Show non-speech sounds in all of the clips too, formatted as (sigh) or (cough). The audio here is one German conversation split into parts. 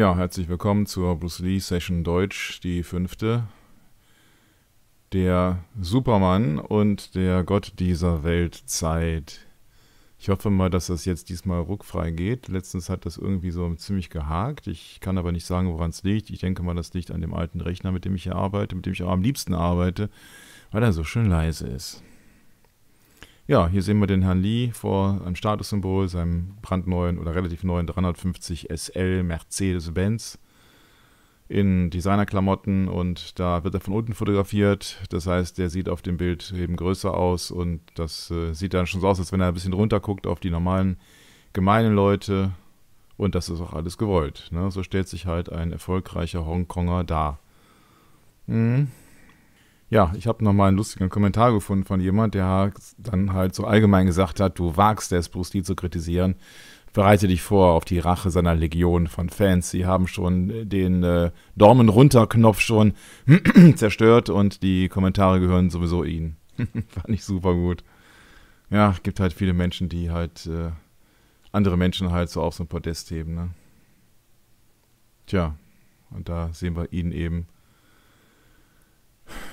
Ja, herzlich willkommen zur Bruce Lee Session Deutsch, die fünfte. Der Supermann und der Gott dieser Weltzeit. Ich hoffe mal, dass das jetzt diesmal ruckfrei geht. Letztens hat das irgendwie so ziemlich gehakt. Ich kann aber nicht sagen, woran es liegt. Ich denke mal, das liegt an dem alten Rechner, mit dem ich hier arbeite, mit dem ich auch am liebsten arbeite, weil er so schön leise ist. Ja, hier sehen wir den Herrn Lee vor einem Statussymbol, seinem brandneuen oder relativ neuen 350 SL Mercedes-Benz in Designerklamotten und da wird er von unten fotografiert. Das heißt, der sieht auf dem Bild eben größer aus und das äh, sieht dann schon so aus, als wenn er ein bisschen runterguckt auf die normalen gemeinen Leute. Und das ist auch alles gewollt. Ne? So stellt sich halt ein erfolgreicher Hongkonger dar. Mhm. Ja, ich habe nochmal einen lustigen Kommentar gefunden von jemand, der dann halt so allgemein gesagt hat, du wagst es, Bruce Lee zu kritisieren. Bereite dich vor auf die Rache seiner Legion von Fans. Sie haben schon den äh, Daumen runter Knopf schon (clears throat) zerstört und die Kommentare gehören sowieso ihnen. (laughs) Fand ich super gut. Ja, gibt halt viele Menschen, die halt äh, andere Menschen halt so auf so ein Podest heben. Ne? Tja, und da sehen wir ihn eben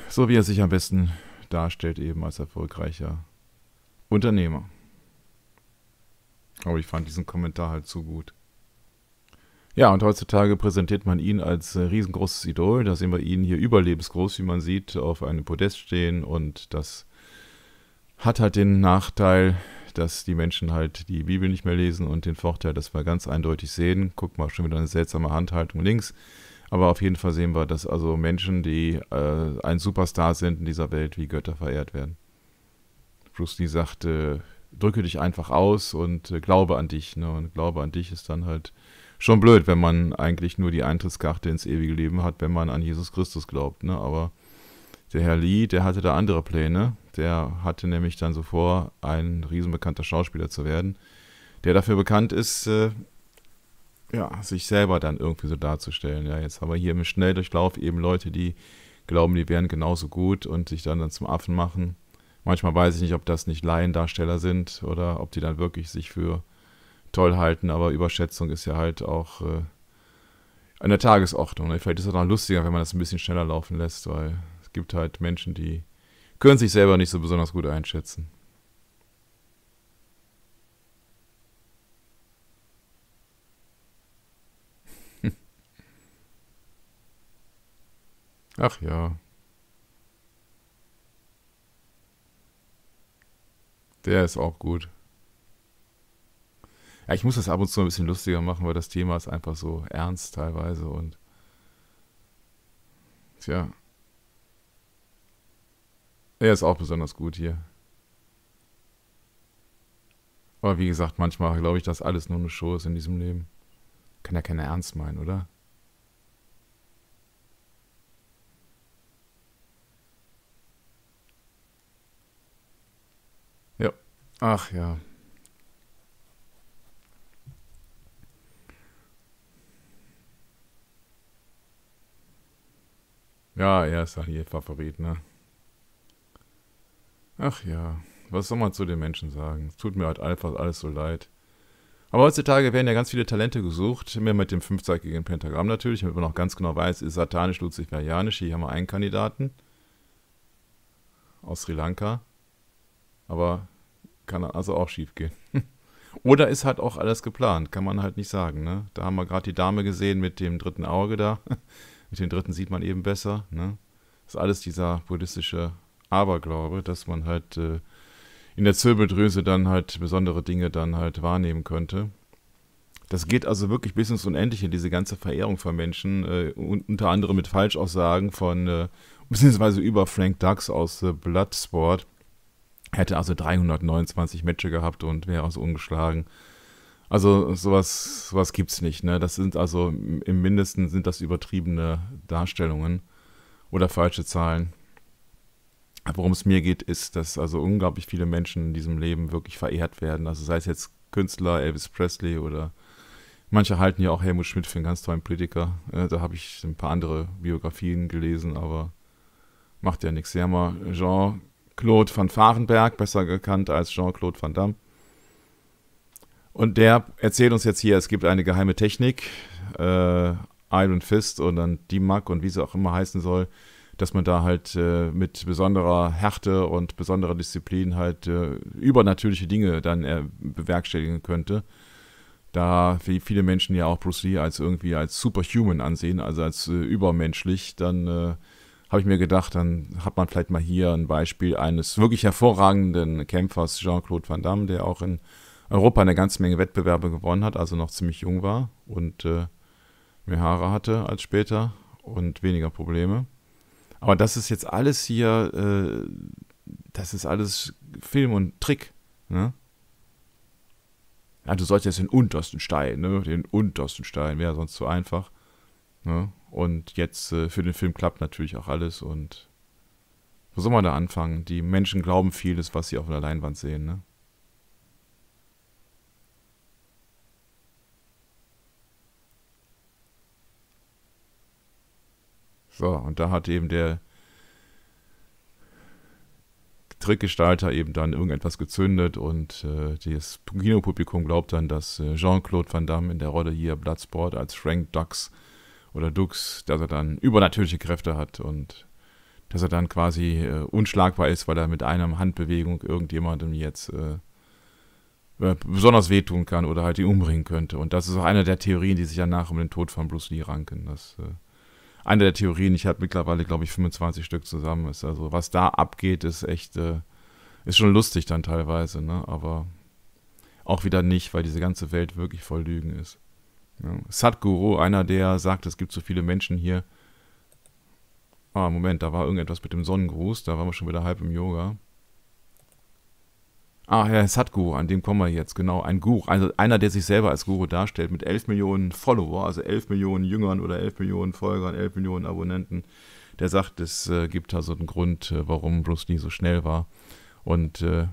so wie er sich am besten darstellt, eben als erfolgreicher Unternehmer. Aber ich fand diesen Kommentar halt zu gut. Ja, und heutzutage präsentiert man ihn als äh, riesengroßes Idol. Da sehen wir ihn hier überlebensgroß, wie man sieht, auf einem Podest stehen. Und das hat halt den Nachteil, dass die Menschen halt die Bibel nicht mehr lesen und den Vorteil, dass wir ganz eindeutig sehen. Guck mal, schon wieder eine seltsame Handhaltung links. Aber auf jeden Fall sehen wir, dass also Menschen, die äh, ein Superstar sind in dieser Welt, wie Götter verehrt werden. Bruce Lee sagte, äh, drücke dich einfach aus und äh, glaube an dich. Ne? Und Glaube an dich ist dann halt schon blöd, wenn man eigentlich nur die Eintrittskarte ins ewige Leben hat, wenn man an Jesus Christus glaubt. Ne? Aber der Herr Lee, der hatte da andere Pläne. Der hatte nämlich dann so vor, ein riesenbekannter Schauspieler zu werden, der dafür bekannt ist, äh, ja, sich selber dann irgendwie so darzustellen. Ja, jetzt haben wir hier im Schnelldurchlauf eben Leute, die glauben, die wären genauso gut und sich dann, dann zum Affen machen. Manchmal weiß ich nicht, ob das nicht Laiendarsteller sind oder ob die dann wirklich sich für toll halten, aber Überschätzung ist ja halt auch äh, an der Tagesordnung. Ne? Vielleicht ist es auch lustiger, wenn man das ein bisschen schneller laufen lässt, weil es gibt halt Menschen, die können sich selber nicht so besonders gut einschätzen. Ach ja. Der ist auch gut. Ja, ich muss das ab und zu ein bisschen lustiger machen, weil das Thema ist einfach so ernst teilweise und. Tja. Er ist auch besonders gut hier. Aber wie gesagt, manchmal glaube ich, dass alles nur eine Show ist in diesem Leben. Kann ja keiner ernst meinen, oder? Ach ja. Ja, er ist ja halt hier Favorit, ne? Ach ja, was soll man zu den Menschen sagen? Es tut mir halt einfach alles so leid. Aber heutzutage werden ja ganz viele Talente gesucht, Mehr mit dem fünfzeigigen Pentagramm natürlich, damit man auch ganz genau weiß, ist satanisch, luziferianisch. Hier haben wir einen Kandidaten aus Sri Lanka. Aber kann also auch schief gehen. (laughs) Oder ist halt auch alles geplant, kann man halt nicht sagen. Ne? Da haben wir gerade die Dame gesehen mit dem dritten Auge da. (laughs) mit dem dritten sieht man eben besser. Ne? Das ist alles dieser buddhistische Aberglaube, dass man halt äh, in der Zirbeldrüse dann halt besondere Dinge dann halt wahrnehmen könnte. Das geht also wirklich bis ins Unendliche, diese ganze Verehrung von Menschen, äh, unter anderem mit Falschaussagen von, äh, (laughs) beziehungsweise über Frank Ducks aus äh, Bloodsport Hätte also 329 Matches gehabt und wäre also ungeschlagen. Also sowas, sowas es nicht. Ne? Das sind also im Mindesten sind das übertriebene Darstellungen oder falsche Zahlen. Worum es mir geht, ist, dass also unglaublich viele Menschen in diesem Leben wirklich verehrt werden. Also sei es jetzt Künstler, Elvis Presley oder manche halten ja auch Helmut Schmidt für einen ganz tollen Politiker. Äh, da habe ich ein paar andere Biografien gelesen, aber macht ja nichts. Sie haben mal Jean Claude van Fahrenberg, besser gekannt als Jean-Claude Van Damme. Und der erzählt uns jetzt hier, es gibt eine geheime Technik, äh, Iron Fist und dann D-Mac und wie sie auch immer heißen soll, dass man da halt äh, mit besonderer Härte und besonderer Disziplin halt äh, übernatürliche Dinge dann äh, bewerkstelligen könnte. Da viele Menschen ja auch Bruce Lee als irgendwie als superhuman ansehen, also als äh, übermenschlich, dann äh, habe ich mir gedacht, dann hat man vielleicht mal hier ein Beispiel eines wirklich hervorragenden Kämpfers, Jean-Claude Van Damme, der auch in Europa eine ganze Menge Wettbewerbe gewonnen hat, also noch ziemlich jung war und äh, mehr Haare hatte als später und weniger Probleme. Aber das ist jetzt alles hier, äh, das ist alles Film und Trick. Ne? Ja, du solltest jetzt den untersten Stein, ne? Den untersten Stein, wäre sonst zu einfach. Ne? Und jetzt äh, für den Film klappt natürlich auch alles und wo soll man da anfangen? Die Menschen glauben vieles, was sie auf einer Leinwand sehen, ne? So, und da hat eben der Trickgestalter eben dann irgendetwas gezündet und äh, das Kinopublikum glaubt dann, dass äh, Jean-Claude Van Damme in der Rolle hier Bloodsport als Frank Dux oder Dux, dass er dann übernatürliche Kräfte hat und dass er dann quasi äh, unschlagbar ist, weil er mit einer Handbewegung irgendjemandem jetzt äh, äh besonders wehtun kann oder halt ihn umbringen könnte. Und das ist auch eine der Theorien, die sich danach um den Tod von Bruce Lee ranken. Das äh, eine der Theorien, ich habe mittlerweile, glaube ich, 25 Stück zusammen. Ist also, was da abgeht, ist echt, äh, ist schon lustig dann teilweise, ne? Aber auch wieder nicht, weil diese ganze Welt wirklich voll Lügen ist. Satguru, einer, der sagt, es gibt so viele Menschen hier. Ah, Moment, da war irgendetwas mit dem Sonnengruß. Da waren wir schon wieder halb im Yoga. Ah, Herr Satguru, an dem kommen wir jetzt. Genau, ein Guru. Also einer, der sich selber als Guru darstellt, mit 11 Millionen Follower, also 11 Millionen Jüngern oder 11 Millionen Folgern, 11 Millionen Abonnenten. Der sagt, es äh, gibt da so einen Grund, äh, warum Bruce Lee so schnell war. Und äh,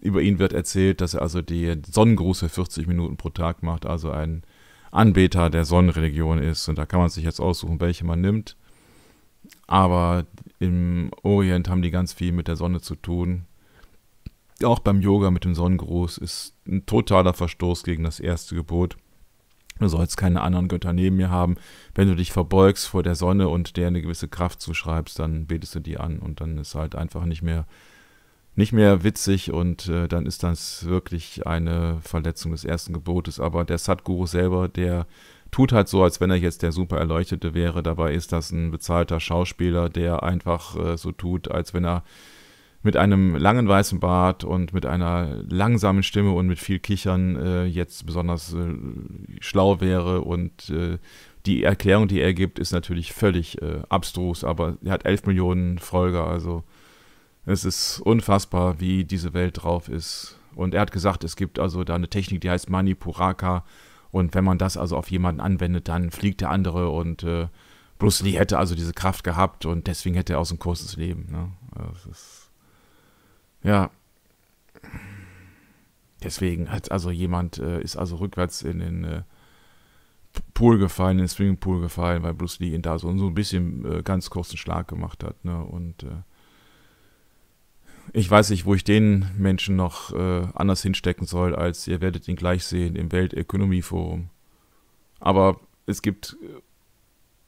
über ihn wird erzählt, dass er also die Sonnengruße 40 Minuten pro Tag macht, also ein Anbeter der Sonnenreligion ist. Und da kann man sich jetzt aussuchen, welche man nimmt. Aber im Orient haben die ganz viel mit der Sonne zu tun. Auch beim Yoga mit dem Sonnengruß ist ein totaler Verstoß gegen das erste Gebot. Du sollst keine anderen Götter neben mir haben. Wenn du dich verbeugst vor der Sonne und der eine gewisse Kraft zuschreibst, dann betest du die an und dann ist halt einfach nicht mehr nicht mehr witzig und äh, dann ist das wirklich eine Verletzung des ersten Gebotes. Aber der Sadhguru selber, der tut halt so, als wenn er jetzt der super Erleuchtete wäre. Dabei ist das ein bezahlter Schauspieler, der einfach äh, so tut, als wenn er mit einem langen weißen Bart und mit einer langsamen Stimme und mit viel Kichern äh, jetzt besonders äh, schlau wäre. Und äh, die Erklärung, die er gibt, ist natürlich völlig äh, abstrus, aber er hat elf Millionen Folger, also es ist unfassbar, wie diese Welt drauf ist. Und er hat gesagt, es gibt also da eine Technik, die heißt Manipuraka. Und wenn man das also auf jemanden anwendet, dann fliegt der andere. Und äh, Bruce Lee hätte also diese Kraft gehabt und deswegen hätte er auch so ein kurzes Leben. Ne? Also ist, ja. Deswegen hat also jemand, äh, ist also rückwärts in den äh, Pool gefallen, in den Swimmingpool gefallen, weil Bruce Lee ihn da so, so ein bisschen äh, ganz kurzen Schlag gemacht hat. Ne? Und äh, ich weiß nicht, wo ich den Menschen noch äh, anders hinstecken soll, als ihr werdet ihn gleich sehen im Weltökonomieforum. Aber es gibt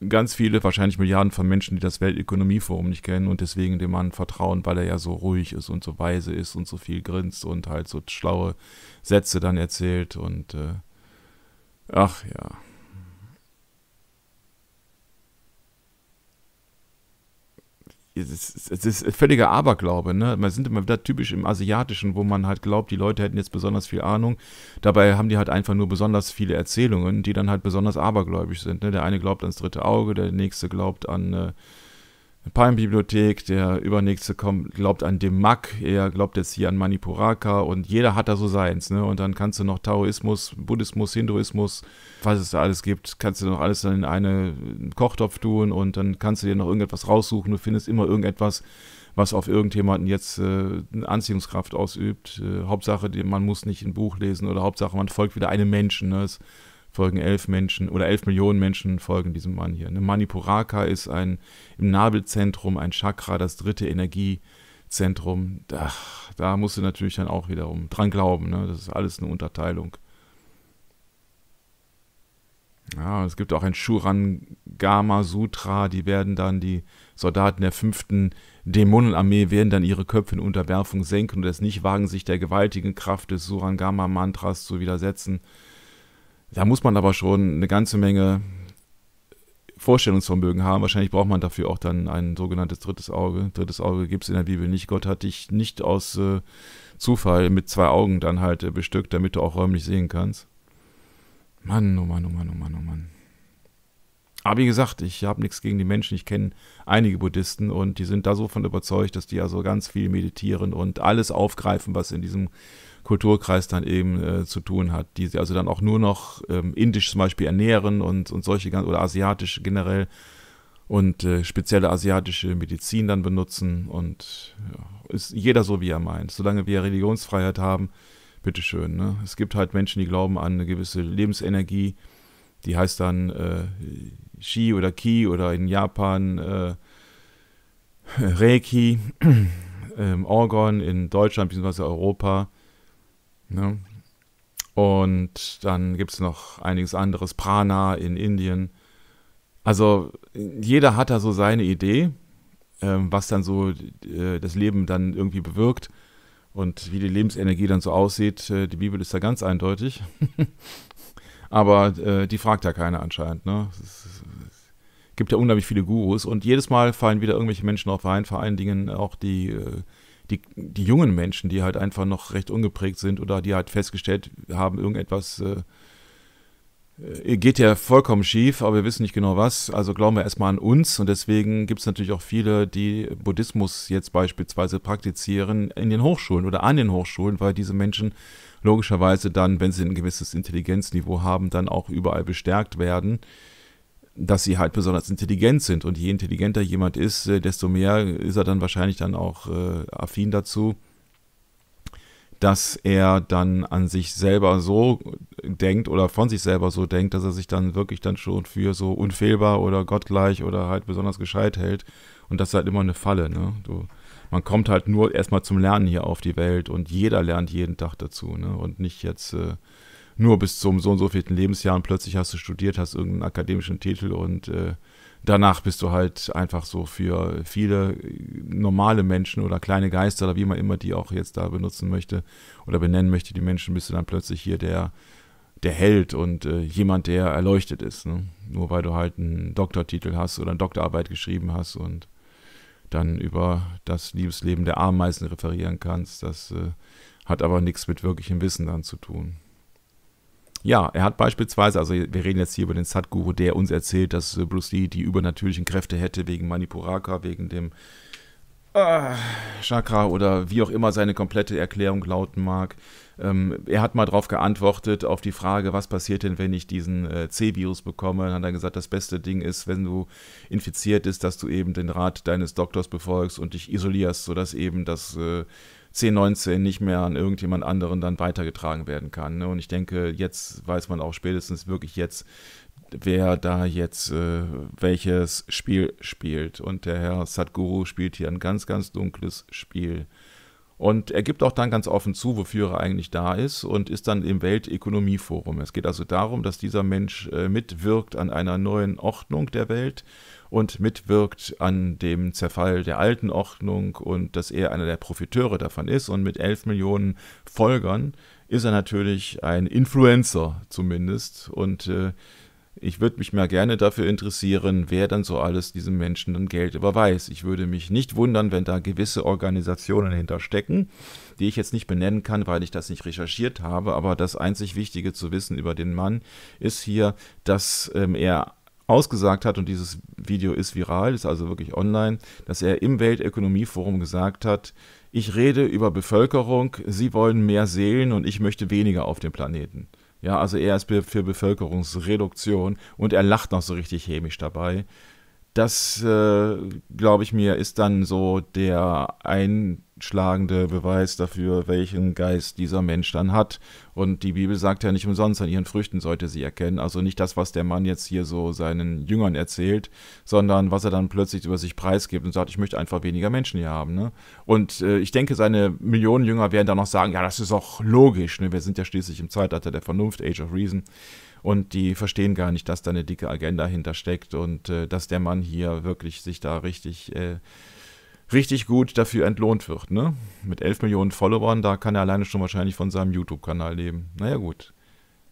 äh, ganz viele, wahrscheinlich Milliarden von Menschen, die das Weltökonomieforum nicht kennen und deswegen dem Mann vertrauen, weil er ja so ruhig ist und so weise ist und so viel grinst und halt so schlaue Sätze dann erzählt und äh, ach ja. es ist, ist völliger Aberglaube. Ne? Man sind immer wieder typisch im Asiatischen, wo man halt glaubt, die Leute hätten jetzt besonders viel Ahnung. Dabei haben die halt einfach nur besonders viele Erzählungen, die dann halt besonders abergläubisch sind. Ne? Der eine glaubt ans dritte Auge, der nächste glaubt an äh, Palmbibliothek, der übernächste kommt, glaubt an dem Mack, er glaubt jetzt hier an Manipuraka und jeder hat da so seins, ne? Und dann kannst du noch Taoismus, Buddhismus, Hinduismus, was es da alles gibt, kannst du noch alles dann in einen Kochtopf tun und dann kannst du dir noch irgendetwas raussuchen. Du findest immer irgendetwas, was auf irgendjemanden jetzt äh, eine Anziehungskraft ausübt. Äh, Hauptsache, man muss nicht ein Buch lesen oder Hauptsache, man folgt wieder einem Menschen. Ne? Es, folgen elf Menschen oder elf Millionen Menschen folgen diesem Mann hier. Ne? Manipuraka ist ein im Nabelzentrum ein Chakra, das dritte Energiezentrum. Da, da musst du natürlich dann auch wiederum dran glauben. Ne? Das ist alles eine Unterteilung. Ja, es gibt auch ein Shurangama Sutra, die werden dann, die Soldaten der fünften Dämonenarmee werden dann ihre Köpfe in Unterwerfung senken und es nicht wagen, sich der gewaltigen Kraft des Surangama Mantras zu widersetzen. Da muss man aber schon eine ganze Menge Vorstellungsvermögen haben. Wahrscheinlich braucht man dafür auch dann ein sogenanntes drittes Auge. Drittes Auge gibt es in der Bibel nicht. Gott hat dich nicht aus äh, Zufall mit zwei Augen dann halt äh, bestückt, damit du auch räumlich sehen kannst. Mann, oh Mann, oh Mann, oh Mann, oh Mann. Aber wie gesagt, ich habe nichts gegen die Menschen. Ich kenne einige Buddhisten und die sind da so von überzeugt, dass die also ganz viel meditieren und alles aufgreifen, was in diesem Kulturkreis dann eben äh, zu tun hat, die sie also dann auch nur noch ähm, indisch zum Beispiel ernähren und, und solche oder asiatisch generell und äh, spezielle asiatische Medizin dann benutzen und ja, ist jeder so, wie er meint. Solange wir Religionsfreiheit haben, bitteschön. Ne? Es gibt halt Menschen, die glauben an eine gewisse Lebensenergie, die heißt dann äh, Shi oder Ki oder in Japan äh, Reiki, (clears throat) ähm, Orgon in Deutschland bzw. Europa Ne? Und dann gibt es noch einiges anderes, Prana in Indien. Also jeder hat da so seine Idee, ähm, was dann so äh, das Leben dann irgendwie bewirkt und wie die Lebensenergie dann so aussieht. Äh, die Bibel ist da ganz eindeutig. (laughs) Aber äh, die fragt ja keiner anscheinend. Ne? Es, gibt ja unheimlich viele Gurus und jedes Mal fallen wieder irgendwelche Menschen auf ein, vor allen Dingen auch die die, die jungen Menschen, die halt einfach noch recht ungeprägt sind oder die halt festgestellt haben, irgendetwas äh, äh, geht ja vollkommen schief, aber wir wissen nicht genau was. Also glauben wir erstmal an uns und deswegen gibt es natürlich auch viele, die Buddhismus jetzt beispielsweise praktizieren in den Hochschulen oder an den Hochschulen, weil diese Menschen logischerweise dann, wenn sie ein gewisses Intelligenzniveau haben, dann auch überall bestärkt werden dass sie halt besonders intelligent sind. Und je intelligenter jemand ist, äh, desto mehr ist er dann wahrscheinlich dann auch äh, affin dazu, dass er dann an sich selber so denkt oder von sich selber so denkt, dass er sich dann wirklich dann schon für so unfehlbar oder gottgleich oder halt besonders gescheit hält. Und das ist halt immer eine Falle. Ne? Du, man kommt halt nur erstmal zum Lernen hier auf die Welt und jeder lernt jeden Tag dazu. Ne? Und nicht jetzt. Äh, nur bis zum so und so vierten Lebensjahr und plötzlich hast du studiert, hast irgendeinen akademischen Titel und äh, danach bist du halt einfach so für viele äh, normale Menschen oder kleine Geister oder wie man immer die auch jetzt da benutzen möchte oder benennen möchte, die Menschen bist du dann plötzlich hier der, der Held und äh, jemand, der erleuchtet ist. Ne? Nur weil du halt einen Doktortitel hast oder eine Doktorarbeit geschrieben hast und dann über das Liebesleben der Ameisen referieren kannst. Das äh, hat aber nichts mit wirklichem Wissen dann zu tun. Ja, er hat beispielsweise, also wir reden jetzt hier über den Sadhguru, der uns erzählt, dass äh, Bruce Lee die übernatürlichen Kräfte hätte wegen Manipuraka, wegen dem äh, Chakra oder wie auch immer seine komplette Erklärung lauten mag. Ähm, er hat mal darauf geantwortet, auf die Frage, was passiert denn, wenn ich diesen äh, C-Virus bekomme. Dann hat er gesagt, das beste Ding ist, wenn du infiziert bist, dass du eben den Rat deines Doktors befolgst und dich isolierst, sodass eben das... Äh, 10, 19 nicht mehr an irgendjemand anderen dann weitergetragen werden kann. Ne? Und ich denke, jetzt weiß man auch spätestens wirklich jetzt, wer da jetzt äh, welches Spiel spielt. Und der Herr Sadhguru spielt hier ein ganz, ganz dunkles Spiel. Und er gibt auch dann ganz offen zu, wofür er eigentlich da ist und ist dann im Weltökonomieforum. Es geht also darum, dass dieser Mensch äh, mitwirkt an einer neuen Ordnung der Welt und mitwirkt an dem Zerfall der alten Ordnung und dass er einer der Profiteure davon ist. Und mit 11 Millionen Folgern ist er natürlich ein Influencer zumindest. Und äh, ich würde mich mal gerne dafür interessieren, wer dann so alles diesem Menschen dann Geld überweist. Ich würde mich nicht wundern, wenn da gewisse Organisationen hinterstecken, die ich jetzt nicht benennen kann, weil ich das nicht recherchiert habe. Aber das einzig Wichtige zu wissen über den Mann ist hier, dass ähm, er ausgesagt hat, und dieses Video ist viral, ist also wirklich online, dass er im Weltökonomieforum gesagt hat, ich rede über Bevölkerung, Sie wollen mehr Seelen und ich möchte weniger auf dem Planeten. Ja, also er ist für Bevölkerungsreduktion und er lacht noch so richtig hämisch dabei. Das, äh, glaube ich mir, ist dann so der ein schlagende Beweis dafür, welchen Geist dieser Mensch dann hat. Und die Bibel sagt ja nicht umsonst, an ihren Früchten sollte sie erkennen. Also nicht das, was der Mann jetzt hier so seinen Jüngern erzählt, sondern was er dann plötzlich über sich preisgibt und sagt, ich möchte einfach weniger Menschen hier haben. Ne? Und äh, ich denke, seine Millionen Jünger werden dann noch sagen, ja, das ist auch logisch. Ne? Wir sind ja schließlich im Zeitalter der Vernunft, Age of Reason und die verstehen gar nicht, dass da eine dicke Agenda hintersteckt und äh, dass der Mann hier wirklich sich da richtig äh, richtig gut dafür entlohnt wird. Ne? Mit 11 Millionen Followern, da kann er alleine schon wahrscheinlich von seinem YouTube-Kanal leben. Naja gut,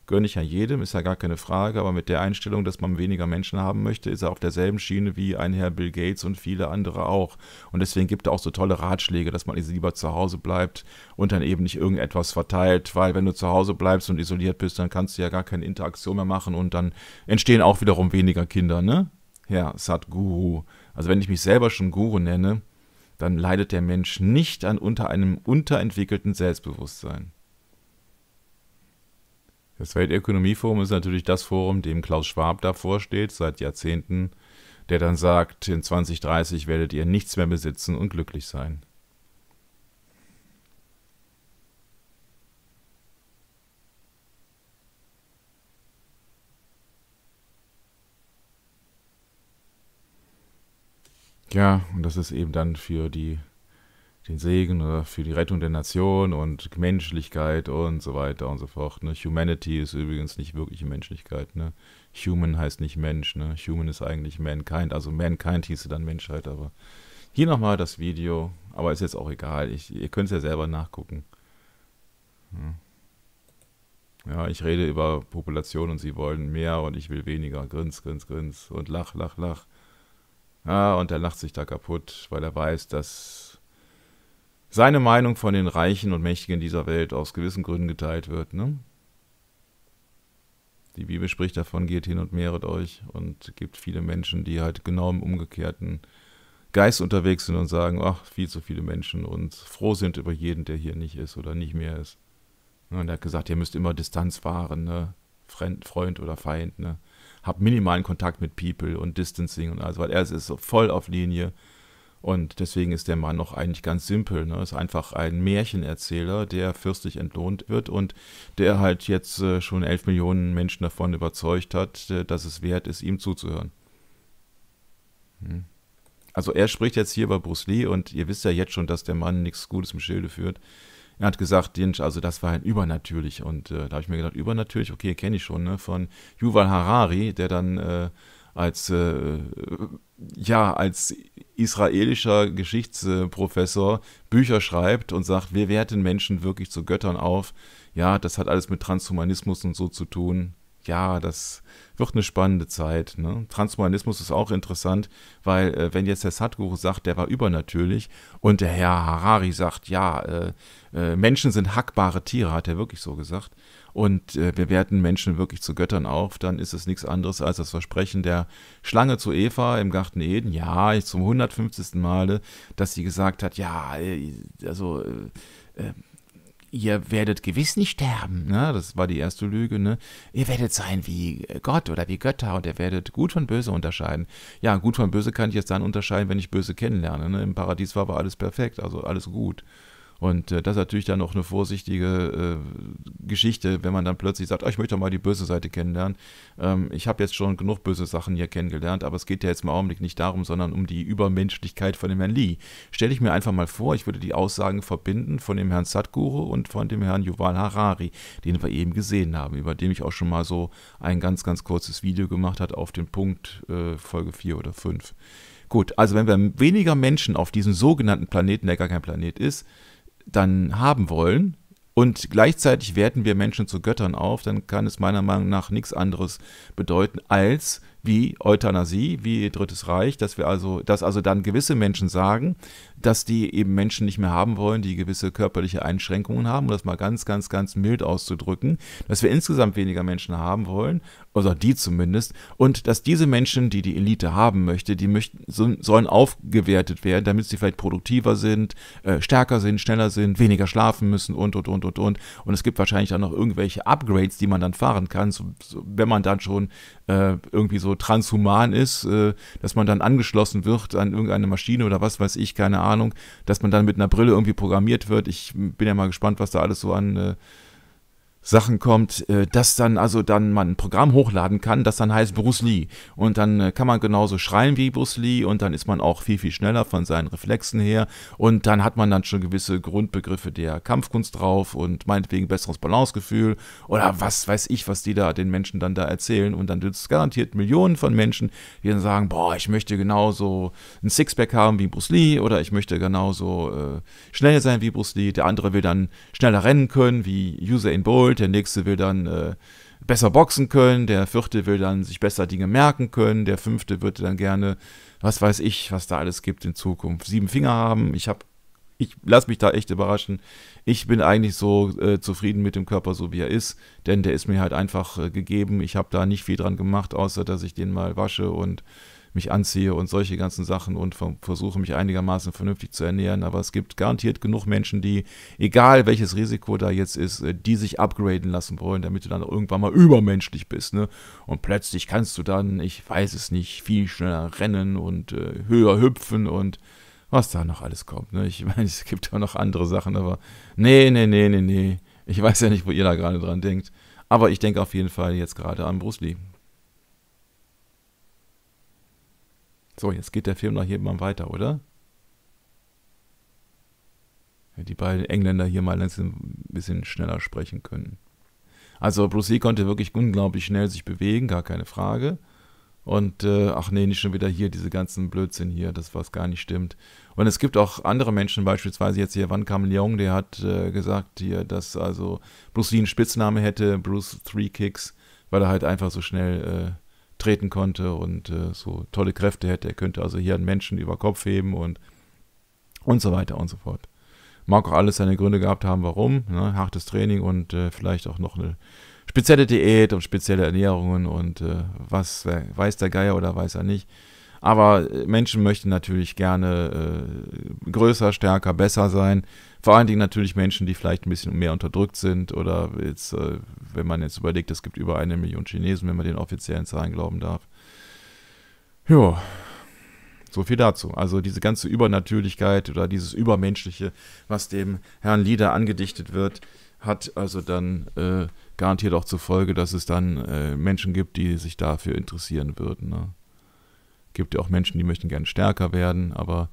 gönne ich ja jedem, ist ja gar keine Frage, aber mit der Einstellung, dass man weniger Menschen haben möchte, ist er auf derselben Schiene wie ein Herr Bill Gates und viele andere auch. Und deswegen gibt er auch so tolle Ratschläge, dass man lieber zu Hause bleibt und dann eben nicht irgendetwas verteilt, weil wenn du zu Hause bleibst und isoliert bist, dann kannst du ja gar keine Interaktion mehr machen und dann entstehen auch wiederum weniger Kinder, ne? Ja, Satguru. Also wenn ich mich selber schon Guru nenne, dann leidet der Mensch nicht an unter einem unterentwickelten Selbstbewusstsein. Das Weltökonomieforum ist natürlich das Forum, dem Klaus Schwab davor steht, seit Jahrzehnten, der dann sagt, in 2030 werdet ihr nichts mehr besitzen und glücklich sein. Ja, und das ist eben dann für die, den Segen oder für die Rettung der Nation und Menschlichkeit und so weiter und so fort. Ne? Humanity ist übrigens nicht wirklich Menschlichkeit. Ne? Human heißt nicht Mensch. Ne? Human ist eigentlich Mankind. Also Mankind hieße dann Menschheit, aber hier nochmal das Video. Aber ist jetzt auch egal. Ich, ihr könnt es ja selber nachgucken. Hm. Ja, ich rede über Population und sie wollen mehr und ich will weniger. Grins, grins, grins und lach, lach, lach. Ah, und er lacht sich da kaputt, weil er weiß, dass seine Meinung von den Reichen und Mächtigen dieser Welt aus gewissen Gründen geteilt wird. Ne? Die Bibel spricht davon, geht hin und mehret euch und gibt viele Menschen, die halt genau im umgekehrten Geist unterwegs sind und sagen, ach, viel zu viele Menschen und froh sind über jeden, der hier nicht ist oder nicht mehr ist. Und er hat gesagt, ihr müsst immer Distanz wahren, ne? Freund oder Feind, ne? habe minimalen Kontakt mit People und Distancing und all weil Er ist so voll auf Linie. Und deswegen ist der Mann noch eigentlich ganz simpel. Ne? Ist einfach ein Märchenerzähler, der fürstlich entlohnt wird und der halt jetzt äh, schon elf Millionen Menschen davon überzeugt hat, äh, dass es wert ist, ihm zuzuhören. Hm. Also er spricht jetzt hier über Bruce Lee und ihr wisst ja jetzt schon, dass der Mann nichts Gutes im Schilde führt. Er hat gesagt, Dinsch, also das war halt übernatürlich. Und äh, da habe ich mir gedacht, übernatürlich, okay, kenne ich schon, ne? Von Yuval Harari, der dann äh, als äh, ja, als israelischer Geschichtsprofessor Bücher schreibt und sagt, wir werten Menschen wirklich zu Göttern auf. Ja, das hat alles mit Transhumanismus und so zu tun ja, das wird eine spannende Zeit. Ne? Transhumanismus ist auch interessant, weil äh, wenn jetzt der Sadhguru sagt, der war übernatürlich und der Herr Harari sagt, ja, äh, äh, Menschen sind hackbare Tiere, hat er wirklich so gesagt, und äh, wir werten Menschen wirklich zu Göttern auf, dann ist es nichts anderes als das Versprechen der Schlange zu Eva im Garten Eden, ja, zum 150. Male, dass sie gesagt hat, ja, äh, also Äh, äh ihr werdet gewiss nicht sterben. Ne? Das war die erste Lüge. Ne? Ihr werdet sein wie äh, Gott oder wie Götter und ihr werdet gut von böse unterscheiden. Ja, gut von böse kann ich jetzt dann unterscheiden, wenn ich böse kennenlerne. Ne? Im Paradies war aber alles perfekt, also alles gut. Und äh, das ist natürlich dann auch eine vorsichtige äh, Geschichte, wenn man dann plötzlich sagt, oh, ich möchte mal die böse Seite kennenlernen. Ähm, ich habe jetzt schon genug böse Sachen hier kennengelernt, aber es geht ja jetzt im Augenblick nicht darum, sondern um die Übermenschlichkeit von dem Herrn Lee. Stelle ich mir einfach mal vor, ich würde die Aussagen verbinden von dem Herrn Sadhguru und von dem Herrn Yuval Harari, den wir eben gesehen haben, über den ich auch schon mal so ein ganz, ganz kurzes Video gemacht habe auf den Punkt äh, Folge 4 oder 5. Gut, also wenn wir weniger Menschen auf diesem sogenannten Planeten, der gar kein Planet ist, dann haben wollen und gleichzeitig werten wir Menschen zu Göttern auf, dann kann es meiner Meinung nach nichts anderes bedeuten als wie Euthanasie, wie Drittes Reich, dass wir also, dass also dann gewisse Menschen sagen, dass die eben Menschen nicht mehr haben wollen, die gewisse körperliche Einschränkungen haben, um das mal ganz, ganz, ganz mild auszudrücken, dass wir insgesamt weniger Menschen haben wollen, oder also die zumindest, und dass diese Menschen, die die Elite haben möchte, die möchten, sollen aufgewertet werden, damit sie vielleicht produktiver sind, äh, stärker sind, schneller sind, weniger schlafen müssen und, und, und, und, und. Und es gibt wahrscheinlich dann noch irgendwelche Upgrades, die man dann fahren kann, so, so, wenn man dann schon äh, irgendwie so transhuman ist, äh, dass man dann angeschlossen wird an irgendeine Maschine oder was weiß ich, keine Ahnung Ahnung, dass man dann mit einer Brille irgendwie programmiert wird. Ich bin ja mal gespannt, was da alles so an äh, Sachen kommt, äh, dass dann also dann man ein Programm hochladen kann, das dann heißt Bruce Lee. Und dann äh, kann man genauso schreien wie Bruce Lee und dann ist man auch viel, viel schneller von seinen Reflexen her. Und dann hat man dann schon gewisse Grundbegriffe der Kampfkunst drauf und meinetwegen besseres Balancegefühl oder was weiß ich, was die da den Menschen dann da erzählen. Und dann wird es garantiert Millionen von Menschen, die dann sagen, boah, ich möchte genauso ein Sixpack haben wie Bruce Lee oder ich möchte genauso äh, schnell sein wie Bruce Lee. Der andere will dann schneller rennen können wie User in Bolt der nächste will dann äh, besser boxen können, der vierte will dann sich besser Dinge merken können, der fünfte würde dann gerne, was weiß ich, was da alles gibt in Zukunft, sieben Finger haben. Ich habe, ich lasse mich da echt überraschen. Ich bin eigentlich so äh, zufrieden mit dem Körper, so wie er ist, denn der ist mir halt einfach äh, gegeben. Ich habe da nicht viel dran gemacht, außer dass ich den mal wasche und mich anziehe und solche ganzen Sachen und versuche mich einigermaßen vernünftig zu ernähren. Aber es gibt garantiert genug Menschen, die, egal welches Risiko da jetzt ist, äh, die sich upgraden lassen wollen, damit du dann irgendwann mal übermenschlich bist. Ne? Und plötzlich kannst du dann, ich weiß es nicht, viel schneller rennen und äh, höher hüpfen und was da noch alles kommt. Ne? Ich meine, (laughs) es gibt auch noch andere Sachen, aber nee, nee, nee, nee, nee. Ich weiß ja nicht, wo ihr da gerade dran denkt. Aber ich denke auf jeden Fall jetzt gerade an Bruce Lee. So, jetzt geht der Film noch hier mal weiter, oder? Ja, die beiden Engländer hier mal ein bisschen schneller sprechen können. Also Bruce Lee konnte wirklich unglaublich schnell sich bewegen, gar keine Frage. Und äh, ach nee, nicht schon wieder hier, diese ganzen Blödsinn hier, das was gar nicht stimmt. Und es gibt auch andere Menschen, beispielsweise jetzt hier Van Leong, der hat äh, gesagt hier, dass also Bruce Lee einen Spitzname hätte, Bruce Three Kicks, weil er halt einfach so schnell äh, treten konnte und äh, so tolle Kräfte hätte. Er könnte also hier einen Menschen über Kopf heben und, und so weiter und so fort. Mag auch alles seine Gründe gehabt haben, warum. Ne? Hartes Training und äh, vielleicht auch noch eine spezielle Diät und spezielle Ernährungen und äh, was weiß der Geier oder weiß er nicht. Aber äh, Menschen möchten natürlich gerne äh, größer, stärker, besser sein vor allen Dingen natürlich Menschen, die vielleicht ein bisschen mehr unterdrückt sind oder jetzt, äh, wenn man jetzt überlegt, es gibt über eine Million Chinesen, wenn man den offiziellen Zahlen glauben darf. Ja, so viel dazu. Also diese ganze Übernatürlichkeit oder dieses Übermenschliche, was dem Herrn Lieder angedichtet wird, hat also dann äh, garantiert auch zur Folge, dass es dann äh, Menschen gibt, die sich dafür interessieren würden. Ne? Gibt ja auch Menschen, die möchten gerne stärker werden, aber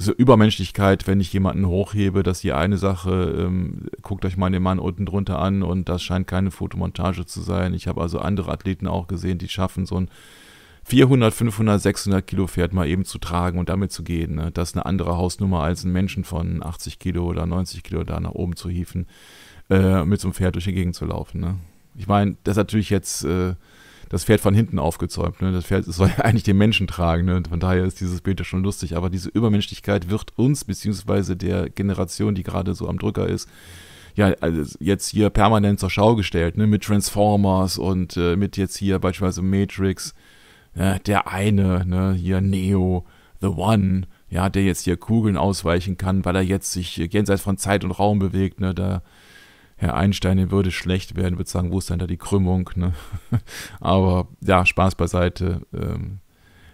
so Übermenschlichkeit, wenn ich jemanden hochhebe, dass die eine Sache, ähm, guckt euch mal den Mann unten drunter an und das scheint keine Fotomontage zu sein. Ich habe also andere Athleten auch gesehen, die schaffen so ein 400, 500, 600 Kilo Pferd mal eben zu tragen und damit zu gehen. Ne? Das ist eine andere Hausnummer als einen Menschen von 80 Kilo oder 90 Kilo da nach oben zu hieven, äh, mit so einem Pferd durch die Gegend zu laufen. Ne? Ich meine, das ist natürlich jetzt... Äh, das Pferd von hinten aufgezäumt. Ne? Das Pferd soll ja (laughs) eigentlich den Menschen tragen. Ne? Von daher ist dieses Bild ja schon lustig. Aber diese Übermenschlichkeit wird uns, beziehungsweise der Generation, die gerade so am Drücker ist, ja, also jetzt hier permanent zur Schau gestellt, ne? mit Transformers und äh, mit jetzt hier beispielsweise Matrix, ja, der eine, ne? hier Neo, The One, ja, der jetzt hier Kugeln ausweichen kann, weil er jetzt sich jenseits von Zeit und Raum bewegt, ne, da Herr Einstein würde schlecht werden, würde sagen, wo ist denn da die Krümmung? Ne? (laughs) Aber ja, Spaß beiseite. Ähm,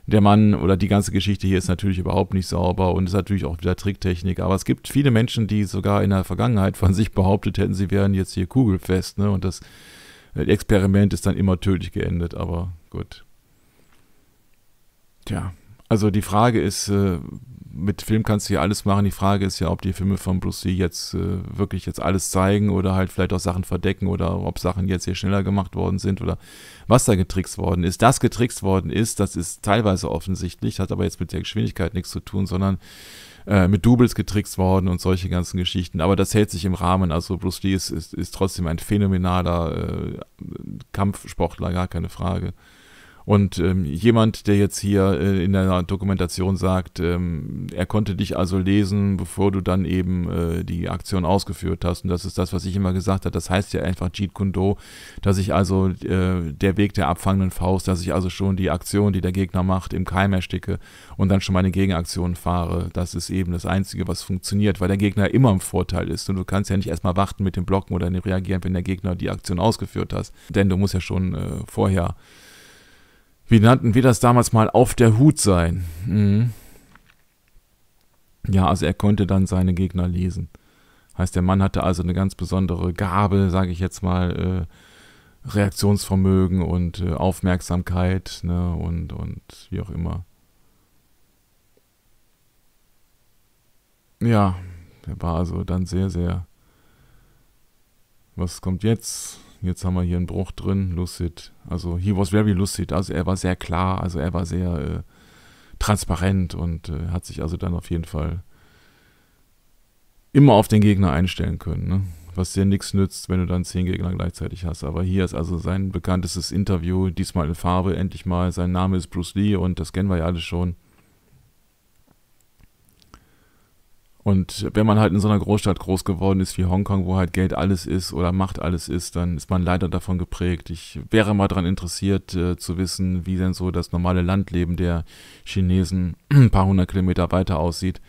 der Mann oder die ganze Geschichte hier ist natürlich überhaupt nicht sauber und ist natürlich auch wieder Tricktechnik. Aber es gibt viele Menschen, die sogar in der Vergangenheit von sich behauptet hätten, sie wären jetzt hier kugelfest. Ne? Und das äh, Experiment ist dann immer tödlich geendet, aber gut. Tja, also die Frage ist, äh, mit Film kannst du ja alles machen. Die Frage ist ja, ob die Filme von Bruce Lee jetzt äh, wirklich jetzt alles zeigen oder halt vielleicht auch Sachen verdecken oder ob Sachen jetzt hier schneller gemacht worden sind oder was da getrickst worden ist. Das getrickst worden ist, das ist teilweise offensichtlich, hat aber jetzt mit der Geschwindigkeit nichts zu tun, sondern äh, mit Doubles getrickst worden und solche ganzen Geschichten. Aber das hält sich im Rahmen. Also Bruce Lee ist, ist, ist trotzdem ein phänomenaler äh, Kampfsportler, gar keine Frage. Und ähm, jemand, der jetzt hier äh, in der Dokumentation sagt, ähm, er konnte dich also lesen, bevor du dann eben äh, die Aktion ausgeführt hast. Und das ist das, was ich immer gesagt habe. Das heißt ja einfach Jeet Kune Do, dass ich also äh, der Weg der abfangenden Faust, dass ich also schon die Aktion, die der Gegner macht, im Keim ersticke und dann schon meine Gegenaktion fahre. Das ist eben das Einzige, was funktioniert, weil der Gegner immer im Vorteil ist. Und du kannst ja nicht erstmal warten mit dem Blocken oder dem Reagieren, wenn der Gegner die Aktion ausgeführt hat. Denn du musst ja schon äh, vorher wie nannten wir das damals mal, auf der Hut sein. Mhm. Ja, also er konnte dann seine Gegner lesen. Heißt, der Mann hatte also eine ganz besondere Gabe, sage ich jetzt mal, äh, Reaktionsvermögen und äh, Aufmerksamkeit ne, und, und wie auch immer. Ja, er war also dann sehr, sehr... Was kommt jetzt? jetzt haben wir hier einen Bruch drin, lucid. Also, he was very lucid. Also, er war sehr klar, also er war sehr äh, transparent und äh, hat sich also dann auf jeden Fall immer auf den Gegner einstellen können. Ne? Was dir nichts nützt, wenn du dann zehn Gegner gleichzeitig hast. Aber hier ist also sein bekanntestes Interview, diesmal in Farbe, endlich mal. Sein Name ist Bruce Lee und das kennen wir ja alle schon. Und wenn man halt in so einer Großstadt groß geworden ist wie Hongkong, wo halt Geld alles ist oder Macht alles ist, dann ist man leider davon geprägt. Ich wäre mal daran interessiert äh, zu wissen, wie denn so das normale Landleben der Chinesen ein paar hundert Kilometer weiter aussieht.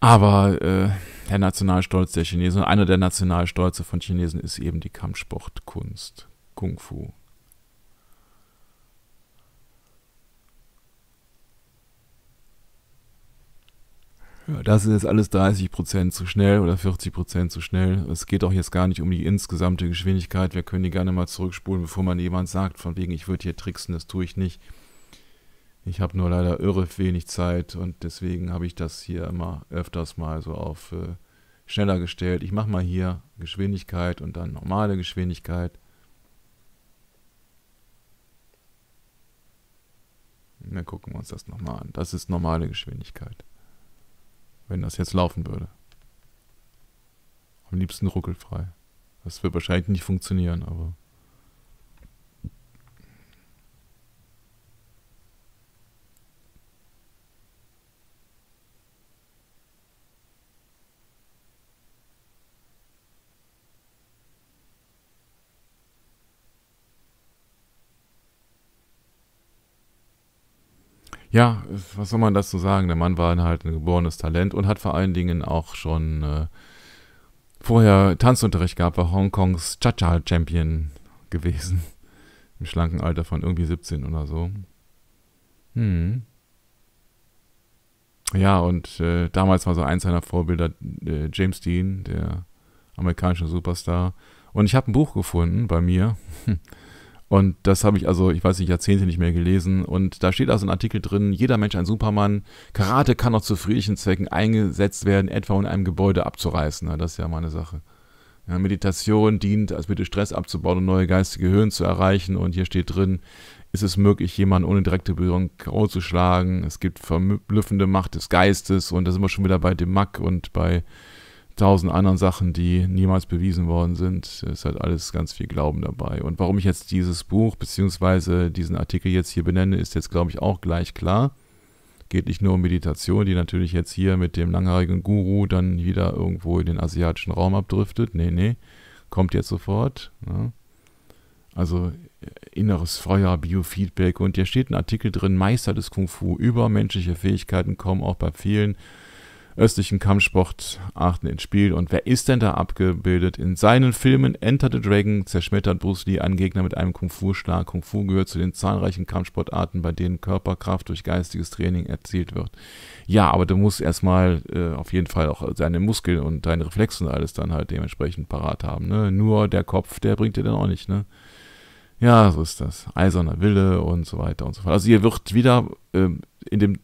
Aber äh, der Nationalstolz der Chinesen, einer der Nationalstolze von Chinesen ist eben die Kampfsportkunst, Kung Fu. ja, das ist jetzt alles 30% zu schnell oder 40% zu schnell. Es geht auch jetzt gar nicht um die insgesamte Geschwindigkeit. Wir können die gerne mal zurückspulen, bevor man jemand sagt, von wegen, ich würde hier tricksen, das tue ich nicht. Ich habe nur leider irre wenig Zeit und deswegen habe ich das hier immer öfters mal so auf äh, schneller gestellt. Ich mache mal hier Geschwindigkeit und dann normale Geschwindigkeit. Dann gucken wir uns das nochmal an. Das ist normale Geschwindigkeit wenn das jetzt laufen würde. Am liebsten ruckelfrei. Das wird wahrscheinlich nicht funktionieren, aber. ja, was soll man dazu sagen? Der Mann war halt ein geborenes Talent und hat vor allen Dingen auch schon äh, vorher Tanzunterricht gehabt, war Hongkongs Cha-Cha-Champion gewesen. Im schlanken Alter von irgendwie 17 oder so. Hm. Ja, und äh, damals war so eins seiner Vorbilder äh, James Dean, der amerikanische Superstar. Und ich habe ein Buch gefunden bei mir. (laughs) Und das habe ich also, ich weiß nicht, Jahrzehnte nicht mehr gelesen. Und da steht also ein Artikel drin, jeder Mensch ein Superman. Karate kann auch zu friedlichen Zwecken eingesetzt werden, etwa um einem Gebäude abzureißen. Na, das ist ja meine Sache. Ja, Meditation dient, als Mittel Stress abzubauen und neue geistige Höhen zu erreichen. Und hier steht drin, ist es möglich, jemanden ohne direkte Berührung K.O. zu schlagen. Es gibt verblüffende Macht des Geistes. Und da sind wir schon wieder bei dem Mack und bei tausend anderen Sachen, die niemals bewiesen worden sind. Es ist halt alles ganz viel Glauben dabei. Und warum ich jetzt dieses Buch bzw. diesen Artikel jetzt hier benenne, ist jetzt, glaube ich, auch gleich klar. Geht nicht nur um Meditation, die natürlich jetzt hier mit dem langhaarigen Guru dann wieder irgendwo in den asiatischen Raum abdriftet. Nee, nee, kommt jetzt sofort. Ja. Also inneres Feuer, Biofeedback und hier steht ein Artikel drin, Meister des Kung Fu, übermenschliche Fähigkeiten kommen auch bei vielen östlichen Kampfsportarten ins Spiel. Und wer ist denn da abgebildet? In seinen Filmen Enter the Dragon zerschmettert Bruce Lee einen Gegner mit einem Kung-Fu-Schlag. Kung-Fu gehört zu den zahlreichen Kampfsportarten, bei denen Körperkraft durch geistiges Training erzielt wird. Ja, aber du musst erstmal äh, auf jeden Fall auch deine Muskeln und deine Reflexe und alles dann halt dementsprechend parat haben. Ne? Nur der Kopf, der bringt dir dann auch nicht. Ne? Ja, so ist das. Eiserner Wille und so weiter und so fort. Also hier wird wieder ähm, in dem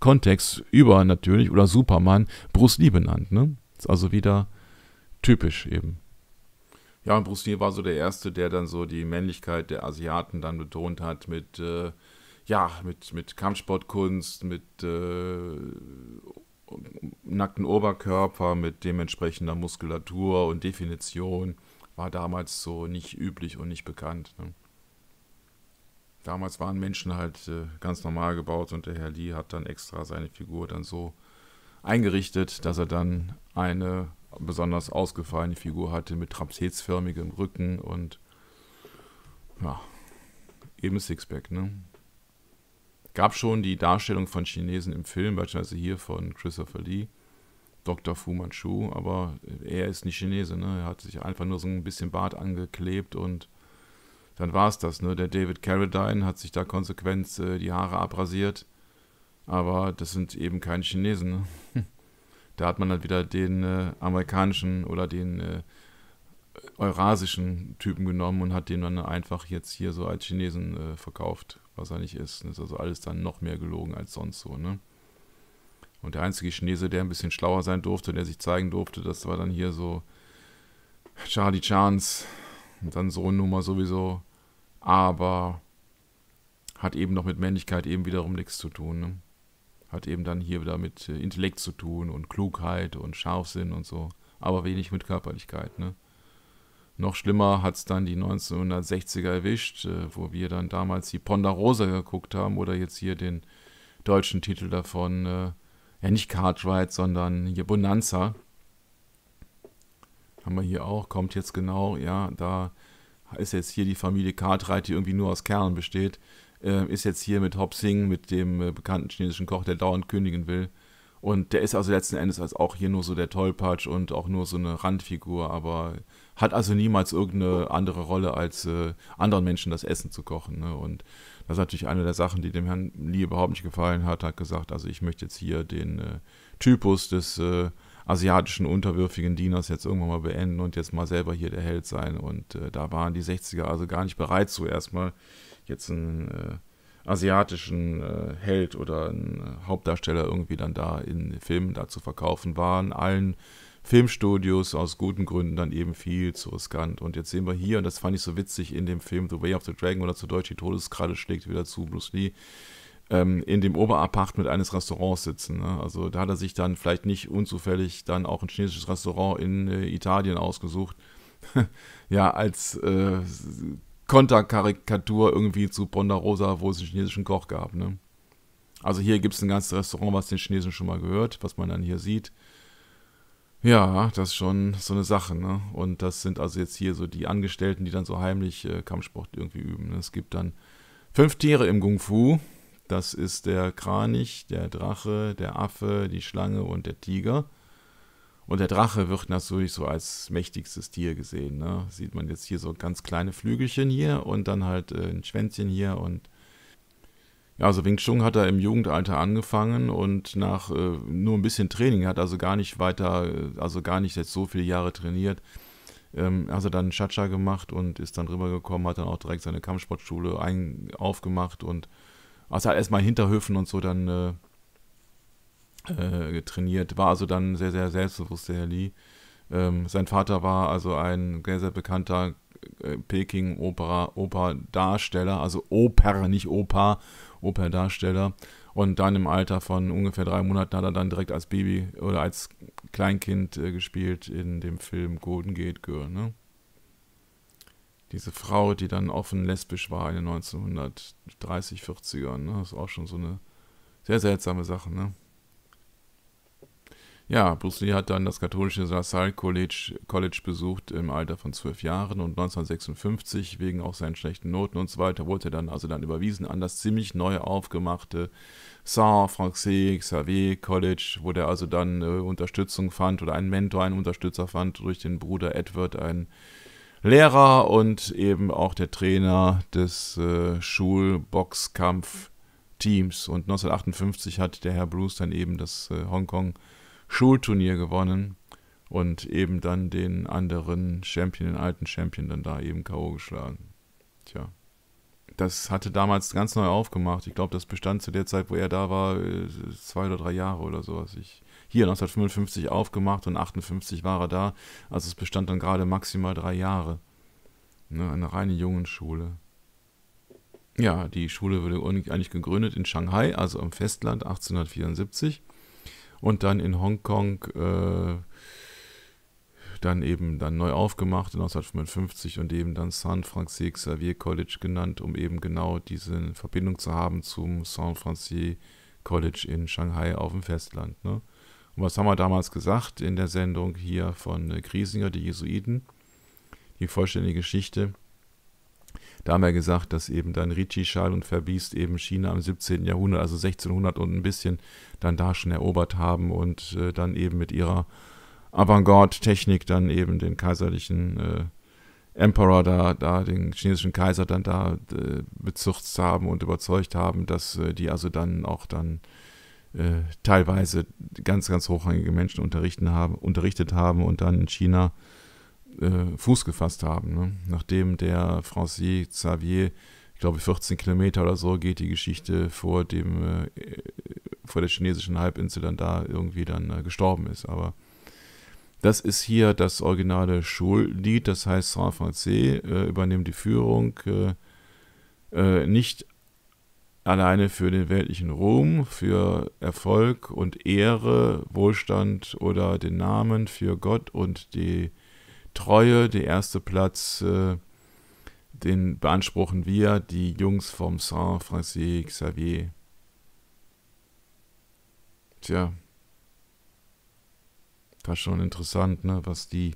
Kontext übernatürlich oder Superman Bruce Lee benannt. Ne? Ist also wieder typisch eben. Ja, und Bruce Lee war so der Erste, der dann so die Männlichkeit der Asiaten dann betont hat mit, äh, ja, mit, mit Kampfsportkunst, mit äh, nackten Oberkörper, mit dementsprechender Muskulatur und Definition. War damals so nicht üblich und nicht bekannt. Ne? damals waren Menschen halt äh, ganz normal gebaut und der Herr Lee hat dann extra seine Figur dann so eingerichtet, dass er dann eine besonders ausgefallene Figur hatte mit trapezförmigem Rücken und ja, eben Sixpack, ne? Gab schon die Darstellung von Chinesen im Film, beispielsweise hier von Christopher Lee, Dr. Fu Manchu, aber er ist nicht Chinese, ne? Er hat sich einfach nur so ein bisschen Bart angeklebt und dann war es das. Ne? Der David Carradine hat sich da konsequent äh, die Haare abrasiert. Aber das sind eben keine Chinesen. Ne? (laughs) da hat man dann halt wieder den äh, amerikanischen oder den äh, eurasischen Typen genommen und hat den dann einfach jetzt hier so als Chinesen äh, verkauft, was er nicht ist. Das ne? ist also alles dann noch mehr gelogen als sonst so. Ne? Und der einzige Chinese, der ein bisschen schlauer sein durfte, der sich zeigen durfte, das war dann hier so Charlie Chance. Und dann so Nummer sowieso aber hat eben noch mit Männlichkeit eben wiederum nichts zu tun. Ne? Hat eben dann hier wieder mit äh, Intellekt zu tun und Klugheit und Scharfsinn und so, aber wenig mit Körperlichkeit. Ne? Noch schlimmer hat es dann die 1960er erwischt, äh, wo wir dann damals die Ponderosa geguckt haben oder jetzt hier den deutschen Titel davon, äh, ja nicht Cartwright, sondern hier Bonanza. Haben wir hier auch, kommt jetzt genau, ja, da ist jetzt hier die Familie Cartwright, die irgendwie nur aus Kernen besteht, äh, ist jetzt hier mit Hop Sing, mit dem äh, bekannten chinesischen Koch, der dauernd kündigen will. Und der ist also letzten Endes als auch hier nur so der Tollpatsch und auch nur so eine Randfigur, aber hat also niemals irgendeine andere Rolle, als äh, anderen Menschen das Essen zu kochen. Ne? Und das ist natürlich eine der Sachen, die dem Herrn Lee überhaupt nicht gefallen hat. Hat gesagt, also ich möchte jetzt hier den äh, Typus des äh, asiatischen unterwürfigen Dieners jetzt irgendwann mal beenden und jetzt mal selber hier der Held sein. Und äh, da waren die 60er also gar nicht bereit zu, erstmal jetzt einen äh, asiatischen äh, Held oder einen äh, Hauptdarsteller irgendwie dann da in Filmen da zu verkaufen. Waren allen Filmstudios aus guten Gründen dann eben viel zu riskant. Und jetzt sehen wir hier, und das fand ich so witzig in dem Film The Way of the Dragon oder zu Deutsch die Todeskralle schlägt wieder zu Bruce Lee ähm, in dem Oberapartment eines Restaurants sitzen. Ne? Also da hat er sich dann vielleicht nicht unzufällig dann auch ein chinesisches Restaurant in äh, Italien ausgesucht. (laughs) ja, als äh, Konterkarikatur irgendwie zu Ponderosa, wo es einen chinesischen Koch gab. Ne? Also hier gibt es ein ganzes Restaurant, was den Chinesen schon mal gehört, was man dann hier sieht. Ja, das ist schon so eine Sache. Ne? Und das sind also jetzt hier so die Angestellten, die dann so heimlich äh, Kampfsport irgendwie üben. Ne? Es gibt dann fünf Tiere im Kung Fu. Das ist der Kranich, der Drache, der Affe, die Schlange und der Tiger. Und der Drache wird natürlich so als mächtigstes Tier gesehen. Ne? Sieht man jetzt hier so ganz kleine Flügelchen hier und dann halt äh, ein Schwänzchen hier und ja, also Wing Chun hat er im Jugendalter angefangen und nach äh, nur ein bisschen Training hat also gar nicht weiter, äh, also gar nicht jetzt so viele Jahre trainiert. Ähm, also dann Cha-Cha gemacht und ist dann rübergekommen, hat dann auch direkt seine Kampfsportschule ein, aufgemacht und also halt erstmal Hinterhöfen und so dann äh, äh, trainiert. War also dann sehr, sehr selbstbewusst, der Herr Lee. Ähm, sein Vater war also ein sehr, sehr bekannter äh, Peking-Oper-Darsteller, also Oper, nicht Opa, Operdarsteller. Und dann im Alter von ungefähr drei Monaten hat er dann direkt als Baby oder als Kleinkind äh, gespielt in dem Film Golden Gate Girl. Ne? diese Frau, die dann offen lesbisch war in den 1930, 40ern. Ne? Das ist auch schon so eine sehr seltsame Sache. Ne? Ja, Bruce Lee hat dann das katholische LaSalle College, College besucht im Alter von zwölf Jahren und 1956, wegen auch seinen schlechten Noten und so weiter, wurde er dann also dann überwiesen an das ziemlich neu aufgemachte Saint-Francis Xavier College, wo der also dann äh, Unterstützung fand oder einen Mentor, einen Unterstützer fand durch den Bruder Edward, einen Lehrer und eben auch der Trainer des äh, Schulboxkampfteams. Und 1958 hat der Herr Bruce dann eben das äh, Hongkong Schulturnier gewonnen und eben dann den anderen Champion, den alten Champion, dann da eben K.O. geschlagen. Tja. Das hatte damals ganz neu aufgemacht. Ich glaube, das bestand zu der Zeit, wo er da war, äh, zwei oder drei Jahre oder sowas. Ich hier 1955 aufgemacht und 58 war er da. Also es bestand dann gerade maximal drei Jahre. Ne, eine reine Jungenschule. Ja, die Schule wurde eigentlich gegründet in Shanghai, also am Festland 1874. Und dann in Hongkong äh, dann eben dann neu aufgemacht 1955 und eben dann San Francisco Xavier College genannt, um eben genau diese Verbindung zu haben zum San Francisco College in Shanghai auf dem Festland. Ne? Und was haben wir damals gesagt in der Sendung hier von äh, Griesinger, die Jesuiten, die vollständige Geschichte? Da haben wir gesagt, dass eben dann Ricci, Schall und Verbiest eben China im 17. Jahrhundert, also 1600 und ein bisschen, dann da schon erobert haben und äh, dann eben mit ihrer Avantgarde-Technik dann eben den kaiserlichen äh, Emperor da, da, den chinesischen Kaiser dann da äh, bezürzt haben und überzeugt haben, dass äh, die also dann auch dann äh, teilweise ganz, ganz hochrangige Menschen unterrichten haben, unterrichtet haben und dann in China äh, Fuß gefasst haben. Ne? Nachdem der Francier Xavier, ich glaube 14 Kilometer oder so, geht die Geschichte vor dem äh, vor der chinesischen Halbinsel dann da irgendwie dann äh, gestorben ist. Aber das ist hier das originale Schullied, das heißt Saint Francais, äh, übernimmt die Führung. Äh, äh nicht alleine für den weltlichen Ruhm, für Erfolg und Ehre, Wohlstand oder den Namen, für Gott und die Treue, der erste Platz, äh, den beanspruchen wir, die Jungs vom Saint-Francis Xavier. Tja, das ist schon interessant, ne, was die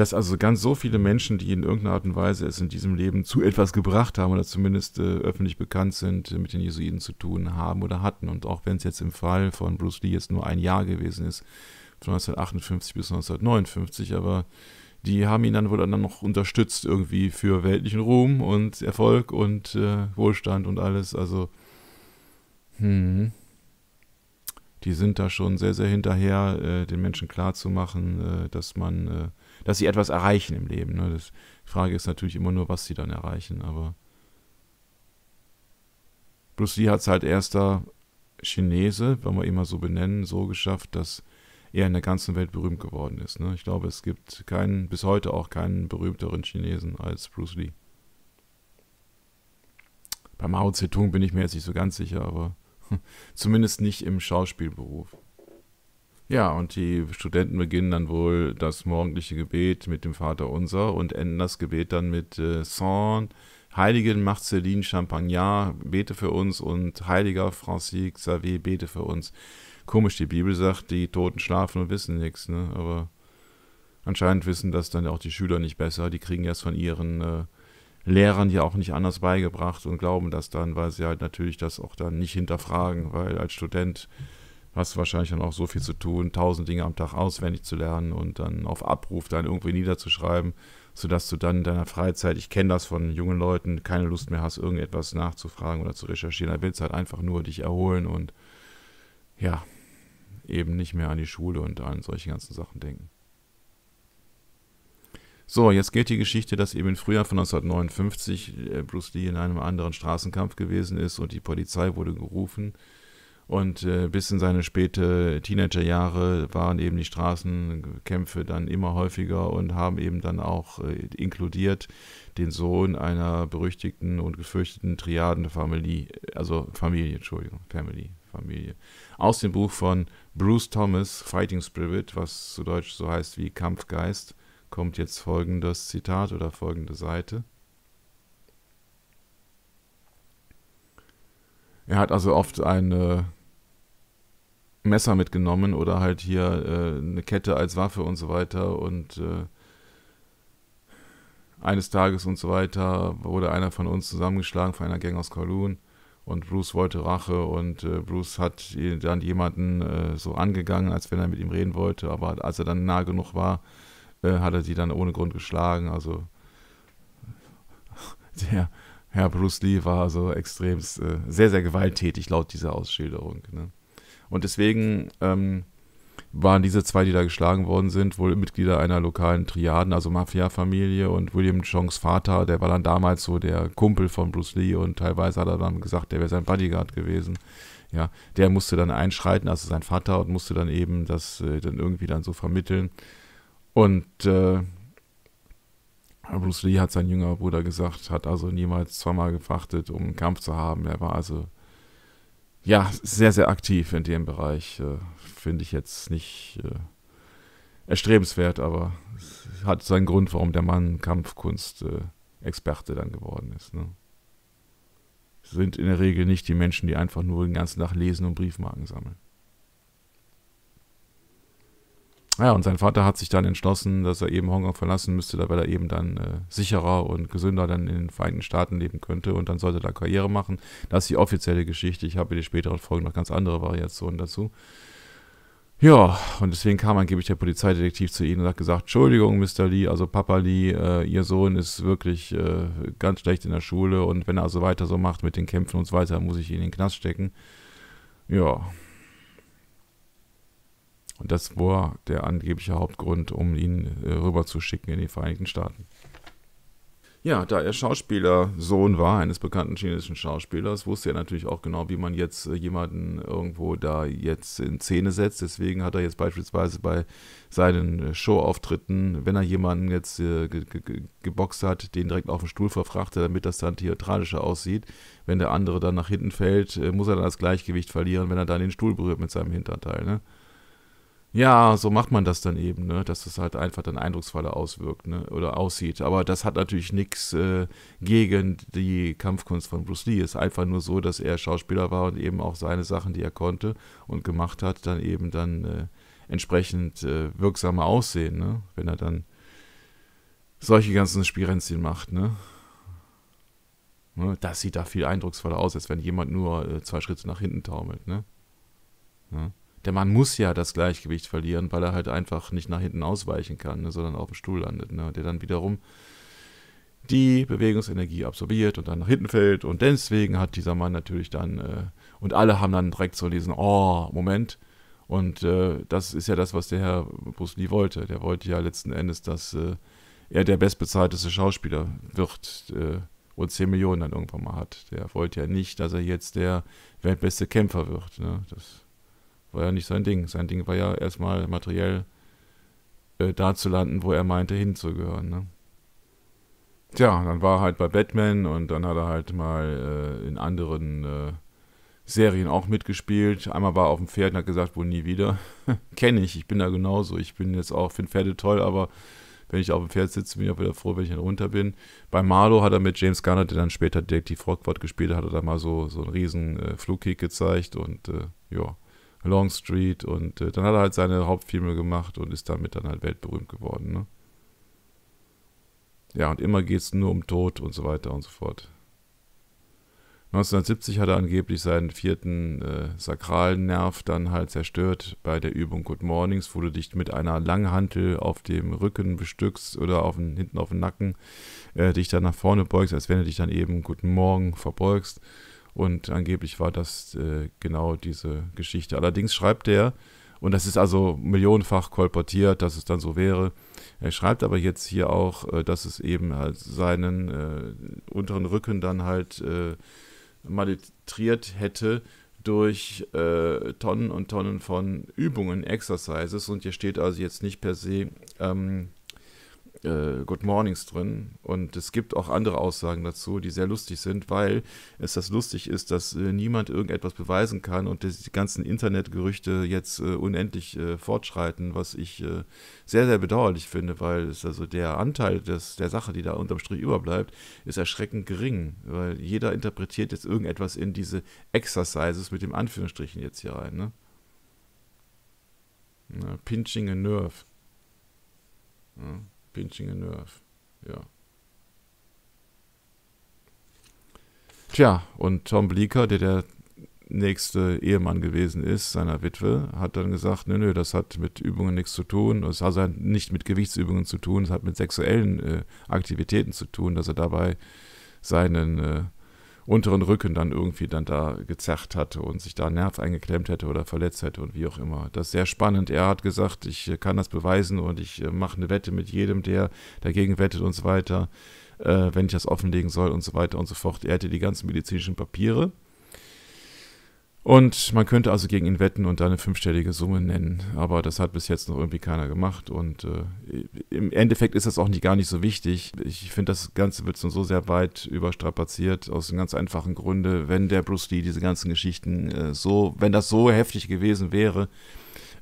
dass also ganz so viele Menschen, die in irgendeiner Art und Weise es in diesem Leben zu etwas gebracht haben oder zumindest äh, öffentlich bekannt sind, äh, mit den Jesuiten zu tun haben oder hatten. Und auch wenn es jetzt im Fall von Bruce Lee jetzt nur ein Jahr gewesen ist, von 1958 bis 1959, aber die haben ihn dann wohl dann noch unterstützt irgendwie für weltlichen Ruhm und Erfolg und äh, Wohlstand und alles. Also, hm. Die sind da schon sehr, sehr hinterher, äh, den Menschen klarzumachen, äh, dass man äh, dass sie etwas erreichen im Leben. Ne? Das, die Frage ist natürlich immer nur, was sie dann erreichen, aber. Bruce Lee hat es halt erster Chinese, wenn wir ihn mal so benennen, so geschafft, dass er in der ganzen Welt berühmt geworden ist. Ne? Ich glaube, es gibt keinen, bis heute auch keinen berühmteren Chinesen als Bruce Lee. Bei Mao Zedong bin ich mir jetzt nicht so ganz sicher, aber (laughs) zumindest nicht im Schauspielberuf. Ja, und die Studenten beginnen dann wohl das morgendliche Gebet mit dem Vater Unser und enden das Gebet dann mit äh, Saint, Heiligen Marceline Champagnat, bete für uns und Heiliger Francis Xavier, bete für uns. Komisch, die Bibel sagt, die Toten schlafen und wissen nichts, ne? aber anscheinend wissen das dann auch die Schüler nicht besser. Die kriegen ja es von ihren äh, Lehrern ja auch nicht anders beigebracht und glauben das dann, weil sie halt natürlich das auch dann nicht hinterfragen, weil als Student. Mhm hast du wahrscheinlich dann auch so viel zu tun, tausend Dinge am Tag auswendig zu lernen und dann auf Abruf dann irgendwie niederzuschreiben, sodass du dann in deiner Freizeit, ich kenne das von jungen Leuten, keine Lust mehr hast, irgendetwas nachzufragen oder zu recherchieren. Da willst du halt einfach nur dich erholen und ja, eben nicht mehr an die Schule und an solche ganzen Sachen denken. So, jetzt geht die Geschichte, dass eben im Frühjahr von 1959 äh, Bruce Lee in einem anderen Straßenkampf gewesen ist und die Polizei wurde gerufen und äh, bis in seine späte Teenagerjahre waren eben die Straßenkämpfe dann immer häufiger und haben eben dann auch äh, inkludiert den Sohn einer berüchtigten und gefürchteten Triadenfamilie, also Familie, Entschuldigung, Family, Familie. Aus dem Buch von Bruce Thomas, Fighting Spirit, was zu Deutsch so heißt wie Kampfgeist, kommt jetzt folgendes Zitat oder folgende Seite. Er hat also oft eine Messer mitgenommen oder halt hier äh, eine Kette als Waffe und so weiter und äh, eines Tages und so weiter wurde einer von uns zusammengeschlagen von einer Gang aus Kowloon und Bruce wollte Rache und äh, Bruce hat dann jemanden äh, so angegangen, als wenn er mit ihm reden wollte, aber als er dann nah genug war, äh, hat er sie dann ohne Grund geschlagen, also (laughs) der Herr Bruce Lee war also extrem äh, sehr, sehr gewalttätig laut dieser Ausschilderung. Ne? Und deswegen ähm, waren diese zwei, die da geschlagen worden sind, wohl Mitglieder einer lokalen Triaden, also Mafia-Familie und William Chongs Vater, der war dann damals so der Kumpel von Bruce Lee und teilweise hat er dann gesagt, der wäre sein Bodyguard gewesen. Ja, der musste dann einschreiten, also sein Vater, und musste dann eben das äh, dann irgendwie dann so vermitteln. Und äh, Bruce Lee hat sein jüngerer Bruder gesagt, hat also niemals zweimal gefrachtet, um einen Kampf zu haben. Er war also ja, sehr, sehr aktiv in dem Bereich. Äh, finde ich jetzt nicht äh, erstrebenswert, aber es hat seinen Grund, warum der Mann Kampfkunst-Experte äh, dann geworden ist. Ne? Sind in der Regel nicht die Menschen, die einfach nur den ganzen Tag lesen und Briefmarken sammeln. Ja, und sein Vater hat sich dann entschlossen, dass er eben Hongkong verlassen müsste, weil er eben dann äh, sicherer und gesünder dann in den Vereinigten Staaten leben könnte und dann sollte er da Karriere machen. Das ist die offizielle Geschichte. Ich habe in den späteren Folgen noch ganz andere Variationen dazu. Ja, und deswegen kam angeblich der Polizeidetektiv zu ihnen und hat gesagt, Entschuldigung, Mr. Lee, also Papa Lee, äh, ihr Sohn ist wirklich äh, ganz schlecht in der Schule und wenn er also weiter so macht mit den Kämpfen und so weiter, muss ich ihn in den Knast stecken. Ja, und das war der angebliche Hauptgrund, um ihn äh, rüberzuschicken in die Vereinigten Staaten. Ja, da er Schauspielersohn war, eines bekannten chinesischen Schauspielers, wusste er natürlich auch genau, wie man jetzt äh, jemanden irgendwo da jetzt in Szene setzt. Deswegen hat er jetzt beispielsweise bei seinen äh, Showauftritten, wenn er jemanden jetzt äh, ge ge geboxt hat, den direkt auf den Stuhl verfrachtet, damit das dann theatralischer aussieht. Wenn der andere dann nach hinten fällt, äh, muss er dann das Gleichgewicht verlieren, wenn er dann den Stuhl berührt mit seinem Hinterteil. Ne? Ja, so macht man das dann eben, ne? dass es das halt einfach dann eindrucksvoller auswirkt ne? oder aussieht. Aber das hat natürlich nichts äh, gegen die Kampfkunst von Bruce Lee. Es ist einfach nur so, dass er Schauspieler war und eben auch seine Sachen, die er konnte und gemacht hat, dann eben dann äh, entsprechend äh, wirksamer aussehen, ne? wenn er dann solche ganzen Spirenzien macht. Ne? ne? Das sieht da viel eindrucksvoller aus, als wenn jemand nur äh, zwei Schritte nach hinten taumelt. Ne? ne? der Mann muss ja das Gleichgewicht verlieren, weil er halt einfach nicht nach hinten ausweichen kann, ne, sondern auf dem Stuhl landet, ne, der dann wiederum die Bewegungsenergie absorbiert und dann nach hinten fällt. Und deswegen hat dieser Mann natürlich dann, äh, und alle haben dann direkt so diesen Oh-Moment. Und äh, das ist ja das, was der Herr Bruce Lee wollte. Der wollte ja letzten Endes, dass äh, er der bestbezahlteste Schauspieler wird äh, und 10 Millionen dann irgendwann mal hat. Der wollte ja nicht, dass er jetzt der weltbeste Kämpfer wird. Ne? Das war ja nicht sein Ding. Sein Ding war ja erstmal materiell äh, da zu landen, wo er meinte, hinzugehören. Ne? Tja, dann war er halt bei Batman und dann hat er halt mal äh, in anderen äh, Serien auch mitgespielt. Einmal war er auf dem Pferd und hat gesagt, wohl nie wieder. (laughs) Kenne ich, ich bin da genauso. Ich bin jetzt auch, finde Pferde toll, aber wenn ich auf dem Pferd sitze, bin ich auch wieder froh, wenn ich dann runter bin. Bei Marlow hat er mit James Garner, der dann später Detektiv Rockford gespielt hat, hat er da mal so, so einen riesen äh, Flugkick gezeigt und äh, ja. Longstreet und äh, dann hat er halt seine Hauptfilme gemacht und ist damit dann halt weltberühmt geworden. Ne? Ja, und immer geht es nur um Tod und so weiter und so fort. 1970 hat er angeblich seinen vierten äh, sakralen Nerv dann halt zerstört bei der Übung Good Mornings, wo du dich mit einer Langhantel auf dem Rücken bestückst oder auf den, hinten auf dem Nacken äh, dich dann nach vorne beugst, als wenn du dich dann eben Guten Morgen verbeugst. Und angeblich war das äh, genau diese Geschichte. Allerdings schreibt er, und das ist also millionenfach kolportiert, dass es dann so wäre. Er schreibt aber jetzt hier auch, äh, dass es eben halt seinen äh, unteren Rücken dann halt äh, maltriert hätte durch äh, Tonnen und Tonnen von Übungen, Exercises. Und hier steht also jetzt nicht per se ähm, äh, Good Mornings drin. Und es gibt auch andere Aussagen dazu, die sehr lustig sind, weil es das lustig ist, dass äh, niemand irgendetwas beweisen kann und die ganzen Internetgerüchte jetzt äh, unendlich äh, fortschreiten, was ich äh, sehr, sehr bedauerlich finde, weil es also der Anteil des, der Sache, die da unterm Strich überbleibt, ist erschreckend gering, weil jeder interpretiert jetzt irgendetwas in diese Exercises mit dem Anführungsstrichen jetzt hier rein. Ne? Na, pinching a nerve. Ja. Pinching a Ja. Tja, und Tom Bleeker, der der nächste Ehemann gewesen ist, seiner Witwe, hat dann gesagt, nö, nö, das hat mit Übungen nichts zu tun, es hat also nicht mit Gewichtsübungen zu tun, es hat mit sexuellen äh, Aktivitäten zu tun, dass er dabei seinen äh, unteren Rücken dann irgendwie dann da gezerrt hatte und sich da einen Nerv eingeklemmt hätte oder verletzt hätte und wie auch immer. Das ist sehr spannend. Er hat gesagt, ich äh, kann das beweisen und ich äh, mache eine Wette mit jedem, der dagegen wettet und so weiter, äh, wenn ich das offenlegen soll und so weiter und so fort. Er hätte die ganzen medizinischen Papiere und man könnte also gegen ihn wetten und dann eine fünfstellige Summe nennen. Aber das hat bis jetzt noch irgendwie keiner gemacht. Und äh, im Endeffekt ist das auch nicht, gar nicht so wichtig. Ich finde, das Ganze wird so sehr weit überstrapaziert, aus einem ganz einfachen Grunde. Wenn der Bruce Lee diese ganzen Geschichten äh, so, wenn das so heftig gewesen wäre,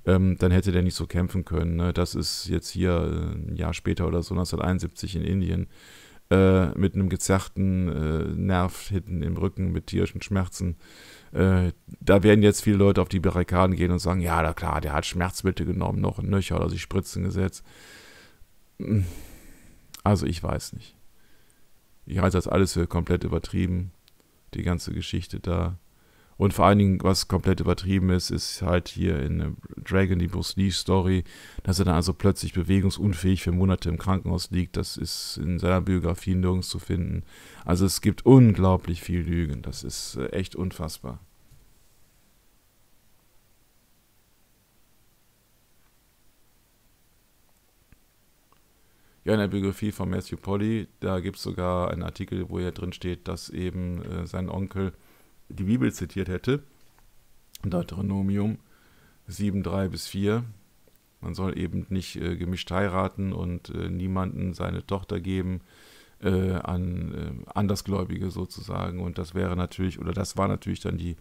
ähm, dann hätte der nicht so kämpfen können. Ne? Das ist jetzt hier äh, ein Jahr später oder so, 1971 in Indien. Äh, mit einem gezerrten äh, Nerv hinten im Rücken, mit tierischen Schmerzen äh, da werden jetzt viele Leute auf die Barrikaden gehen und sagen, ja, na klar, der hat Schmerzmittel genommen, noch ein ne? Nöcher oder sich Spritzen gesetzt. Hm. Also ich weiß nicht. Ich halte das alles für komplett übertrieben, die ganze Geschichte da. Und vor allen Dingen, was komplett übertrieben ist, ist halt hier in Dragon die Bruce Lee Story, dass er dann also plötzlich bewegungsunfähig für Monate im Krankenhaus liegt. Das ist in seiner Biografie nirgends zu finden. Also es gibt unglaublich viel Lügen. Das ist äh, echt unfassbar. Ja, in der Biografie von Matthew Polly, da gibt es sogar einen Artikel, wo ja drin steht, dass eben äh, sein Onkel die Bibel zitiert hätte, Deuteronomium 7, 3 bis 4, man soll eben nicht äh, gemischt heiraten und äh, niemanden seine Tochter geben äh, an äh, Andersgläubige sozusagen. Und das wäre natürlich, oder das war natürlich dann die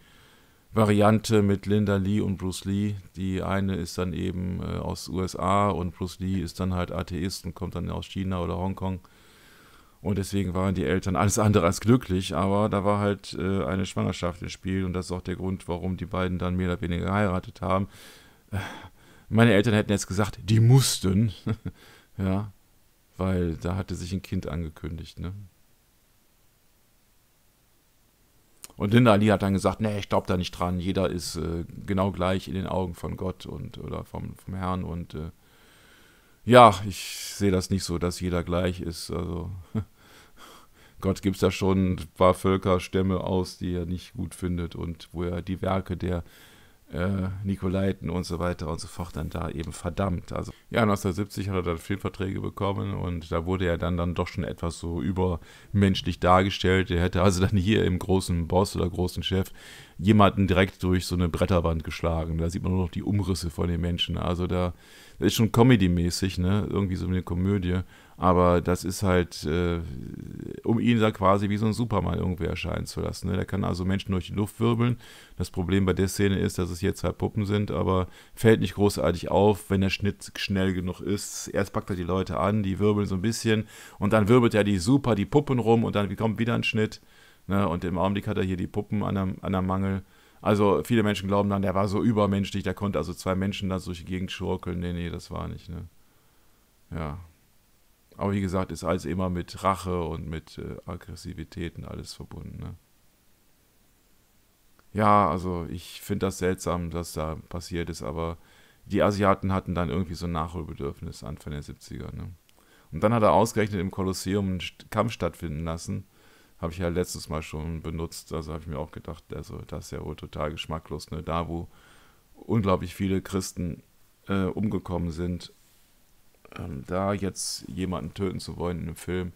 Variante mit Linda Lee und Bruce Lee. Die eine ist dann eben äh, aus USA und Bruce Lee ist dann halt Atheist und kommt dann aus China oder Hongkong und deswegen waren die Eltern alles andere als glücklich, aber da war halt äh, eine Schwangerschaft im Spiel und das ist auch der Grund, warum die beiden dann mehr oder weniger geheiratet haben. Äh, meine Eltern hätten jetzt gesagt, die mussten, (laughs) ja, weil da hatte sich ein Kind angekündigt, ne? Und Linda Ali hat dann gesagt, nee, ich glaube da nicht dran, jeder ist äh, genau gleich in den Augen von Gott und oder vom, vom Herrn und äh, ja, ich sehe das nicht so, dass jeder gleich ist. Also (laughs) Gott gibt es da schon ein paar Völkerstämme aus, die er nicht gut findet und wo er die Werke der äh, Nikolaiten und so weiter und so fort dann da eben verdammt. Also ja, 1970 hat er dann Filmverträge bekommen und da wurde er dann, dann doch schon etwas so übermenschlich dargestellt. Er hätte also dann hier im großen Boss oder großen Chef jemanden direkt durch so eine Bretterwand geschlagen. Da sieht man nur noch die Umrisse von den Menschen. Also da ist schon Comedy-mäßig, ne? Irgendwie so eine Komödie. Aber das ist halt, äh, um ihn da quasi wie so ein Superman irgendwie erscheinen zu lassen. Ne? Der kann also Menschen durch die Luft wirbeln. Das Problem bei der Szene ist, dass es hier zwei Puppen sind, aber fällt nicht großartig auf, wenn der Schnitt schnell genug ist. Erst packt er die Leute an, die wirbeln so ein bisschen und dann wirbelt er die super, die Puppen rum und dann kommt wieder ein Schnitt. Ne? Und im Augenblick hat er hier die Puppen an der, an der Mangel also viele Menschen glauben dann, der war so übermenschlich, der konnte also zwei Menschen da durch die Gegend schurkeln. Nee, nee, das war nicht, ne? Ja. Aber wie gesagt, ist alles immer mit Rache und mit äh, Aggressivitäten alles verbunden, ne? Ja, also ich finde das seltsam, dass da passiert ist, aber die Asiaten hatten dann irgendwie so ein Nachholbedürfnis Anfang der 70er, ne? Und dann hat er ausgerechnet im Kolosseum einen Kampf stattfinden lassen habe ich ja letztes Mal schon benutzt. Also habe ich mir auch gedacht, also das ist ja wohl total geschmacklos. Ne? Da, wo unglaublich viele Christen äh, umgekommen sind, ähm, da jetzt jemanden töten zu wollen in einem Film.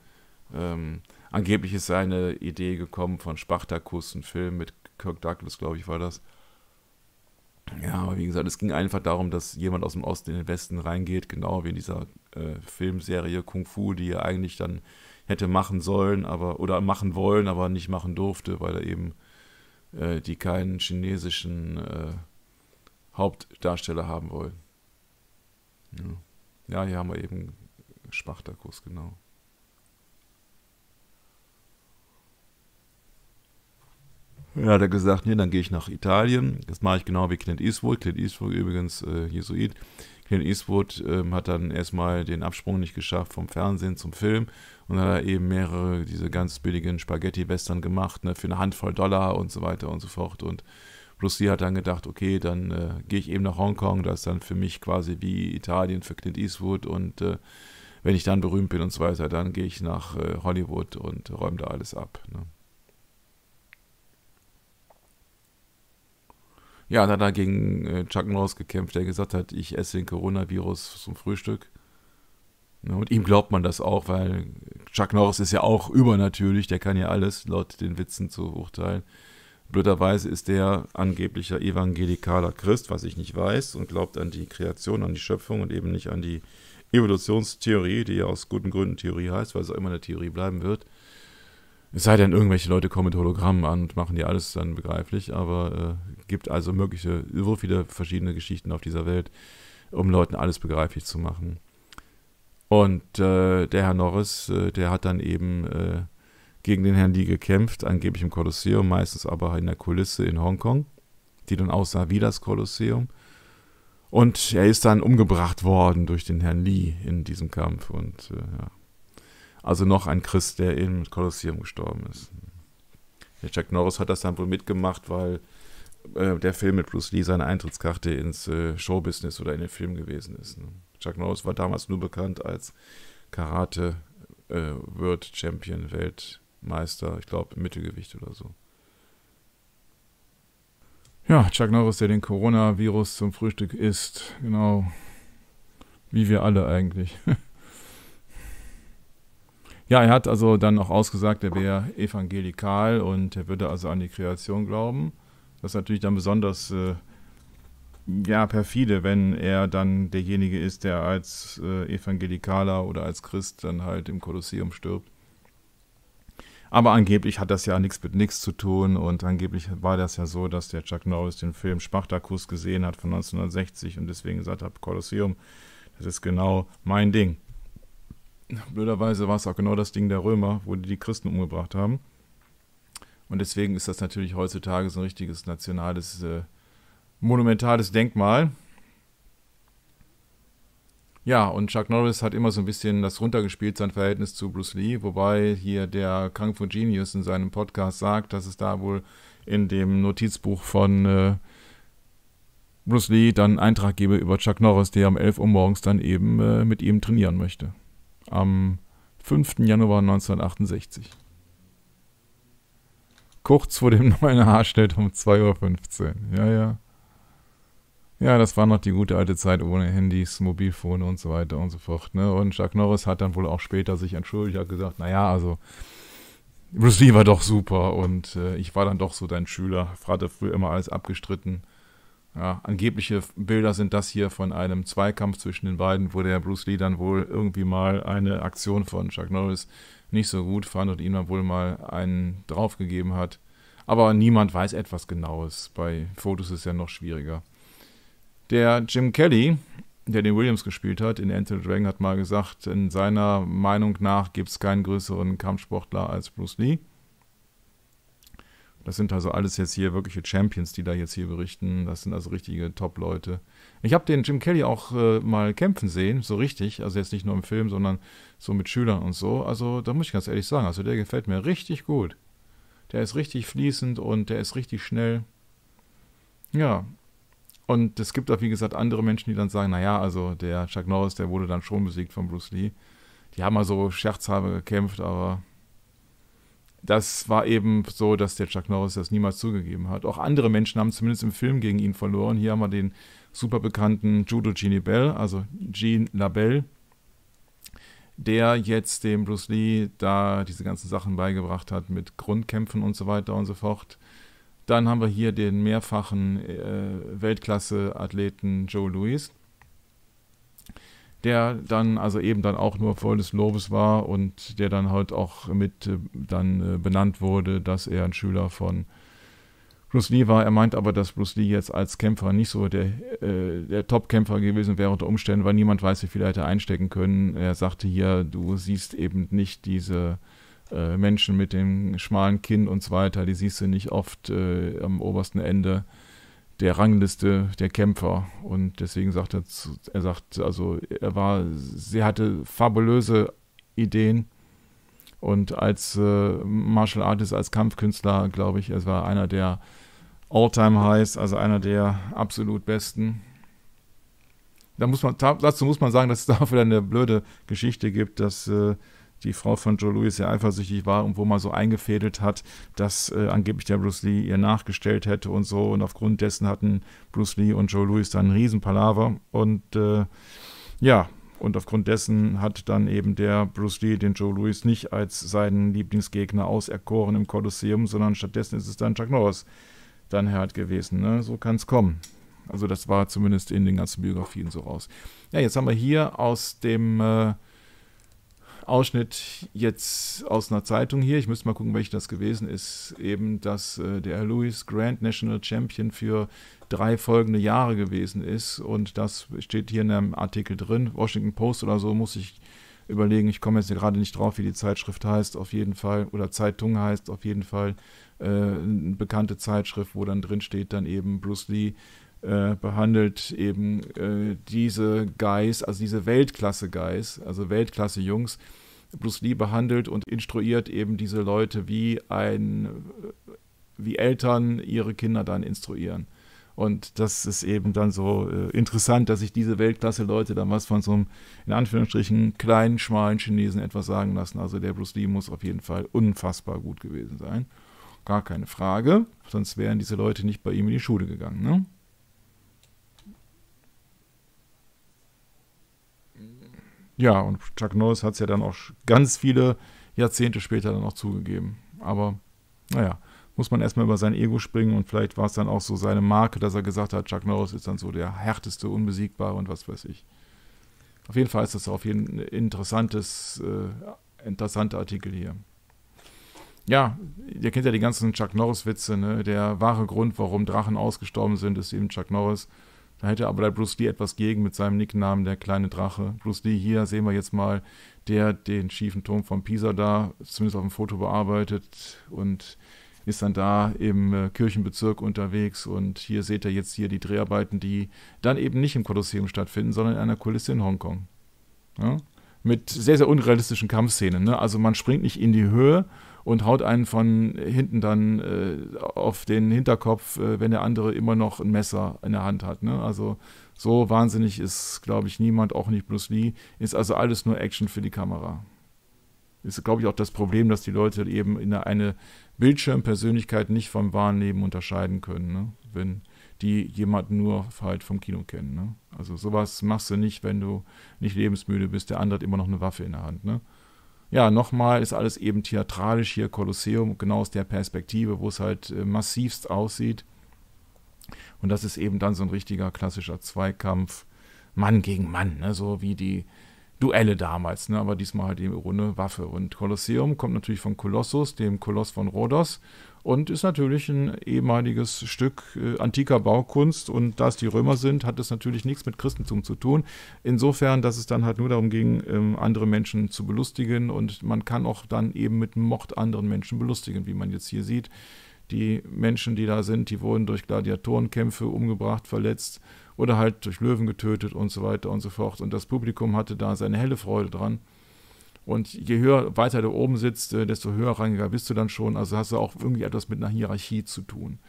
Ähm, angeblich ist eine Idee gekommen von Spartacus, ein Film mit Kirk Douglas, glaube ich, war das. Ja, aber wie gesagt, es ging einfach darum, dass jemand aus dem Osten in den Westen reingeht, genau wie in dieser äh, Filmserie Kung Fu, die ja eigentlich dann hätte machen sollen, aber oder machen wollen, aber nicht machen durfte, weil er eben äh, die keinen chinesischen äh, Hauptdarsteller haben wollen. Ja. ja, hier haben wir eben Spachtakus, genau. Ja, hat er gesagt, nee, dann gehe ich nach Italien. Das mache ich genau wie Clint Eastwood. Clint Eastwood übrigens äh, Jesuit. Clint Eastwood ähm, hat dann erstmal den Absprung nicht geschafft vom Fernsehen zum Film und dann hat er eben mehrere diese ganz billigen Spaghetti-Western gemacht, ne, für eine Handvoll Dollar und so weiter und so fort. Und Lucy hat dann gedacht, okay, dann äh, gehe ich eben nach Hongkong, das ist dann für mich quasi wie Italien für Clint Eastwood und äh, wenn ich dann berühmt bin und so weiter, dann gehe ich nach äh, Hollywood und räume da alles ab. Ne? Ja, dann hat er gegen äh, Chuck Norris gekämpft, der gesagt hat, ich esse den Coronavirus zum Frühstück. Und ihm glaubt man das auch, weil Chuck Norris ist ja auch übernatürlich, der kann ja alles, laut den Witzen zu urteilen. Blöderweise ist der angeblicher evangelikaler Christ, was ich nicht weiß, und glaubt an die Kreation, an die Schöpfung und eben nicht an die Evolutionstheorie, die ja aus guten Gründen Theorie heißt, weil es auch immer eine Theorie bleiben wird. Es sei denn, irgendwelche Leute kommen mit Hologrammen an und machen dir alles dann begreiflich, aber äh, gibt also mögliche, so viele verschiedene Geschichten auf dieser Welt, um Leuten alles begreiflich zu machen. Und äh, der Herr Norris, äh, der hat dann eben äh, gegen den Herrn Lee gekämpft, angeblich im Kolosseum, meistens aber in der Kulisse in Hongkong, die dann aussah wie das Kolosseum. Und er ist dann umgebracht worden durch den Herrn Lee in diesem Kampf. Und äh, ja. Also noch ein Christ, der im Kolosseum gestorben ist. Der Chuck Norris hat das dann wohl mitgemacht, weil äh, der Film mit Bruce Lee seine Eintrittskarte ins äh, Showbusiness oder in den Film gewesen ist. Ne? Chuck Norris war damals nur bekannt als Karate äh, World Champion, Weltmeister, ich glaube Mittelgewicht oder so. Ja, Chuck Norris, der den Coronavirus zum Frühstück isst, genau. Wie wir alle eigentlich. (laughs) ja, er hat also dann auch ausgesagt, er wäre evangelikal und er würde also an die Kreation glauben. Das ist natürlich dann besonders äh, ja, perfide, wenn er dann derjenige ist, der als äh, Evangelikaler oder als Christ dann halt im Kolosseum stirbt. Aber angeblich hat das ja nichts mit nichts zu tun und angeblich war das ja so, dass der Chuck Norris den Film Spartacus gesehen hat von 1960 und deswegen gesagt hat, Kolosseum, das ist genau mein Ding. Blöderweise war es auch genau das Ding der Römer, wo die die Christen umgebracht haben. Und deswegen ist das natürlich heutzutage so ein richtiges nationales äh, monumentales Denkmal. Ja, und Chuck Norris hat immer so ein bisschen das runtergespielt, sein Verhältnis zu Bruce Lee, wobei hier der Kung Fu Genius in seinem Podcast sagt, dass es da wohl in dem Notizbuch von äh, Bruce Lee dann einen Eintrag gebe über Chuck Norris, der um 11 Uhr morgens dann eben äh, mit ihm trainieren möchte. Am 5. Januar 1968. Kurz vor dem (laughs) neuen Haarschnitt um 2.15 Uhr. Ja, ja. Ja, das war noch die gute alte Zeit ohne Handys, Mobilfone und so weiter und so fort. Ne? Und Chuck Norris hat dann wohl auch später sich entschuldigt, hat gesagt, naja, also Bruce Lee war doch super und äh, ich war dann doch so dein Schüler, hatte früher immer alles abgestritten. Ja, angebliche Bilder sind das hier von einem Zweikampf zwischen den beiden, wo der Bruce Lee dann wohl irgendwie mal eine Aktion von Chuck Norris nicht so gut fand und ihm dann wohl mal einen draufgegeben hat. Aber niemand weiß etwas Genaues. Bei Fotos ist es ja noch schwieriger. Der Jim Kelly, der den Williams gespielt hat, in Enter the Dragon, hat mal gesagt, in seiner Meinung nach gibt es keinen größeren Kampfsportler als Bruce Lee. Das sind also alles jetzt hier wirkliche Champions, die da jetzt hier berichten. Das sind also richtige Top-Leute. Ich habe den Jim Kelly auch äh, mal kämpfen sehen, so richtig. Also jetzt nicht nur im Film, sondern so mit Schülern und so. Also da muss ich ganz ehrlich sagen, also der gefällt mir richtig gut. Der ist richtig fließend und der ist richtig schnell. Ja, und es gibt auch, wie gesagt, andere Menschen, die dann sagen, naja, also der Chuck Norris, der wurde dann schon besiegt von Bruce Lee. Die haben mal so scherzhaber gekämpft, aber das war eben so, dass der Chuck Norris das niemals zugegeben hat. Auch andere Menschen haben zumindest im Film gegen ihn verloren. Hier haben wir den super bekannten Judo Genie Bell, also Gene LaBelle, der jetzt dem Bruce Lee da diese ganzen Sachen beigebracht hat mit Grundkämpfen und so weiter und so fort. Dann haben wir hier den mehrfachen äh, Weltklasse-Athleten Joe Louis, der dann also eben dann auch nur voll des Lobes war und der dann halt auch mit äh, dann äh, benannt wurde, dass er ein Schüler von Bruce Lee war. Er meint aber, dass Bruce Lee jetzt als Kämpfer nicht so der, äh, der Top-Kämpfer gewesen wäre unter Umständen, weil niemand weiß, wie viel er hätte einstecken können. Er sagte hier, du siehst eben nicht diese äh, Menschen mit dem schmalen Kinn und so weiter, die siehst du nicht oft äh, am obersten Ende der Rangliste der Kämpfer. Und deswegen sagt er, er sagt, also er war, sie hatte fabulöse Ideen. Und als äh, Martial Artist, als Kampfkünstler, glaube ich, er war einer der All-Time-Highs, also einer der absolut besten. Da muss man, dazu muss man sagen, dass es (laughs) dafür eine blöde Geschichte gibt, dass äh, die Frau von Joe Louis sehr eifersüchtig war und wo man so eingefädelt hat, dass äh, angeblich der Bruce Lee ihr nachgestellt hätte und so. Und aufgrund dessen hatten Bruce Lee und Joe Louis dann einen Riesenpalaver. Und äh, ja, und aufgrund dessen hat dann eben der Bruce Lee den Joe Louis nicht als seinen Lieblingsgegner auserkoren im Kolosseum, sondern stattdessen ist es dann Chuck Norris dann halt gewesen. Ne? So kann es kommen. Also das war zumindest in den ganzen Biografien so raus. Ja, jetzt haben wir hier aus dem äh, Ausschnitt jetzt aus einer Zeitung hier, ich müsste mal gucken, welche das gewesen ist, eben, dass äh, der Lewis Grand National Champion für drei folgende Jahre gewesen ist und das steht hier in einem Artikel drin, Washington Post oder so, muss ich überlegen, ich komme jetzt ja gerade nicht drauf, wie die Zeitschrift heißt, auf jeden Fall, oder Zeitung heißt auf jeden Fall, äh, eine bekannte Zeitschrift, wo dann drin steht, dann eben Bruce Lee äh, behandelt eben äh, diese Guys, also diese Weltklasse-Guys, also Weltklasse-Jungs. Bruce Lee behandelt und instruiert eben diese Leute, wie ein, äh, wie Eltern ihre Kinder dann instruieren. Und das ist eben dann so äh, interessant, dass sich diese Weltklasse-Leute dann was von so einem, in Anführungsstrichen, kleinen, schmalen Chinesen etwas sagen lassen. Also der Bruce Lee muss auf jeden Fall unfassbar gut gewesen sein. Gar keine Frage, sonst wären diese Leute nicht bei ihm in die Schule gegangen. Ne? Ja, und Chuck Norris hat es ja dann auch ganz viele Jahrzehnte später dann auch zugegeben. Aber naja, muss man erstmal über sein Ego springen und vielleicht war es dann auch so seine Marke, dass er gesagt hat, Chuck Norris ist dann so der härteste, unbesiegbare und was weiß ich. Auf jeden Fall ist das auf jeden Fall ein interessantes, äh, interessanter Artikel hier. Ja, ihr kennt ja die ganzen Chuck Norris-Witze, ne? Der wahre Grund, warum Drachen ausgestorben sind, ist eben Chuck Norris. Da hätte aber der Bruce Lee etwas gegen mit seinem Nicknamen der kleine Drache. Bruce Lee hier sehen wir jetzt mal, der den schiefen Turm von Pisa da, zumindest auf dem Foto bearbeitet und ist dann da im äh, Kirchenbezirk unterwegs und hier seht ihr jetzt hier die Dreharbeiten, die dann eben nicht im Kolosseum stattfinden, sondern in einer Kulisse in Hongkong. Ja? Mit sehr, sehr unrealistischen Kampfszenen. Ne? Also man springt nicht in die Höhe, und haut einen von hinten dann äh, auf den Hinterkopf, äh, wenn der andere immer noch ein Messer in der Hand hat. Ne? Also so wahnsinnig ist, glaube ich, niemand, auch nicht Bruce Lee. Ist also alles nur Action für die Kamera. Ist, glaube ich, auch das Problem, dass die Leute eben in eine, Bildschirmpersönlichkeit nicht vom wahren Leben unterscheiden können, ne? wenn die jemanden nur halt vom Kino kennen. Ne? Also sowas machst du nicht, wenn du nicht lebensmüde bist, der andere hat immer noch eine Waffe in der Hand. Ne? ja, nochmal ist alles eben theatralisch hier, Kolosseum, genau aus der Perspektive, wo es halt äh, massivst aussieht. Und das ist eben dann so ein richtiger klassischer Zweikampf, Mann gegen Mann, ne? so wie die Duelle damals, ne? aber diesmal halt eben ohne Waffe. Und Kolosseum kommt natürlich von Kolossus, dem Koloss von Rhodos, und ist natürlich ein ehemaliges Stück äh, antiker Baukunst. Und da es die Römer sind, hat es natürlich nichts mit Christentum zu tun. Insofern, dass es dann halt nur darum ging, ähm, andere Menschen zu belustigen. Und man kann auch dann eben mit Mord anderen Menschen belustigen, wie man jetzt hier sieht. Die Menschen, die da sind, die wurden durch Gladiatorenkämpfe umgebracht, verletzt oder halt durch Löwen getötet und so weiter und so fort. Und das Publikum hatte da seine helle Freude dran. Und je höher, weiter du oben sitzt, äh, desto höherrangiger bist du dann schon. Also hast du auch irgendwie etwas mit einer Hierarchie zu tun.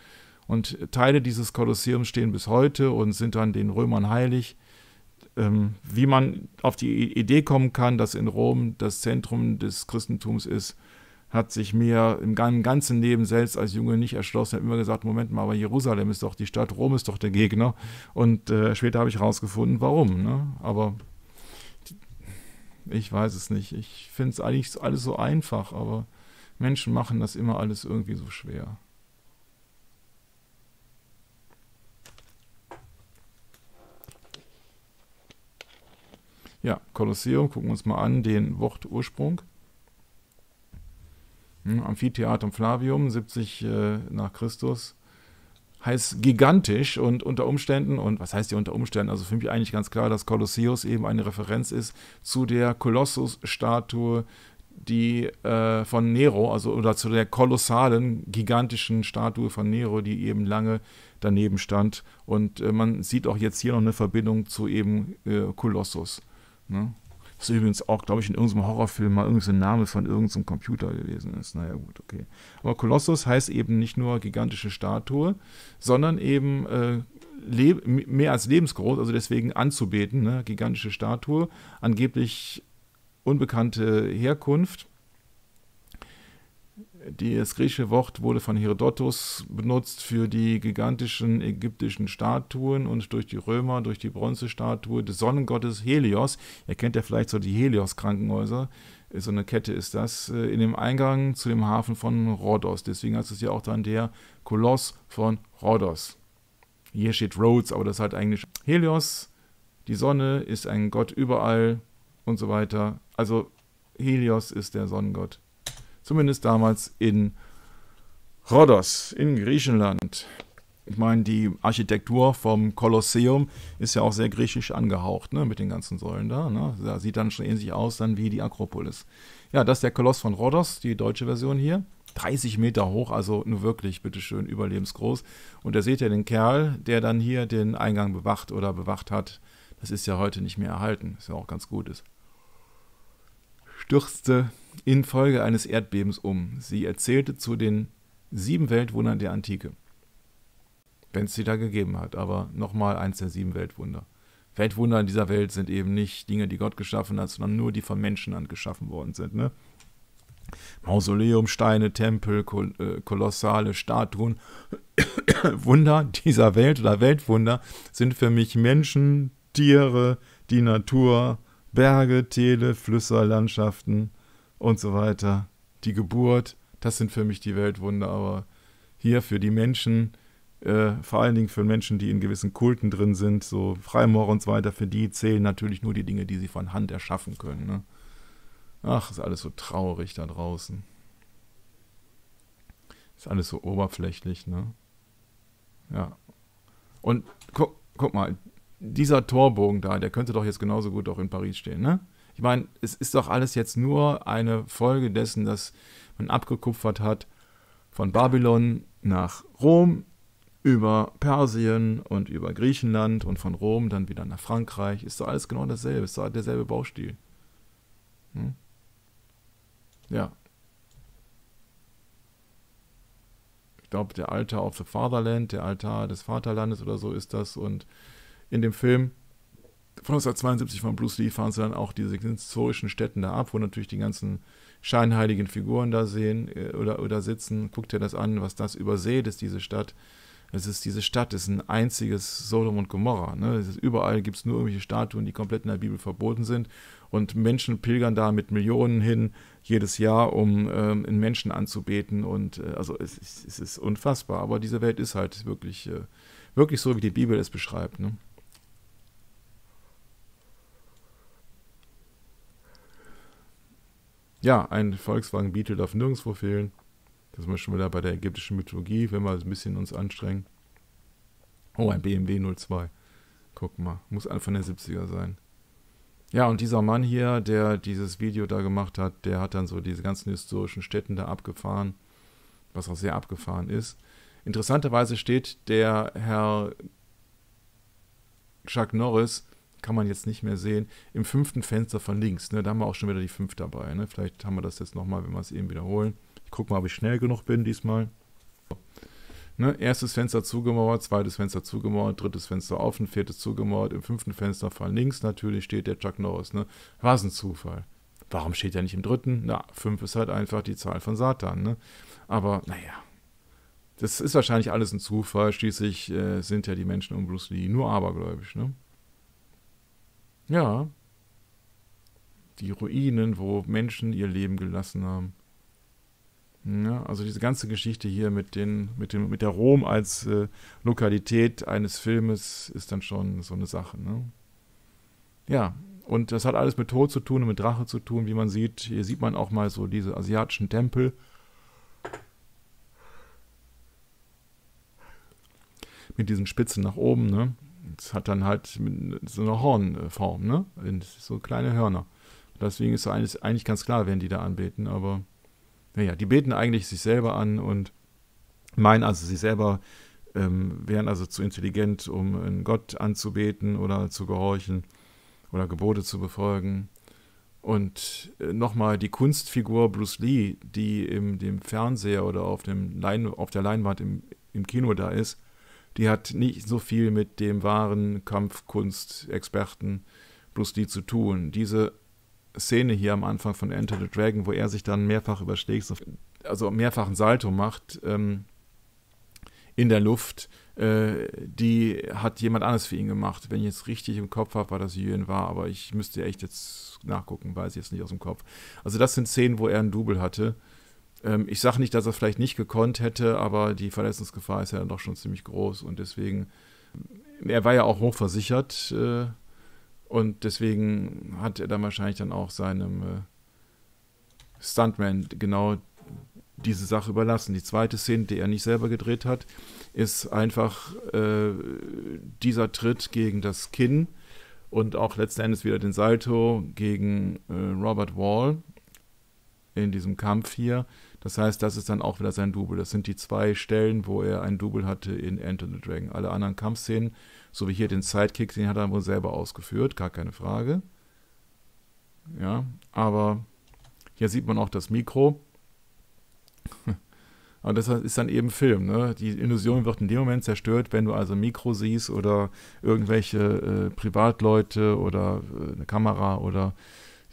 Und Teile dieses Kolosseums stehen bis heute und sind dann den Römern heilig. Ähm, wie man auf die Idee kommen kann, dass in Rom das Zentrum des Christentums ist, hat sich mir im ganzen Leben selbst als Junge nicht erschlossen. hat immer gesagt, Moment mal, aber Jerusalem ist doch die Stadt, Rom ist doch der Gegner. Und äh, später habe ich herausgefunden, warum. Ne? Aber ich weiß es nicht. Ich finde es eigentlich alles so einfach, aber Menschen machen das immer alles irgendwie so schwer. Ja, Kolosseum, gucken wir uns mal an, den Wortursprung. Hm, Amphitheatrum Flavium, 70 äh, nach Christus, heißt gigantisch und unter Umständen, und was heißt hier unter Umständen? Also für mich eigentlich ganz klar, dass Kolosseus eben eine Referenz ist zu der Kolossusstatue, die äh, von Nero, also oder zu der kolossalen, gigantischen Statue von Nero, die eben lange daneben stand. Und äh, man sieht auch jetzt hier noch eine Verbindung zu eben äh, Kolossus. Ne? Was übrigens auch, glaube ich, in irgendeinem Horrorfilm mal irgendein Name von irgendeinem Computer gewesen ist. Naja, gut, okay. Aber Kolossus heißt eben nicht nur gigantische Statue, sondern eben äh, mehr als lebensgroß, also deswegen anzubeten, ne? gigantische Statue, angeblich unbekannte Herkunft das griechische Wort wurde von Herodotus benutzt für die gigantischen ägyptischen Statuen und durch die Römer, durch die Bronzestatue des Sonnengottes Helios. Ihr kennt ja vielleicht so die Helios-Krankenhäuser. So eine Kette ist das äh, in dem Eingang zu dem Hafen von Rhodos. Deswegen heißt es ja auch dann der Koloss von Rhodos. Hier steht Rhodes, aber das ist halt eigentlich Helios. Die Sonne ist ein Gott überall und so weiter. Also Helios ist der Sonnengott. Zumindest damals in Rhodos in Griechenland. Ich meine, die Architektur vom Kolosseum ist ja auch sehr griechisch angehaucht, ne, mit den ganzen Säulen da. Ne? Da sieht dann schon ähnlich aus dann wie die Akropolis. Ja, das ist der Koloss von Rhodos, die deutsche Version hier. 30 Meter hoch, also nur wirklich, bitteschön, überlebensgroß. Und da seht ihr den Kerl, der dann hier den Eingang bewacht oder bewacht hat. Das ist ja heute nicht mehr erhalten, ist ja auch ganz gut Stürzte infolge eines Erdbebens um. Sie erzählte zu den sieben Weltwundern der Antike. Wenn es sie da gegeben hat, aber nochmal eins der sieben Weltwunder. Weltwunder in dieser Welt sind eben nicht Dinge, die Gott geschaffen hat, sondern nur die von Menschenhand geschaffen worden sind. Ne? Mausoleum, Steine, Tempel, kol äh, kolossale Statuen. (coughs) Wunder dieser Welt oder Weltwunder sind für mich Menschen, Tiere, die Natur, Berge, Täler, Flüsse, Landschaften, und so weiter. Die Geburt, das sind für mich die Weltwunder, aber hier für die Menschen, äh, vor allen Dingen für Menschen, die in gewissen Kulten drin sind, so Freimaurer und so weiter, für die zählen natürlich nur die Dinge, die sie von Hand erschaffen können. Ne? Ach, ist alles so traurig da draußen. Ist alles so oberflächlich, ne? Ja. Und guck, guck mal, dieser Torbogen da, der könnte doch jetzt genauso gut auch in Paris stehen, ne? Ich meine, es ist doch alles jetzt nur eine Folge dessen, dass man abgekupfert hat von Babylon nach Rom, über Persien und über Griechenland und von Rom dann wieder nach Frankreich. Ist doch alles genau dasselbe, ist doch derselbe Baustil. Hm? Ja. Ich glaube, der Altar of the Fatherland, der Altar des Vaterlandes oder so ist das. Und in dem Film von 1972 von Bruce Lee fahren sie dann auch diese historischen Städten da ab, wo natürlich die ganzen scheinheiligen Figuren da sehen äh, oder, oder sitzen. Guckt ihr das an, was das übersät ist, diese Stadt. Es ist diese Stadt, ist ein einziges Sodom und Gomorra. Ne? Ist, überall gibt es nur irgendwelche Statuen, die komplett in der Bibel verboten sind. Und Menschen pilgern da mit Millionen hin jedes Jahr, um ähm, einen Menschen anzubeten. Und äh, also es, es, ist unfassbar. Aber diese Welt ist halt wirklich, äh, wirklich so, wie die Bibel es beschreibt. Ne? Ja, ein Volkswagen Beetle darf nirgendwo fehlen. Das sind wir schon wieder bei der ägyptischen Mythologie, wenn wir uns ein bisschen uns anstrengen. Oh, ein BMW 02. Guck mal, muss Anfang der 70er sein. Ja, und dieser Mann hier, der dieses Video da gemacht hat, der hat dann so diese ganzen historischen Städten da abgefahren, was auch sehr abgefahren ist. Interessanterweise steht der Herr Chuck Norris kann man jetzt nicht mehr sehen, im fünften Fenster von links. Ne, da haben wir auch schon wieder die fünf dabei. Ne? Vielleicht haben wir das jetzt nochmal, wenn wir es eben wiederholen. Ich gucke mal, ob ich schnell genug bin diesmal. Ne, erstes Fenster zugemauert, zweites Fenster zugemauert, drittes Fenster offen, viertes zugemauert, im fünften Fenster von links natürlich steht der Chuck Norris. Ne? Was ein Zufall. Warum steht er nicht im dritten? Na, fünf ist halt einfach die Zahl von Satan. Ne? Aber naja, das ist wahrscheinlich alles ein Zufall. Schließlich äh, sind ja die Menschen um Bruce Lee nur abergläubisch. Ne? Ja. Die Ruinen, wo Menschen ihr Leben gelassen haben. Ja, also diese ganze Geschichte hier mit, den, mit, dem, mit der Rom als äh, Lokalität eines Filmes ist dann schon so eine Sache. Ne? Ja, und das hat alles mit Tod zu tun und mit Drache zu tun, wie man sieht. Hier sieht man auch mal so diese asiatischen Tempel. Mit diesen Spitzen nach oben, ne? es hat dann halt so eine Hornform, ne? So kleine Hörner. Deswegen ist eigentlich ganz klar, wenn die da anbeten, aber naja, die beten eigentlich sich selber an und meinen also, sie selber ähm, wären also zu intelligent, um einen Gott anzubeten oder zu gehorchen oder Gebote zu befolgen. Und äh, nochmal die Kunstfigur Bruce Lee, die im dem Fernseher oder auf, dem Lein, auf der Leinwand im, im Kino da ist, die hat nicht so viel mit dem wahren Kampfkunstexperten Bruce die zu tun. Diese Szene hier am Anfang von Enter the Dragon, wo er sich dann mehrfach überschlägt, also mehrfach mehrfachen Salto macht ähm, in der Luft, äh, die hat jemand anderes für ihn gemacht. Wenn ich jetzt richtig im Kopf habe, war das Jürgen war, aber ich müsste echt jetzt nachgucken, weiß ich jetzt nicht aus dem Kopf. Also das sind Szenen, wo er einen Double hatte ähm, ich sage nicht, dass er vielleicht nicht gekonnt hätte, aber die Verletzungsgefahr ist ja dann doch schon ziemlich groß und deswegen, ähm, er war ja auch hochversichert äh, und deswegen hat er dann wahrscheinlich dann auch seinem äh, Stuntman genau diese Sache überlassen. Die zweite Szene, die er nicht selber gedreht hat, ist einfach äh, dieser Tritt gegen das Kinn und auch letzten Endes wieder den Salto gegen äh, Robert Wall in diesem Kampf hier, das heißt, das ist dann auch wieder sein Double. Das sind die zwei Stellen, wo er ein Double hatte in Enter the Dragon. Alle anderen Kampfszenen, so wie hier den Sidekick, den hat er wohl selber ausgeführt, gar keine Frage. Ja, aber hier sieht man auch das Mikro. (laughs) Aber das ist dann eben Film. Ne? Die Illusion wird in dem Moment zerstört, wenn du also Mikro siehst oder irgendwelche äh, Privatleute oder äh, eine Kamera oder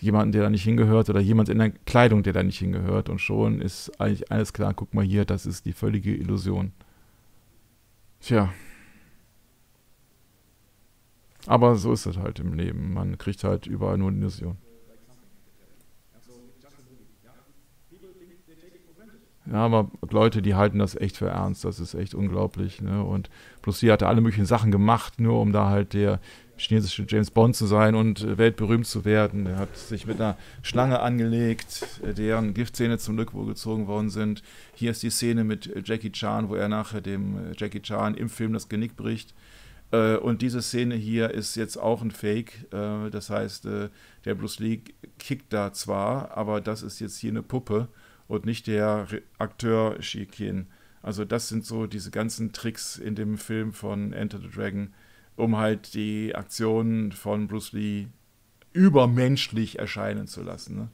jemanden, der da nicht hingehört oder jemand in der Kleidung, der da nicht hingehört. Und schon ist eigentlich alles klar, guck mal hier, das ist die völlige Illusion. Tja. Aber so ist das halt im Leben. Man kriegt halt überall nur Illusionen. Ja, aber Leute, die halten das echt für ernst. Das ist echt unglaublich. Ne? Und plus, sie hatte alle möglichen Sachen gemacht, nur um da halt der chinesische James Bond zu sein und äh, weltberühmt zu werden. Er hat sich mit einer Schlange angelegt, äh, deren Giftzähne zum Glück wohl gezogen worden sind. Hier ist die Szene mit äh, Jackie Chan, wo er nachher dem Jackie Chan im Film das Genick bricht. Und diese Szene hier ist jetzt auch ein Fake. Das heißt, der Bruce Lee kickt da zwar, aber das ist jetzt hier eine Puppe und nicht der Akteur Shikin. Also das sind so diese ganzen Tricks in dem Film von Enter the Dragon, um halt die Aktionen von Bruce Lee übermenschlich erscheinen zu lassen. Ne?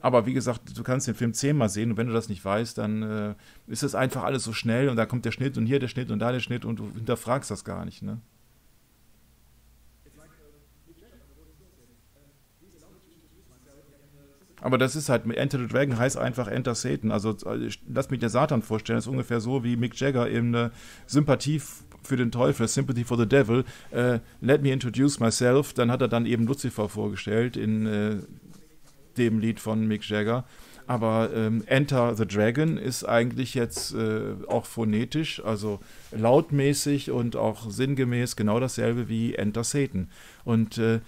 Aber wie gesagt, du kannst den Film zehnmal sehen und wenn du das nicht weißt, dann äh, ist es einfach alles so schnell und da kommt der Schnitt und hier der Schnitt und da der Schnitt und du hinterfragst das gar nicht. Ne? Aber das ist halt, Enter the Dragon heißt einfach Enter Satan. Also äh, lass mich der Satan vorstellen, das ist ungefähr so wie Mick Jagger eben äh, Sympathie für den Teufel, Sympathy for the Devil, äh, Let Me Introduce Myself. Dann hat er dann eben Lucifer vorgestellt in äh, dem Lied von Mick Jagger. Aber ähm, Enter the Dragon ist eigentlich jetzt äh, auch phonetisch, also lautmäßig und auch sinngemäß genau dasselbe wie Enter Satan. Und äh,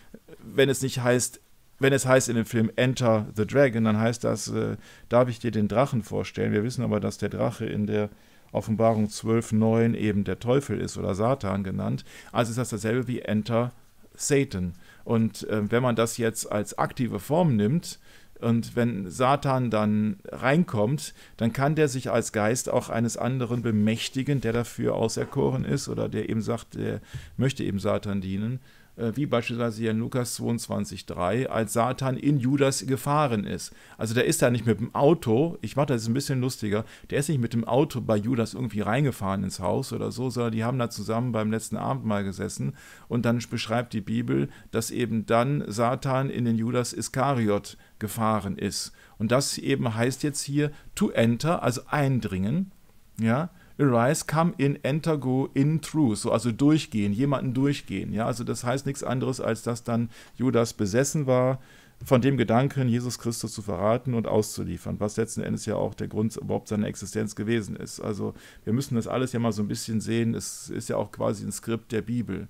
wenn es nicht heißt wenn es heißt in dem Film Enter the Dragon, dann heißt das, äh, darf ich dir den Drachen vorstellen. Wir wissen aber, dass der Drache in der Offenbarung 12.9 eben der Teufel ist oder Satan genannt. Also ist das dasselbe wie Enter Satan. Und äh, wenn man das jetzt als aktive Form nimmt, und wenn Satan dann reinkommt, dann kann der sich als Geist auch eines anderen bemächtigen, der dafür auserkoren ist oder der eben sagt, der möchte eben Satan dienen. Äh, wie beispielsweise hier in Lukas 22,3, als Satan in Judas gefahren ist. Also der ist da nicht mit dem Auto, ich mache das ein bisschen lustiger, der ist nicht mit dem Auto bei Judas irgendwie reingefahren ins Haus oder so, sondern die haben da zusammen beim letzten Abendmahl gesessen und dann beschreibt die Bibel, dass eben dann Satan in den Judas Iskariot gefahren ist. Und das eben heißt jetzt hier to enter, also eindringen, ja, Arise come in, enter, go in, through. So, also durchgehen, jemanden durchgehen. Ja, also das heißt nichts anderes, als dass dann Judas besessen war von dem Gedanken, Jesus Christus zu verraten und auszuliefern, was letzten Endes ja auch der Grund überhaupt seiner Existenz gewesen ist. Also wir müssen das alles ja mal so ein bisschen sehen. Es ist ja auch quasi ein Skript der Bibel.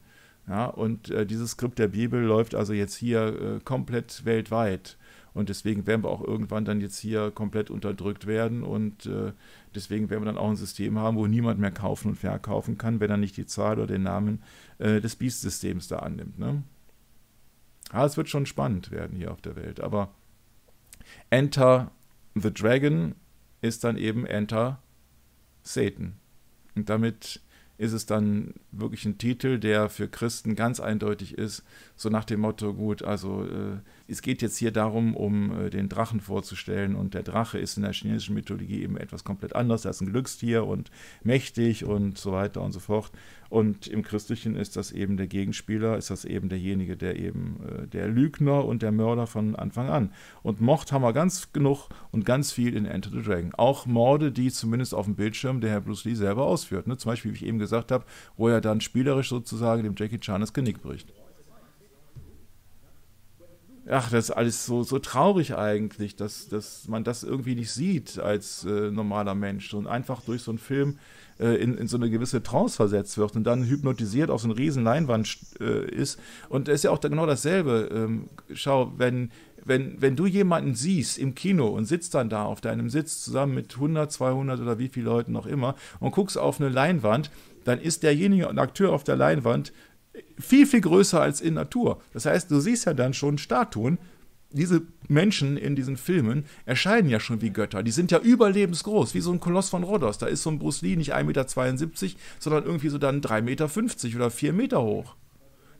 Ja, und äh, dieses Skript der Bibel läuft also jetzt hier äh, komplett weltweit. Und deswegen werden wir auch irgendwann dann jetzt hier komplett unterdrückt werden. Und äh, deswegen werden wir dann auch ein System haben, wo niemand mehr kaufen und verkaufen kann, wenn er nicht die Zahl oder den Namen äh, des Biest-Systems da annimmt. Ne? Ah, es wird schon spannend werden hier auf der Welt. Aber Enter the Dragon ist dann eben Enter Satan. Und damit ist es dann wirklich ein Titel, der für Christen ganz eindeutig ist, so nach dem Motto, gut, also äh, es geht jetzt hier darum, um äh, den Drachen vorzustellen und der Drache ist in der chinesischen Mythologie eben etwas komplett anderes, er ist ein Glückstier und mächtig und so weiter und so fort. Und im Christlichen ist das eben der Gegenspieler, ist das eben derjenige, der eben äh, der Lügner und der Mörder von Anfang an. Und Mord haben wir ganz genug und ganz viel in Enter the Dragon. Auch Morde, die zumindest auf dem Bildschirm der Herr Bruce Lee selber ausführt. Ne? Zum Beispiel, wie ich eben gesagt habe, wo er dann spielerisch sozusagen dem Jackie Chan das Genick bricht. Ach, das ist alles so, so traurig eigentlich, dass, dass man das irgendwie nicht sieht als äh, normaler Mensch. Und einfach durch so einen Film äh, in, in so eine gewisse Trance versetzt wird und dann hypnotisiert auf so eine riesen Leinwand äh, ist. Und es ist ja auch da genau dasselbe. Ähm, schau, wenn, wenn, wenn du jemanden siehst im Kino und sitzt dann da auf deinem Sitz zusammen mit 100, 200 oder wie viele Leuten auch immer und guckst auf eine Leinwand, dann ist derjenige, ein Akteur auf der Leinwand, äh, viel, viel größer als in Natur. Das heißt, du siehst ja dann schon Statuen, diese Menschen in diesen Filmen erscheinen ja schon wie Götter. Die sind ja überlebensgroß, wie so ein Koloss von Rhodos. Da ist so ein Bruce Lee nicht 1,72 Meter, sondern irgendwie so dann 3,50 Meter oder 4 Meter hoch.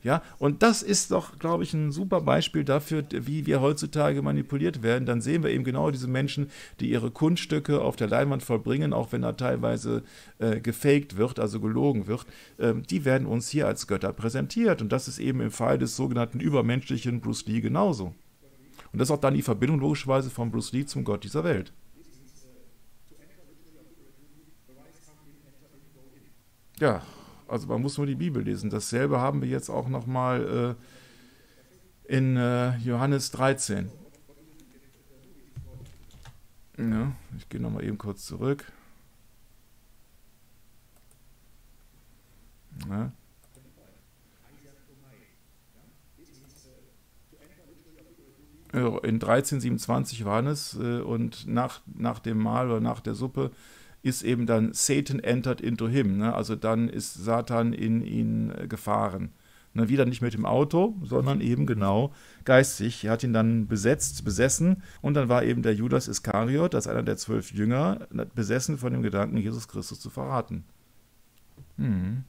Ja, und das ist doch, glaube ich, ein super Beispiel dafür, wie wir heutzutage manipuliert werden. Dann sehen wir eben genau diese Menschen, die ihre Kunststücke auf der Leinwand vollbringen, auch wenn da teilweise äh, gefaked wird, also gelogen wird. Ähm, die werden uns hier als Götter präsentiert. Und das ist eben im Fall des sogenannten übermenschlichen Bruce Lee genauso. Und das ist auch dann die Verbindung logischerweise von Bruce Lee zum Gott dieser Welt. Ja, also man muss nur die Bibel lesen. Dasselbe haben wir jetzt auch nochmal äh, in äh, Johannes 13. Ja, ich gehe nochmal eben kurz zurück. Ja. Äh, in 1327 waren es äh, und nach, nach dem Mahl oder nach der Suppe ist eben dann Satan entered into him, ne? also dann ist Satan in ihn äh, gefahren. Ne? Wieder nicht mit dem Auto, sondern mhm. eben genau geistig. Er hat ihn dann besetzt, besessen und dann war eben der Judas Iskariot, das ist einer der zwölf Jünger, besessen von dem Gedanken, Jesus Christus zu verraten. Hm.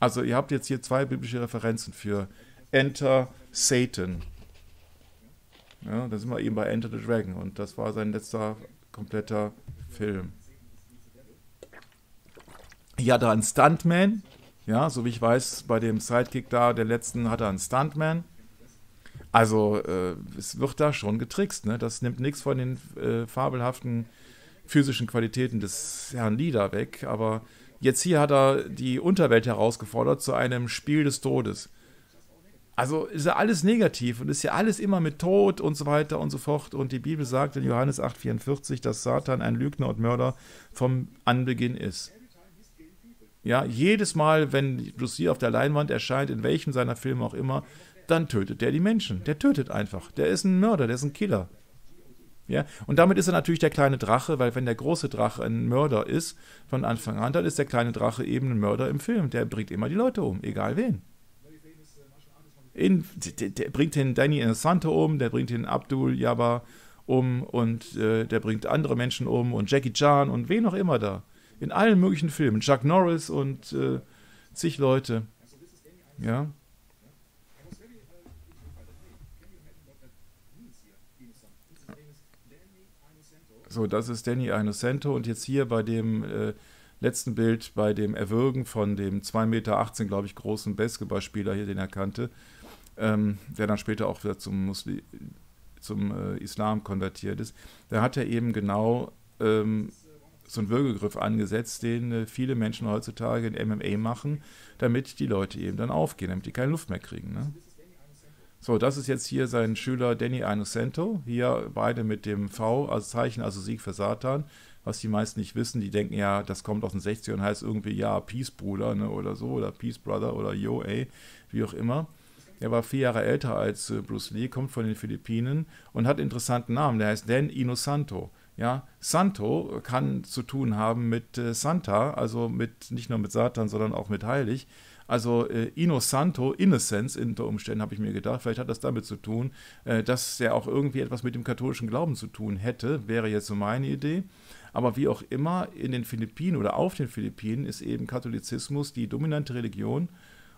Also ihr habt jetzt hier zwei biblische Referenzen für Enter Satan. Ja, da sind wir eben bei Enter the Dragon und das war sein letzter kompletter Film. Hier hat er einen Stuntman. Ja, so wie ich weiß, bei dem Sidekick da, der letzten, hat er einen Stuntman. Also, äh, es wird da schon getrickst. Ne? Das nimmt nichts von den äh, fabelhaften physischen Qualitäten des Herrn Lieder weg. Aber jetzt hier hat er die Unterwelt herausgefordert zu einem Spiel des Todes. Also ist ja alles negativ und ist ja alles immer mit Tod und so weiter und so fort. Und die Bibel sagt in Johannes 8,44, dass Satan ein Lügner und Mörder vom Anbeginn ist. Ja, jedes Mal, wenn Lucie auf der Leinwand erscheint, in welchem seiner Filme auch immer, dann tötet der die Menschen. Der tötet einfach. Der ist ein Mörder, der ist ein Killer. Ja, und damit ist er natürlich der kleine Drache, weil wenn der große Drache ein Mörder ist von Anfang an, dann ist der kleine Drache eben ein Mörder im Film. Der bringt immer die Leute um, egal wen. In, der, der, bringt den Danny Innocente um, der bringt den Abdul Jabbar um und äh, der bringt andere Menschen um und Jackie Chan und wen auch immer da. In allen möglichen Filmen. Chuck Norris und äh, zig Leute. Ja. So, das ist Danny Inocento und jetzt hier bei dem äh, letzten Bild, bei dem Erwürgen von dem 2,18 Meter, glaube ich, großen Basketballspieler hier, den er kannte, ähm, der dann später auch wieder zum, Muslim, zum äh, Islam konvertiert ist, da hat er eben genau ähm, so einen Würgegriff angesetzt, den äh, viele Menschen heutzutage in MMA machen, damit die Leute eben dann aufgehen, damit die keine Luft mehr kriegen. Ne? So, das ist jetzt hier sein Schüler Danny Anocento. Hier beide mit dem V als Zeichen, also Sieg für Satan. Was die meisten nicht wissen, die denken ja, das kommt aus den 60ern, und heißt irgendwie ja, Peace Bruder ne, oder so oder Peace Brother oder Yo, ey, wie auch immer. Er war vier Jahre älter als äh, Bruce Lee, kommt von den Philippinen und hat einen interessanten Namen. Der heißt Dan Inosanto. Ja, Santo kann zu tun haben mit äh, Santa, also mit nicht nur mit Satan, sondern auch mit Heilig. Also äh, Santo, Innocence unter Umständen, habe ich mir gedacht. Vielleicht hat das damit zu tun, äh, dass er auch irgendwie etwas mit dem katholischen Glauben zu tun hätte, wäre jetzt so meine Idee. Aber wie auch immer, in den Philippinen oder auf den Philippinen ist eben Katholizismus die dominante Religion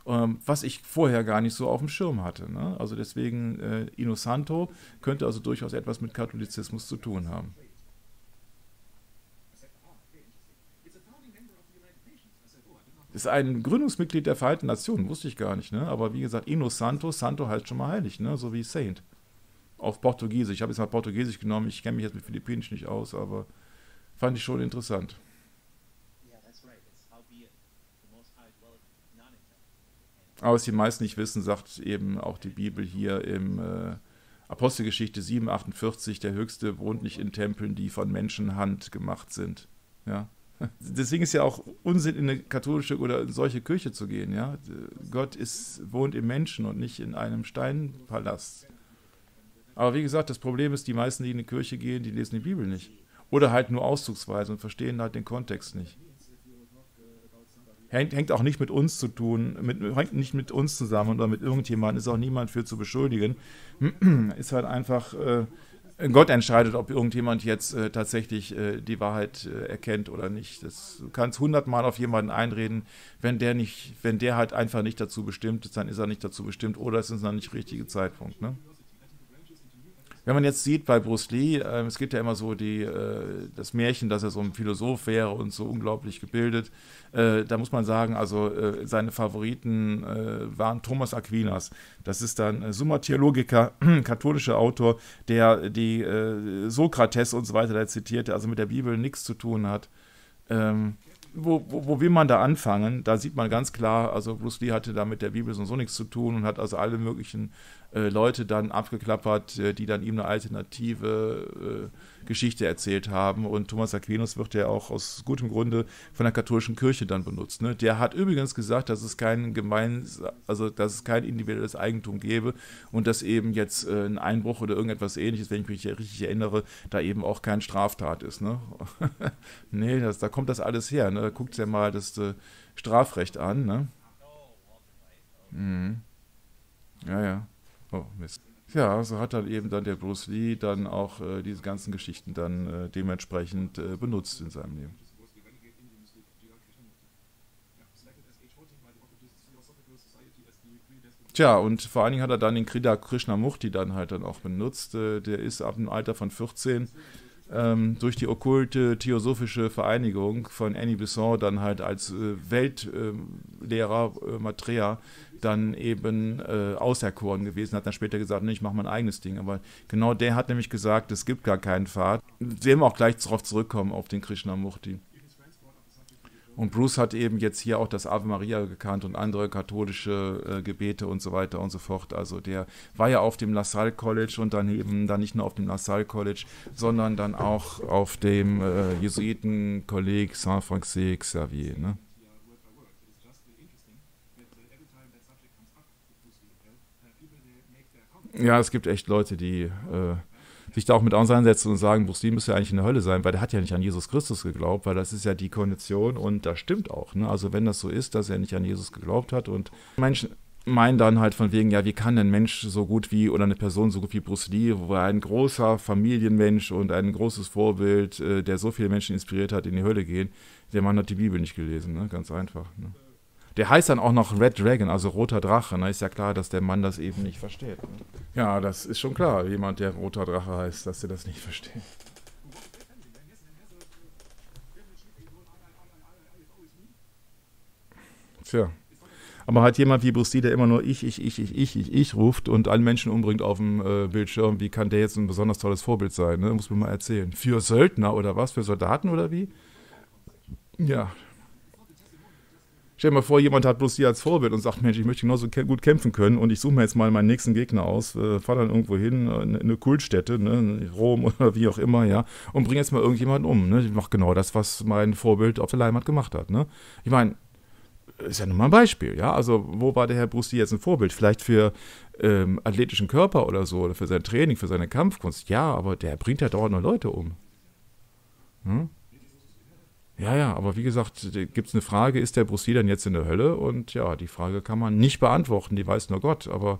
ähm, was ich vorher gar nicht so auf dem Schirm hatte. Ne? Also deswegen, äh, Santo könnte also durchaus etwas mit Katholizismus zu tun haben. ist ein Gründungsmitglied der Vereinten Nationen, wusste ich gar nicht, ne? Aber wie gesagt, Ino Santo, Santo heißt schon mal heilig, ne? So wie Saint. Auf Portugiesisch. Ich habe jetzt mal Portugiesisch genommen, ich kenne mich jetzt mit Philippinisch nicht aus, aber fand ich schon interessant. Aber was die meisten nicht wissen, sagt eben auch die Bibel hier im äh, Apostelgeschichte 7, 48, der Höchste wohnt nicht in Tempeln, die von Menschenhand gemacht sind. Ja. (laughs) Deswegen ist ja auch Unsinn, in eine katholische oder in solche Kirche zu gehen. Ja? Gott ist, wohnt im Menschen und nicht in einem Steinpalast. Aber wie gesagt, das Problem ist, die meisten, die in eine Kirche gehen, die lesen die Bibel nicht. Oder halt nur auszugsweise und verstehen halt den Kontext nicht hängt, hängt auch nicht mit uns zu tun, mit, hängt nicht mit uns zusammen oder mit irgendjemandem, ist auch niemand für zu beschuldigen. (clears throat) Ist halt einfach, äh, Gott entscheidet, ob irgendjemand jetzt äh, tatsächlich äh, die Wahrheit äh, erkennt oder nicht. Das, du kannst hundertmal auf jemanden einreden, wenn der nicht, wenn der halt einfach nicht dazu bestimmt ist, dann ist er nicht dazu bestimmt oder es ist noch nicht der richtige Zeitpunkt. Ne? wenn man jetzt sieht bei Bruce Lee, äh, es gibt ja immer so die, äh, das Märchen, dass er so ein Philosoph wäre und so unglaublich gebildet. Äh, da muss man sagen, also äh, seine Favoriten äh, waren Thomas Aquinas. Das ist dann äh, Summa Theologica, (clears throat) katholischer Autor, der die Sokrates und so weiter da zitierte, also mit der Bibel nichts zu tun hat. Ähm, wo, wo, wo, will man da anfangen? Da sieht man ganz klar, also Bruce Lee hatte da mit der Bibel so, und so nichts zu tun und hat also alle möglichen äh, Leute dann abgeklappert, äh, die dann ihm eine alternative äh, Geschichte erzählt haben. Und Thomas Aquinas wird ja auch aus gutem Grunde von der katholischen Kirche dann benutzt. Ne? Der hat übrigens gesagt, dass es kein gemeins, also dass es kein individuelles Eigentum gäbe und dass eben jetzt äh, ein Einbruch oder irgendetwas ähnliches, wenn ich mich richtig erinnere, da eben auch kein Straftat ist. Ne? (laughs) nee, das, da kommt das alles her. Ne? Da guckt ja mal das äh, Strafrecht an. Ne? Mhm. Ja, ja. Oh, Mist. Ja, so hat dann halt eben dann der Bruce Lee dann auch äh, diese ganzen Geschichten dann äh, dementsprechend äh, benutzt in seinem Leben. Tja, und vor allen Dingen hat er dann den Krida Krishnamurti dann halt dann auch benutzt. Äh, der ist ab dem Alter von 14 ähm, durch die okkulte Theosophische Vereinigung von Annie Besson dann halt als äh, Weltlehrer äh, Matrea dann eben äh, auserkoren gewesen, hat dann später gesagt, nee, ich mache mein eigenes Ding. Aber genau der hat nämlich gesagt, es gibt gar keinen Pfad. Sehen wir auch gleich darauf zurückkommen, auf den Krishnamurti. Und Bruce hat eben jetzt hier auch das Ave Maria gekannt und andere katholische äh, Gebete und so weiter und so fort. Also der war ja auf dem La Salle College und dann eben dann nicht nur auf dem La Salle College, sondern dann auch auf dem äh, Jesuitenkolleg Saint-Francis Xavier. Ne? Ja, es gibt echt Leute, die äh, sich da auch mit auseinandersetzen und sagen, Bustin müsste ja eigentlich in der Hölle sein, weil der hat ja nicht an Jesus Christus geglaubt, weil das ist ja die Kondition und das stimmt auch. Ne? Also wenn das so ist, dass er nicht an Jesus geglaubt hat und Menschen meinen dann halt von wegen, ja, wie kann ein Mensch so gut wie oder eine Person so gut wie Bruce Lee, wo er ein großer Familienmensch und ein großes Vorbild, äh, der so viele Menschen inspiriert hat, in die Hölle gehen, der Mann hat die Bibel nicht gelesen, ne? ganz einfach. Ne? Der heißt dann auch noch Red Dragon, also roter Drache. Ne? Ist ja klar, dass der Mann das eben nicht versteht. Ne? Ja, das ist schon klar, jemand, der roter Drache heißt, dass er das nicht versteht. Tja. Aber halt jemand wie Bruce Lee, der immer nur ich, ich, ich, ich, ich, ich, ich ruft und allen Menschen umbringt auf dem äh, Bildschirm, wie kann der jetzt ein besonders tolles Vorbild sein? Ne? Muss man mal erzählen. Für Söldner oder was? Für Soldaten oder wie? Ja, Stell dir mal vor, jemand hat bloß die als Vorbild und sagt, Mensch, ich möchte genauso gut kämpfen können und ich suche mir jetzt mal meinen nächsten Gegner aus, äh, fahre dann irgendwo hin, in äh, eine ne Kultstätte, ne, Rom (laughs) oder wie auch immer, ja, und bringe jetzt mal irgendjemanden um. Ne? Ich mache genau das, was mein Vorbild auf der Leinwand gemacht hat. Ne? Ich meine, ist ja nur mal ein Beispiel, ja. Also, wo war der Herr Brusti jetzt ein Vorbild? Vielleicht für ähm, athletischen Körper oder so, oder für sein Training, für seine Kampfkunst. Ja, aber der bringt ja dauernd nur Leute um. Hm? Ja, ja, aber wie gesagt, äh, gibt es eine Frage, ist der Bruce Lee denn jetzt in der Hölle? Und ja, die Frage kann man nicht beantworten, die weiß nur Gott, aber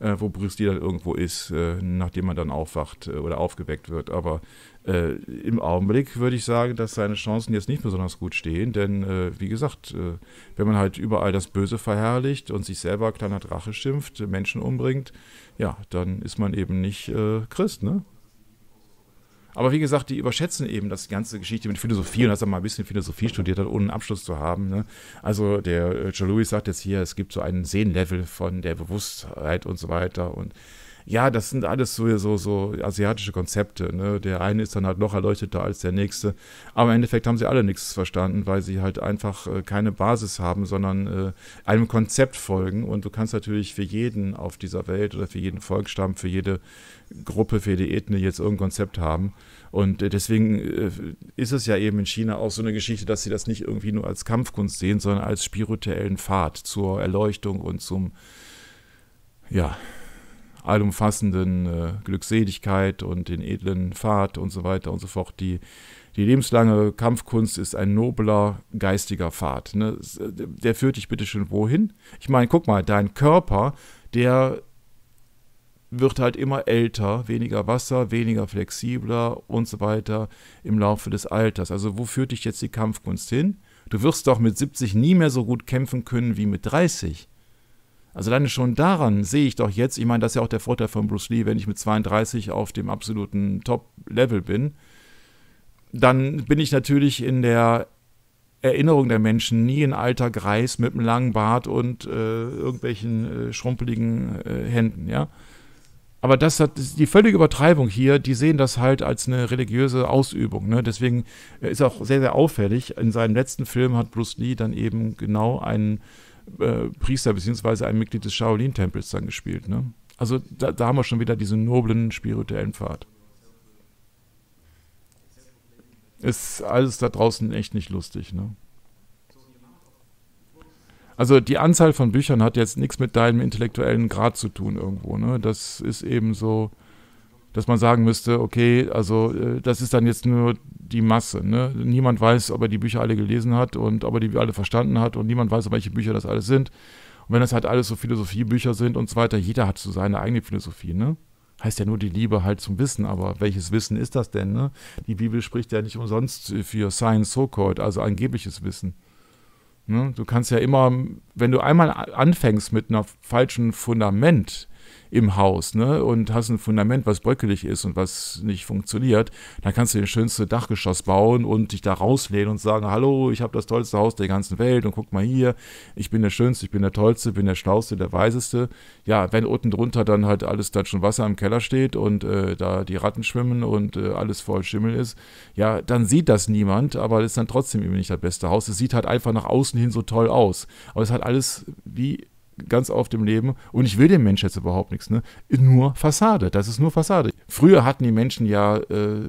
äh, wo Bruce Lee dann irgendwo ist, äh, nachdem man dann aufwacht äh, oder aufgeweckt wird. Aber äh, im Augenblick würde ich sagen, dass seine Chancen jetzt nicht besonders gut stehen, denn äh, wie gesagt, wenn man halt überall das Böse verherrlicht und sich selber kleiner Drache schimpft, Menschen umbringt, ja, dann ist man eben nicht Christ, ne? Aber wie gesagt, die überschätzen eben das ganze Geschichte mit Philosophie und dass er mal ein bisschen Philosophie studiert hat, ohne einen Abschluss zu haben. Ne? Also der äh, Joe Louis sagt jetzt hier, es gibt so einen Sehnlevel von der Bewusstheit und so weiter und ja, das sind alles so, so, so asiatische Konzepte. Ne? Der eine ist dann halt noch erleuchteter als der nächste. Aber im Endeffekt haben sie alle nichts verstanden, weil sie halt einfach äh, keine Basis haben, sondern äh, einem Konzept folgen. Und du kannst natürlich für jeden auf dieser Welt oder für jeden Volksstamm, für jede Gruppe, für jede Ethnie jetzt irgendein Konzept haben. Und äh, deswegen äh, ist es ja eben in China auch so eine Geschichte, dass sie das nicht irgendwie nur als Kampfkunst sehen, sondern als spirituellen Pfad zur Erleuchtung und zum, ja, allumfassenden äh, Glückseligkeit und den edlen Pfad und so weiter und so fort. Die, die lebenslange Kampfkunst ist ein nobler geistiger Pfad. Ne? Äh, der führt dich bitte schon wohin? Ich meine, guck mal, dein Körper, der wird halt immer älter, weniger Wasser, weniger flexibler und so weiter im Laufe des Alters. Also wo führt dich jetzt die Kampfkunst hin? Du wirst doch mit 70 nie mehr so gut kämpfen können wie mit 30. Also dann schon daran sehe ich doch jetzt, ich meine, das ist ja auch der Vorteil von Bruce Lee, wenn ich mit 32 auf dem absoluten Top-Level bin, dann bin ich natürlich in der Erinnerung der Menschen nie ein alter Greis mit einem langen Bart und äh, irgendwelchen äh, schrumpeligen äh, Händen, ja. Aber das hat die völlige Übertreibung hier, die sehen das halt als eine religiöse Ausübung. Ne? Deswegen äh, ist auch sehr, sehr auffällig. In seinem letzten Film hat Bruce Lee dann eben genau einen äh, Priester beziehungsweise ein Mitglied des Shaolin-Tempels dann gespielt. Ne? Also da, da haben wir schon wieder diesen noblen spirituellen Pfad. Ist alles da draußen echt nicht lustig. Ne? Also die Anzahl von Büchern hat jetzt nichts mit deinem intellektuellen Grad zu tun irgendwo. Ne? Das ist eben so dass man sagen müsste, okay, also äh, das ist dann jetzt nur die Masse. Ne? Niemand weiß, ob er die Bücher alle gelesen hat und ob er die alle verstanden hat und niemand weiß, welche Bücher das alles sind. Und wenn das halt alles so Philosophiebücher sind und so weiter, jeder hat so seine eigene Philosophie, ne? Heißt ja nur die Liebe halt zum Wissen, aber welches Wissen ist das denn, ne? Die Bibel spricht ja nicht umsonst für Science so-called, also angebliches Wissen. Ne? Du kannst ja immer, wenn du einmal anfängst mit einem falschen Fundament, im Haus ne, und hast ein Fundament, was bröckelig ist und was nicht funktioniert, dann kannst du den schönste Dachgeschoss bauen und dich da rauslehnen und sagen, hallo, ich habe das tollste Haus der ganzen Welt und guck mal hier, ich bin der Schönste, ich bin der Tollste, bin der Schlauste, der Weiseste. Ja, wenn unten drunter dann halt alles da schon Wasser im Keller steht und äh, da die Ratten schwimmen und äh, alles voll Schimmel ist, ja, dann sieht das niemand, aber es ist dann trotzdem eben nicht das beste Haus. Es sieht halt einfach nach außen hin so toll aus. Aber es hat alles wie ganz auf dem Leben. Und ich will dem Menschen jetzt überhaupt nichts. Ne? Nur Fassade. Das ist nur Fassade. Früher hatten die Menschen ja äh,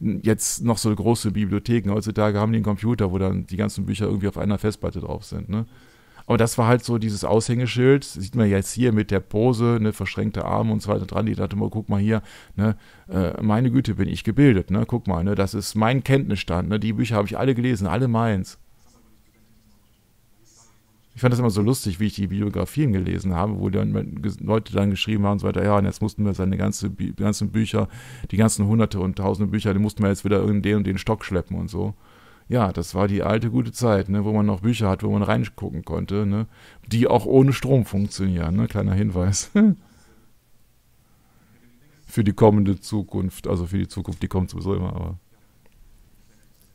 jetzt noch so große Bibliotheken. Heutzutage haben die einen Computer, wo dann die ganzen Bücher irgendwie auf einer Festplatte drauf sind. Ne? Aber das war halt so dieses Aushängeschild. Das sieht man jetzt hier mit der Pose, ne, verschränkte Arme und so weiter dran. Die dachte mal, guck mal hier, ne, äh, meine Güte, bin ich gebildet. Ne? Guck mal, ne, das ist mein Kenntnisstand. Ne? Die Bücher habe ich alle gelesen, alle meins ich fand das immer so lustig, wie ich die Biografien gelesen habe, wo dann Leute dann geschrieben haben und so weiter, ja, und jetzt mussten wir seine ganze, ganzen Bücher, die ganzen hunderte und tausende Bücher, die mussten wir jetzt wieder in den und den Stock schleppen und so. Ja, das war die alte gute Zeit, ne, wo man noch Bücher hat, wo man reingucken konnte, ne, die auch ohne Strom funktionieren, ne, kleiner Hinweis. (laughs) für die kommende Zukunft, also für die Zukunft, die kommt sowieso immer, aber.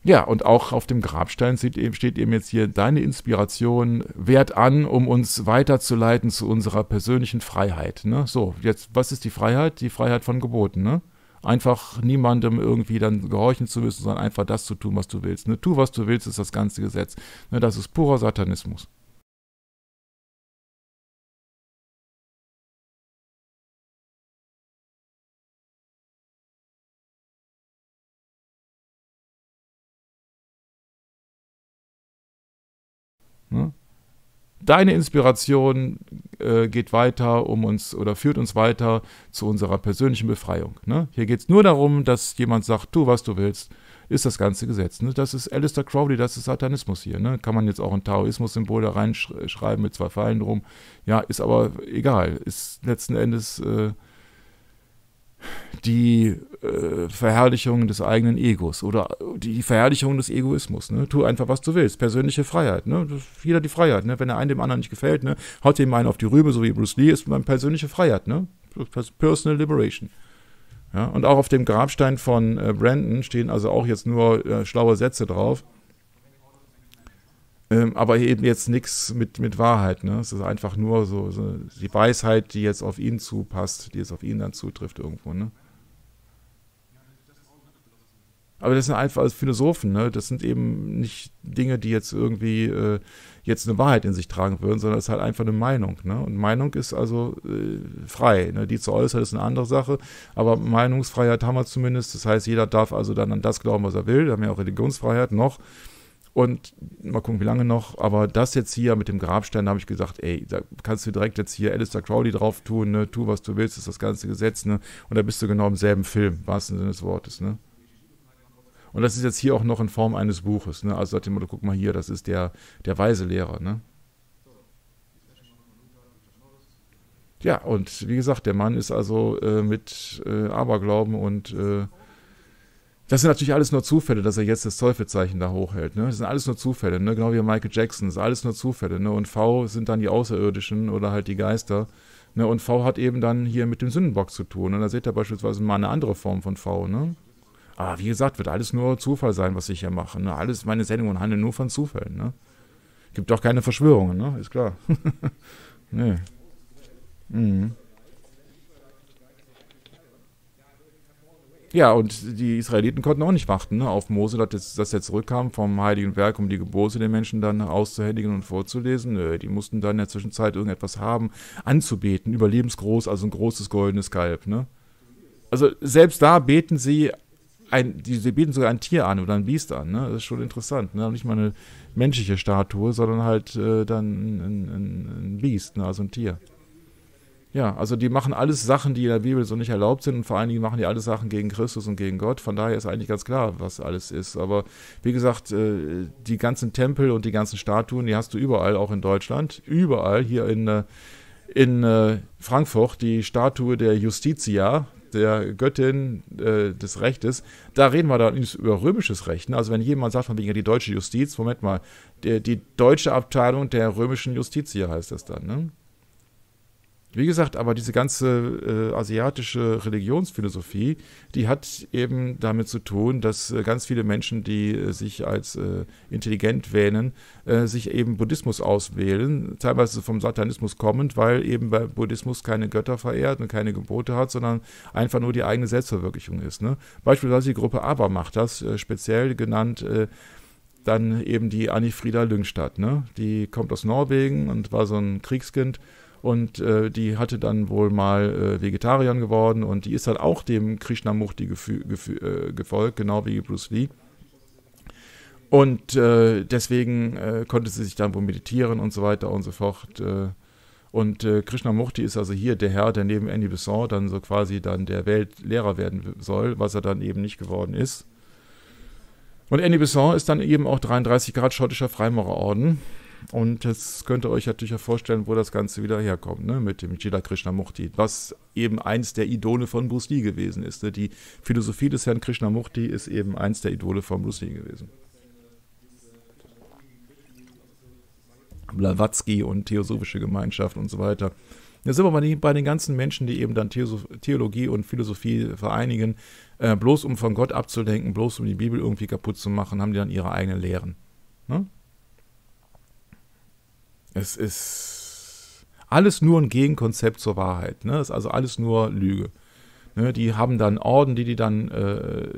Ja, und auch auf dem Grabstein steht eben, jetzt hier deine Inspiration, wert an, um uns weiterzuleiten zu unserer persönlichen Freiheit. Ne? So, jetzt, was ist die Freiheit? Die Freiheit von Geboten, ne? Einfach niemandem irgendwie dann gehorchen zu müssen, sondern einfach das zu tun, was du willst. Ne? Tu, was du willst, ist das ganze Gesetz. Ne? Das ist purer Satanismus. Ne? Deine Inspiration äh, geht weiter um uns oder führt uns weiter zu unserer persönlichen Befreiung. Ne? Hier geht es nur darum, dass jemand sagt, tu, was du willst, ist das ganze Gesetz. Ne? Das ist Alistair Crowley, das ist Satanismus hier. Ne? Kann man jetzt auch ein Taoismus-Symbol da reinschreiben mit zwei Pfeilen drum. Ja, ist aber egal. Ist letzten Endes äh, die äh, Verherrlichung des eigenen Egos oder die Verherrlichung des Egoismus. Ne? Tu einfach, was du willst. Persönliche Freiheit. Ne? Jeder die Freiheit. Ne? Wenn der einen dem anderen nicht gefällt, ne? haut dem einen auf die Rübe, so wie Bruce Lee, ist man persönliche Freiheit. Ne? Personal Liberation. Ja? Und auch auf dem Grabstein von äh, Brandon stehen also auch jetzt nur äh, schlaue Sätze drauf. Ähm, aber eben jetzt nichts mit, mit Wahrheit. Ne? Es ist einfach nur so, so, die Weisheit, die jetzt auf ihn zupasst, die jetzt auf ihn dann zutrifft irgendwo. Ne? Aber das sind einfach Philosophen, ne? das sind eben nicht Dinge, die jetzt irgendwie äh, jetzt eine Wahrheit in sich tragen würden, sondern es ist halt einfach eine Meinung. Ne? Und Meinung ist also äh, frei. Ne? Die zu äußern ist eine andere Sache, aber Meinungsfreiheit haben wir zumindest. Das heißt, jeder darf also dann an das glauben, was er will. Da haben wir auch Religionsfreiheit noch. Und mal gucken, wie lange noch. Aber das jetzt hier mit dem Grabstein, da habe ich gesagt, ey, da kannst du direkt jetzt hier Alistair Crowley drauf tun, ne? Tu, was du willst, ist das ganze Gesetz, ne? Und da bist du genau im selben Film, wahrsten Sinne des Wortes, ne? Und das ist jetzt hier auch noch in Form eines Buches, ne? Also sagt dem Motto, guck mal hier, das ist der, der weise Lehrer, ne? Ja, und wie gesagt, der Mann ist also äh, mit äh, Aberglauben und äh, das sind natürlich alles nur Zufälle, dass er jetzt das Teufelzeichen da hochhält. Ne? Das sind alles nur Zufälle, ne? genau wie Michael Jackson. Das sind alles nur Zufälle. Ne? Und V sind dann die Außerirdischen oder halt die Geister. Ne? Und V hat eben dann hier mit dem Sündenbock zu tun. Und ne? da seht ihr beispielsweise mal eine andere Form von V. Ne? Aber ah, wie gesagt, wird alles nur Zufall sein, was ich hier mache. Ne? Alles meine Sendungen handeln nur von Zufällen. Ne? Gibt auch keine Verschwörungen, ne? ist klar. (laughs) nee. Mhm. Ja, und die Israeliten konnten auch nicht warten ne, auf Mose, dass, dass er zurückkam vom Heiligen Werk, um die Gebote der Menschen dann auszuhändigen und vorzulesen. Nö, die mussten dann in der Zwischenzeit irgendetwas haben, anzubeten, überlebensgroß, also ein großes goldenes Kalb. Ne? Also selbst da beten sie, ein, die, sie beten sogar ein Tier an oder ein Biest an. Ne? Das ist schon interessant. Ne? Nicht mal eine menschliche Statue, sondern halt äh, dann ein, ein, ein Biest, ne? also ein Tier. Ja, also die machen alles Sachen, die in der Bibel so nicht erlaubt sind und vor allen Dingen machen die alles Sachen gegen Christus und gegen Gott. Von daher ist eigentlich ganz klar, was alles ist. Aber wie gesagt, äh, die ganzen Tempel und die ganzen Statuen, die hast du überall, auch in Deutschland. Überall hier in, äh, in äh, Frankfurt, die Statue der Justitia, der Göttin des Rechtes, da reden wir dann über römisches Recht. Ne? Also wenn jemand sagt, von wegen die deutsche Justiz, Moment mal, die, die deutsche Abteilung der römischen Justitia heißt das dann. Ne? Wie gesagt, aber diese ganze äh, asiatische Religionsphilosophie, die hat eben damit zu tun, dass äh, ganz viele Menschen, die äh, sich als äh, intelligent wähnen, äh, sich eben Buddhismus auswählen, teilweise vom Satanismus kommend, weil eben bei Buddhismus keine Götter verehrt und keine Gebote hat, sondern einfach nur die eigene Selbstverwirklichung ist. Ne? Beispielsweise die Gruppe Aber macht das, äh, speziell genannt dann eben die Anni Lüngstadt, Ne? Die kommt aus Norwegen und war so ein Kriegskind und äh, die hatte dann wohl mal äh, Vegetarierin geworden und die ist halt auch dem Krishnamurti äh, gefolgt, genau wie Bruce Lee. Und äh, deswegen äh, konnte sie sich dann wohl meditieren und so weiter und so fort. Äh. und Krishnamurti ist also hier der Herr, der neben Annie Besson dann so quasi dann der Weltlehrer werden soll, was er dann eben nicht geworden ist. Und Annie Besson ist dann eben auch 33 Grad schottischer Freimaurerorden. Und jetzt könnt ihr euch natürlich auch vorstellen, wo das Ganze wieder herkommt, ne? mit dem Jila Krishnamurti, was eben eins der Idole von Bruce Lee gewesen ist. Ne? Die Philosophie des Herrn Krishnamurti ist eben eins der Idole von Bruce Lee gewesen. Blavatsky und Theosophische Gemeinschaft und so weiter. Jetzt sind wir bei den ganzen Menschen, die eben dann Theologie und Philosophie vereinigen, äh, bloß um von Gott abzulenken, bloß um die Bibel irgendwie kaputt zu machen, haben die dann ihre eigenen Lehren. Ne? Es ist alles nur ein Gegenkonzept zur Wahrheit. Ne? Es ist also alles nur Lüge. Ne? Die haben dann Orden, die die dann äh,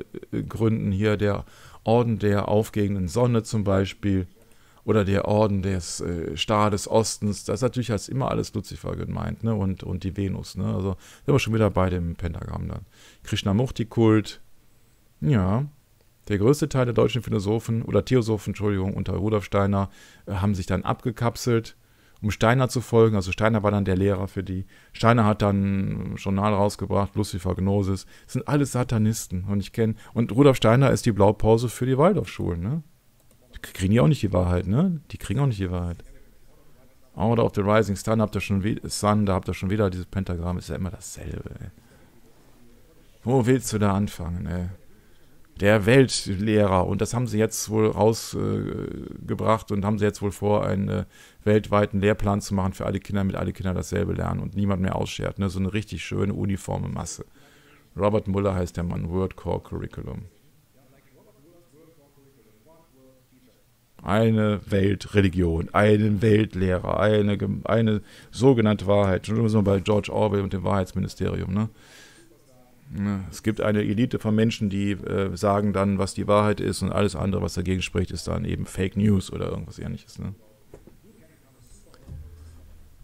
gründen. Hier der Orden der aufgehenden Sonne zum Beispiel oder der Orden des äh, Star des Ostens. Das ist natürlich als immer alles Luzifer gemeint ne? und, und die Venus. Ne? Also sind wir schon wieder bei dem Pentagramm dann. Krishnamurti-Kult. Ja, der größte Teil der deutschen Philosophen oder Theosophen, Entschuldigung, unter Rudolf Steiner äh, haben sich dann abgekapselt, um Steiner zu folgen. Also Steiner war dann der Lehrer für die. Steiner hat dann ein Journal rausgebracht, Lucifer Gnosis. Das sind alles Satanisten und ich kenne. Und Rudolf Steiner ist die Blaupause für die Waldorfschulen, ne? Die kriegen ja auch nicht die Wahrheit, ne? Die kriegen auch nicht die Wahrheit. Order of the Rising Sun, habt ihr schon Sun, da habt ihr schon wieder dieses Pentagramm, ist ja immer dasselbe, ey. Wo willst du da anfangen, ey? der Weltlehrer. Und das haben sie jetzt wohl rausgebracht äh, und haben sie jetzt wohl vor, einen äh, weltweiten Lehrplan zu machen für alle Kinder, damit alle Kinder dasselbe lernen und niemand mehr ausschert. Ne? So eine richtig schöne uniforme Masse. Robert Muller heißt der Mann, World Core Curriculum. Eine Weltreligion, einen Weltlehrer, eine, eine sogenannte Wahrheit. Schon immer so bei George Orwell und dem Wahrheitsministerium, ne? Ne? Es gibt eine Elite von Menschen, die äh, sagen dann, was die Wahrheit ist und alles andere, was dagegen spricht, ist dann eben Fake News oder irgendwas ähnliches. Ne?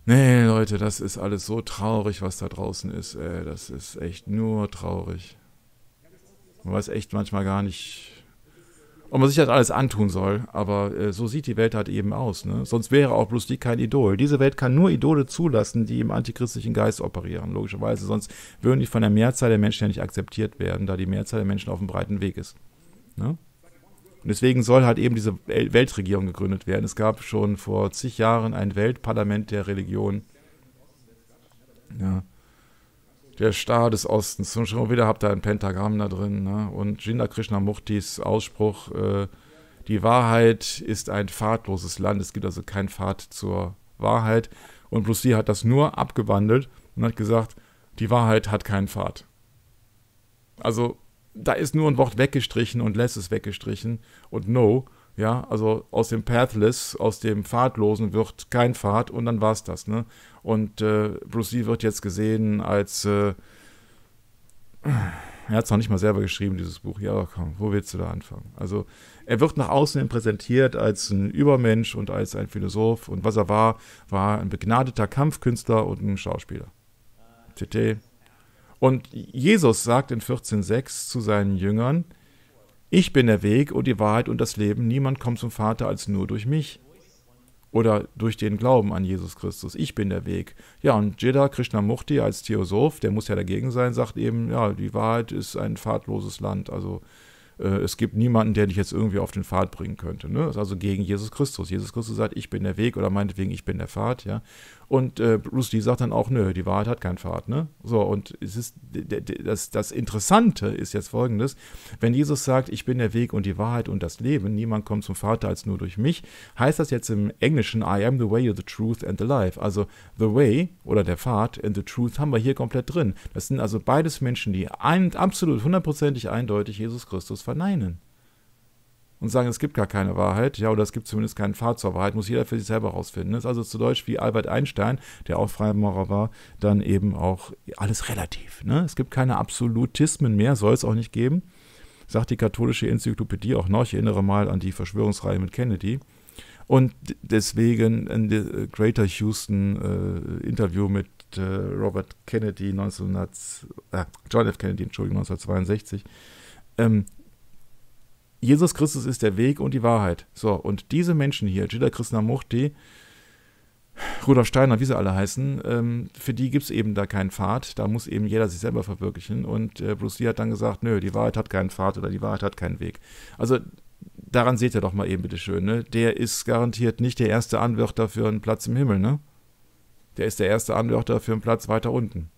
Nee, Leute, das ist alles so traurig, was da draußen ist. Ey, das ist echt nur traurig. Man weiß echt manchmal gar nicht, und man sich das halt alles antun soll. Aber äh, so sieht die Welt halt eben aus. Ne? Sonst wäre auch bloß die kein Idol. Diese Welt kann nur Idole zulassen, die im antichristlichen Geist operieren, logischerweise. Sonst würden die von der Mehrzahl der Menschen ja nicht akzeptiert werden, da die Mehrzahl der Menschen auf dem breiten Weg ist. Ne? Und deswegen soll halt eben diese Weltregierung gegründet werden. Es gab schon vor zig Jahren ein Weltparlament der Religion. Ja der Star des Ostens. Und schon wieder habt ihr ein Pentagramm da drin. Ne? Und Jinder Krishnamurtis Ausspruch, äh, die Wahrheit ist ein fahrtloses Land. Es gibt also keinen Pfad zur Wahrheit. Und Bruce Lee hat das nur abgewandelt und hat gesagt, die Wahrheit hat keinen Pfad. Also da ist nur ein Wort weggestrichen und less ist weggestrichen und no. Ja, also aus dem Pathless, aus dem Pfadlosen wird kein Pfad und dann war's das. Ne? Und äh, Bruce Lee wird jetzt gesehen als. Äh, er hat es noch nicht mal selber geschrieben, dieses Buch. Ja, komm, wo willst du da anfangen? Also, er wird nach außen hin präsentiert als ein Übermensch und als ein Philosoph. Und was er war, war ein begnadeter Kampfkünstler und ein Schauspieler. TT. Und Jesus sagt in 14,6 zu seinen Jüngern: Ich bin der Weg und die Wahrheit und das Leben. Niemand kommt zum Vater als nur durch mich oder durch den Glauben an Jesus Christus. Ich bin der Weg. Ja, und Jeddah Krishnamurti als Theosoph, der muss ja dagegen sein, sagt eben, ja, die Wahrheit ist ein fahrtloses Land. Also äh, es gibt niemanden, der dich jetzt irgendwie auf den Pfad bringen könnte. Ne? Das ist also gegen Jesus Christus. Jesus Christus sagt, ich bin der Weg oder meinetwegen, ich bin der Pfad. Ja? Und äh, Bruce Lee sagt dann auch, nö, die Wahrheit hat keinen Pfad. Ne? So, und es ist, das, das Interessante ist jetzt folgendes: Wenn Jesus sagt, ich bin der Weg und die Wahrheit und das Leben, niemand kommt zum Vater als nur durch mich, heißt das jetzt im Englischen, I am the way, the truth and the life. Also, the way oder der Pfad and the truth haben wir hier komplett drin. Das sind also beides Menschen, die ein, absolut hundertprozentig eindeutig Jesus Christus verneinen und sagen, es gibt gar keine Wahrheit, ja, oder es gibt zumindest keinen Pfad zur Wahrheit, muss jeder für sich selber rausfinden. Das ist also zu Deutsch wie Albert Einstein, der auch Freimaurer war, dann eben auch alles relativ. Ne? Es gibt keine Absolutismen mehr, soll es auch nicht geben. Sagt die katholische Enzyklopädie auch noch, ich erinnere mal an die Verschwörungsreihe mit Kennedy. Und deswegen ein äh, Greater Houston äh, Interview mit äh, Robert Kennedy 1900, äh, John F. Kennedy, Entschuldigung, 1962. Ähm, Jesus Christus ist der Weg und die Wahrheit. So, und diese Menschen hier, Jida Krishnamurti, Rudolf Steiner, wie sie alle heißen, ähm, für die gibt es eben da keinen Pfad. Da muss eben jeder sich selber verwirklichen. Und äh, Bruce Lee hat dann gesagt: Nö, die Wahrheit hat keinen Pfad oder die Wahrheit hat keinen Weg. Also daran seht ihr doch mal eben, bitteschön. Ne? Der ist garantiert nicht der erste Anwärter für einen Platz im Himmel. Ne? Der ist der erste Anwärter für einen Platz weiter unten.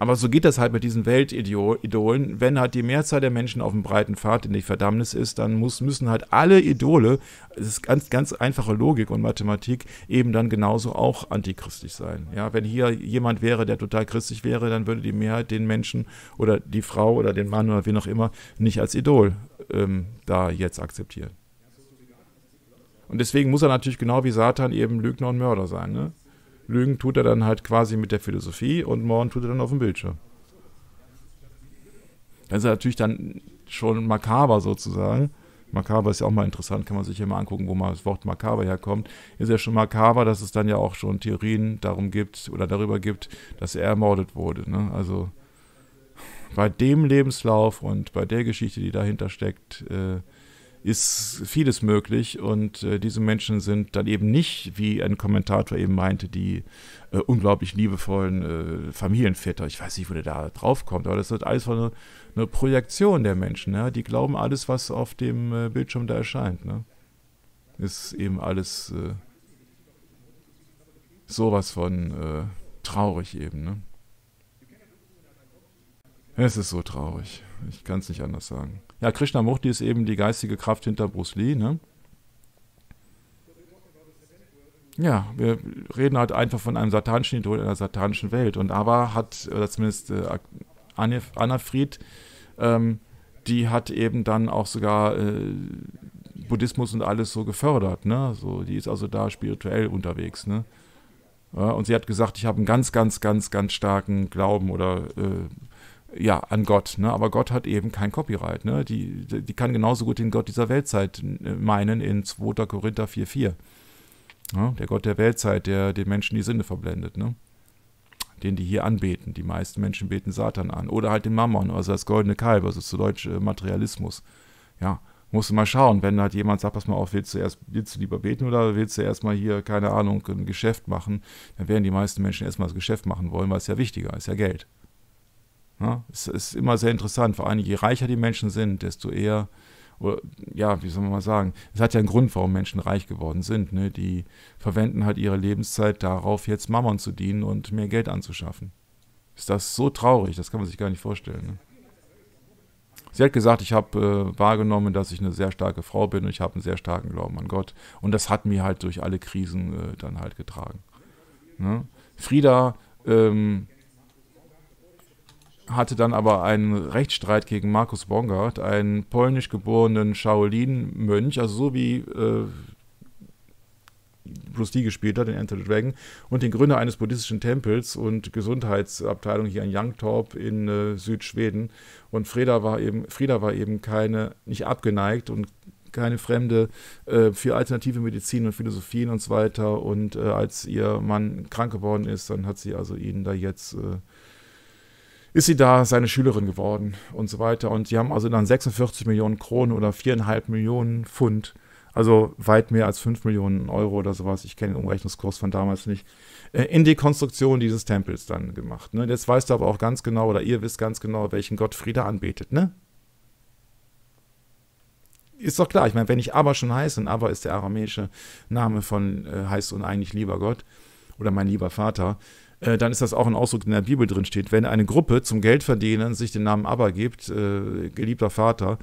Aber so geht das halt mit diesen Weltidolen. Wenn halt die Mehrzahl der Menschen auf dem breiten Pfad in die Verdammnis ist, dann muss, müssen halt alle Idole, das ist ganz, ganz einfache Logik und Mathematik, eben dann genauso auch antichristlich sein. Ja, wenn hier jemand wäre, der total christlich wäre, dann würde die Mehrheit den Menschen oder die Frau oder den Mann oder wie auch immer nicht als Idol ähm, da jetzt akzeptieren. Und deswegen muss er natürlich genau wie Satan eben Lügner und Mörder sein, ne? Lügen tut er dann halt quasi mit der Philosophie und Morden tut er dann auf dem Bildschirm. Das ist natürlich dann schon makaber sozusagen. Makaber ist ja auch mal interessant, kann man sich ja mal angucken, wo mal das Wort makaber herkommt. Ist ja schon makaber, dass es dann ja auch schon Theorien darum gibt oder darüber gibt, dass er ermordet wurde. Ne? Also bei dem Lebenslauf und bei der Geschichte, die dahinter steckt, äh, ist vieles möglich und äh, diese Menschen sind dann eben nicht, wie ein Kommentator eben meinte, die äh, unglaublich liebevollen äh, Familienväter. Ich weiß nicht, wo der da drauf kommt, aber das ist alles eine, eine Projektion der Menschen. Ja? Die glauben alles, was auf dem äh, Bildschirm da erscheint. Ne? Ist eben alles äh, sowas von äh, traurig eben. Ne? Es ist so traurig. Ich kann es nicht anders sagen. Ja, Krishnamurti ist eben die geistige Kraft hinter Bruce Lee. Ne? Ja, wir reden halt einfach von einem satanischen Idol in einer satanischen Welt. Und aber hat, oder zumindest äh, Anna Fried, ähm, die hat eben dann auch sogar äh, Buddhismus und alles so gefördert. Ne? So, die ist also da spirituell unterwegs. Ne? Ja, und sie hat gesagt, ich habe einen ganz, ganz, ganz, ganz starken Glauben oder äh, ja, an Gott, ne? aber Gott hat eben kein Copyright. Ne? Die, die kann genauso gut den Gott dieser Weltzeit äh, meinen in 2. Korinther 4,4. Ja, der Gott der Weltzeit, der den Menschen die Sinne verblendet. Ne? Den, die hier anbeten. Die meisten Menschen beten Satan an. Oder halt den Mammon, also das goldene Kalb, also zu Deutsch äh, Materialismus. Ja, musst du mal schauen, wenn halt jemand sagt, pass mal auf, willst du erst, willst du lieber beten oder willst du erstmal hier, keine Ahnung, ein Geschäft machen, dann werden die meisten Menschen erstmal das Geschäft machen wollen, weil es ja wichtiger ist, ja Geld. Ja, es ist immer sehr interessant. Vor allem, je reicher die Menschen sind, desto eher, oder, ja, wie soll man mal sagen, es hat ja einen Grund, warum Menschen reich geworden sind. Ne? Die verwenden halt ihre Lebenszeit darauf, jetzt Mammon zu dienen und mehr Geld anzuschaffen. Ist das so traurig, das kann man sich gar nicht vorstellen. Ne? Sie hat gesagt, ich habe äh, wahrgenommen, dass ich eine sehr starke Frau bin und ich habe einen sehr starken Glauben an Gott. Und das hat mir halt durch alle Krisen äh, dann halt getragen. Ne? Frieda ähm, hatte dann aber einen Rechtsstreit gegen Markus Bongard, einen polnisch geborenen Shaolin-Mönch, also so wie äh, Bruce Lee gespielt hat, den Enter the Dragon, und den Gründer eines buddhistischen Tempels und Gesundheitsabteilung hier in Youngtorp in äh, Südschweden. Und Freda war eben, Frieda war eben keine, nicht abgeneigt und keine Fremde äh, für alternative Medizin und Philosophien und so weiter. Und äh, als ihr Mann krank geworden ist, dann hat sie also ihn da jetzt äh, ist sie da seine Schülerin geworden und so weiter. Und sie haben also dann 46 Millionen Kronen oder viereinhalb Millionen Pfund, also weit mehr als 5 Millionen Euro oder sowas, ich kenne den Umrechnungskurs von damals nicht, äh, in die Konstruktion dieses Tempels dann gemacht. Ne? Jetzt weißt du aber auch ganz genau, oder ihr wisst ganz genau, welchen Gott Frieda anbetet, ne? Ist doch klar, ich meine, wenn ich aber schon heiße, und aber ist der aramäische Name von äh, heißt und eigentlich lieber Gott oder mein lieber Vater, äh, dann ist das auch ein Ausdruck, der in der Bibel drin steht. Wenn eine Gruppe zum Geldverdienen sich den Namen Abba gibt, äh, geliebter Vater,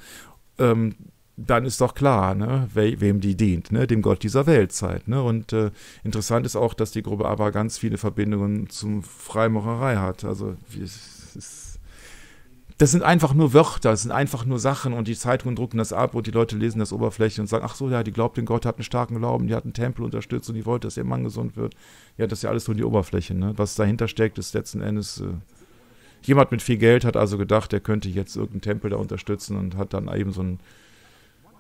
ähm, dann ist doch klar, ne, we wem die dient, ne, dem Gott dieser Weltzeit. Ne? Und äh, interessant ist auch, dass die Gruppe Abba ganz viele Verbindungen zum Freimaurerei hat. Also wie, es ist das sind einfach nur Wörter, das sind einfach nur Sachen und die Zeitungen drucken das ab und die Leute lesen das Oberfläche und sagen, ach so, ja, die glaubt in Gott, hat einen starken Glauben, die hat einen Tempel unterstützt und die wollte, dass ihr Mann gesund wird. Ja, das ist ja alles nur die Oberfläche. Ne? Was dahinter steckt, ist letzten Endes, äh, jemand mit viel Geld hat also gedacht, der könnte jetzt irgendeinen Tempel da unterstützen und hat dann eben so einen,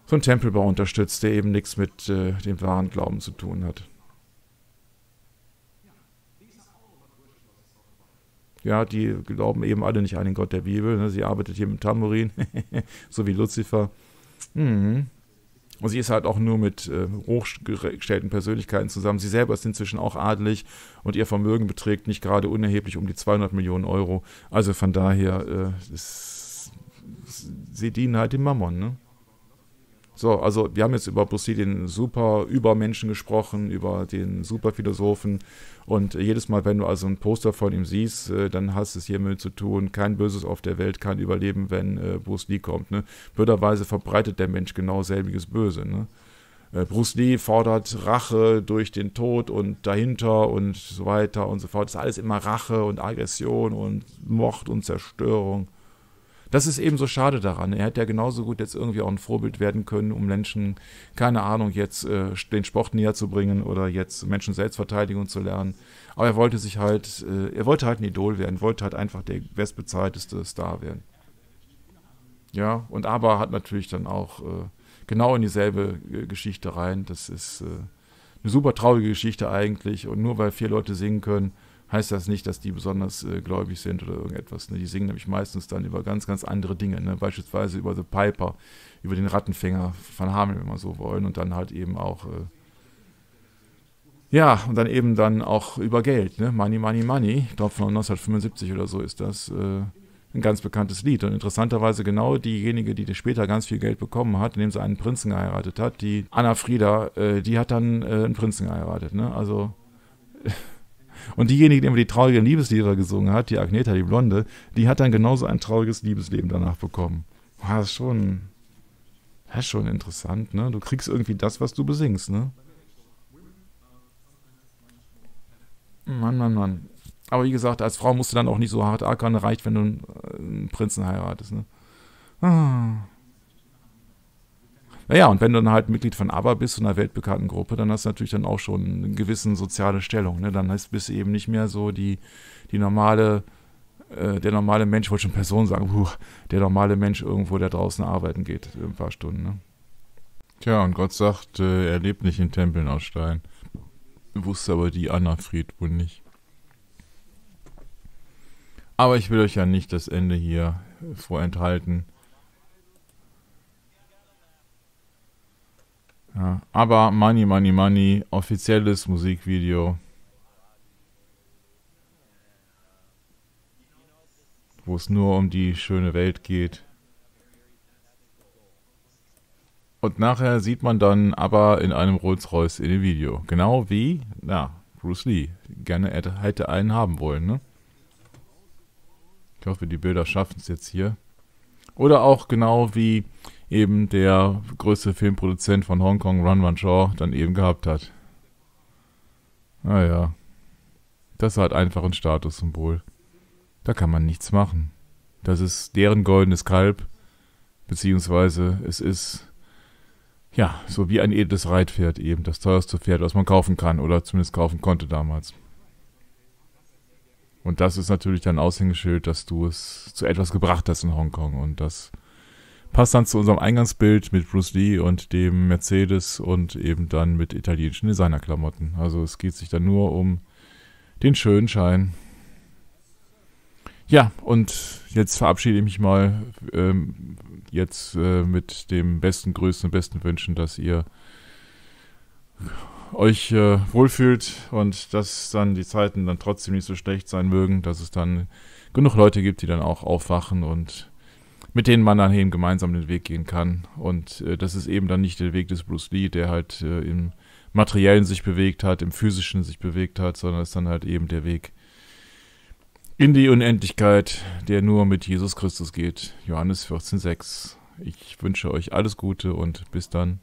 so einen Tempelbau unterstützt, der eben nichts mit äh, dem wahren Glauben zu tun hat. Ja, die glauben eben alle nicht an den Gott der Bibel. Ne? Sie arbeitet hier mit Tambourin, (laughs) so wie Luzifer. Mhm. Und sie ist halt auch nur mit äh, hochgestellten Persönlichkeiten zusammen. Sie selber ist inzwischen auch adelig und ihr Vermögen beträgt nicht gerade unerheblich um die 200 Millionen Euro. Also von daher, äh, ist, sie dienen halt dem Mammon. Ne? So, also wir haben jetzt über Bruce Lee, den super Übermenschen gesprochen, über den super Philosophen. Und jedes Mal, wenn du also ein Poster von ihm siehst, äh, dann hast es hier mit zu tun, kein Böses auf der Welt kann überleben, wenn äh, Bruce Lee kommt. Ne? Blöderweise verbreitet der Mensch genau selbiges Böse. Ne? Äh, Bruce Lee fordert Rache durch den Tod und dahinter und so weiter und so fort. Das ist alles immer Rache und Aggression und Mord und Zerstörung das ist eben so schade daran. Er hätte ja genauso gut jetzt irgendwie auch ein Vorbild werden können, um Menschen, keine Ahnung, jetzt äh, den Sport näher zu bringen oder jetzt Menschen Selbstverteidigung zu lernen. Aber er wollte sich halt, äh, er wollte halt ein Idol werden, wollte halt einfach der bestbezahlteste Star werden. Ja, und aber hat natürlich dann auch äh, genau in dieselbe äh, Geschichte rein. Das ist äh, eine super traurige Geschichte eigentlich. Und nur weil vier Leute singen können, heißt das nicht, dass die besonders äh, gläubig sind oder irgendetwas. Ne? Die singen nämlich meistens dann über ganz, ganz andere Dinge. Ne? Beispielsweise über The Piper, über den Rattenfänger von Hameln, wenn wir so wollen. Und dann halt eben auch, äh, ja, und dann eben dann auch über Geld. Ne? Money, Money, Money. Ich glaube, von 1975 oder so ist das. Äh, ein ganz bekanntes Lied. Und interessanterweise genau diejenige, die später ganz viel Geld bekommen hat, indem sie einen Prinzen geheiratet hat, die Anna Frieda, äh, die hat dann äh, einen Prinzen geheiratet. Ne? Also (laughs) Und diejenige, die immer die traurigen Liebeslieder gesungen hat, die Agneta, die Blonde, die hat dann genauso ein trauriges Liebesleben danach bekommen. War das ist schon, das ist schon interessant, ne? Du kriegst irgendwie das, was du besingst, ne? Mann, Mann, Mann. Aber wie gesagt, als Frau musst du dann auch nicht so hart ackern, reicht, wenn du einen Prinzen heiratest, ne? Ah. Naja, und wenn du dann halt Mitglied von ABBA bist, so einer weltbekannten Gruppe, dann hast du natürlich dann auch schon eine gewisse soziale Stellung. Ne? Dann bist du eben nicht mehr so die, die normale, äh, der normale Mensch, wollte schon Person sagen, puh, der normale Mensch irgendwo, der draußen arbeiten geht, ein paar Stunden. Ne? Tja, und Gott sagt, äh, er lebt nicht in Tempeln aus Stein. Wusste aber die Anna Fried wohl nicht. Aber ich will euch ja nicht das Ende hier vorenthalten. Ja, aber Money, Money, Money, offizielles Musikvideo. Wo es nur um die schöne Welt geht. Und nachher sieht man dann aber in einem Rolls-Royce in dem Video. Genau wie, na, Bruce Lee. Gerne hätte einen haben wollen, ne? Ich hoffe, die Bilder schaffen es jetzt hier. Oder auch genau wie eben der größte Filmproduzent von Hongkong, Run Wan Shaw, dann eben gehabt hat. Naja, ah das hat einfach ein Statussymbol. Da kann man nichts machen. Das ist deren goldenes Kalb, beziehungsweise es ist, ja, so wie ein edles Reitpferd eben, das teuerste Pferd, was man kaufen kann oder zumindest kaufen konnte damals. Und das ist natürlich dein Aushängeschild, dass du es zu etwas gebracht hast in Hongkong und das Passt dann zu unserem Eingangsbild mit Bruce Lee und dem Mercedes und eben dann mit italienischen Designerklamotten. Also es geht sich dann nur um den schönen Schein. Ja, und jetzt verabschiede ich mich mal ähm, jetzt äh, mit dem besten Grüßen und besten Wünschen, dass ihr euch äh, wohlfühlt und dass dann die Zeiten dann trotzdem nicht so schlecht sein mögen, dass es dann genug Leute gibt, die dann auch aufwachen und mit denen man dann eben gemeinsam den Weg gehen kann. Und äh, das ist eben dann nicht der Weg des Bruce Lee, der halt äh, im Materiellen sich bewegt hat, im Physischen sich bewegt hat, sondern ist dann halt eben der Weg in die Unendlichkeit, der nur mit Jesus Christus geht. Johannes 14,6. Ich wünsche euch alles Gute und bis dann.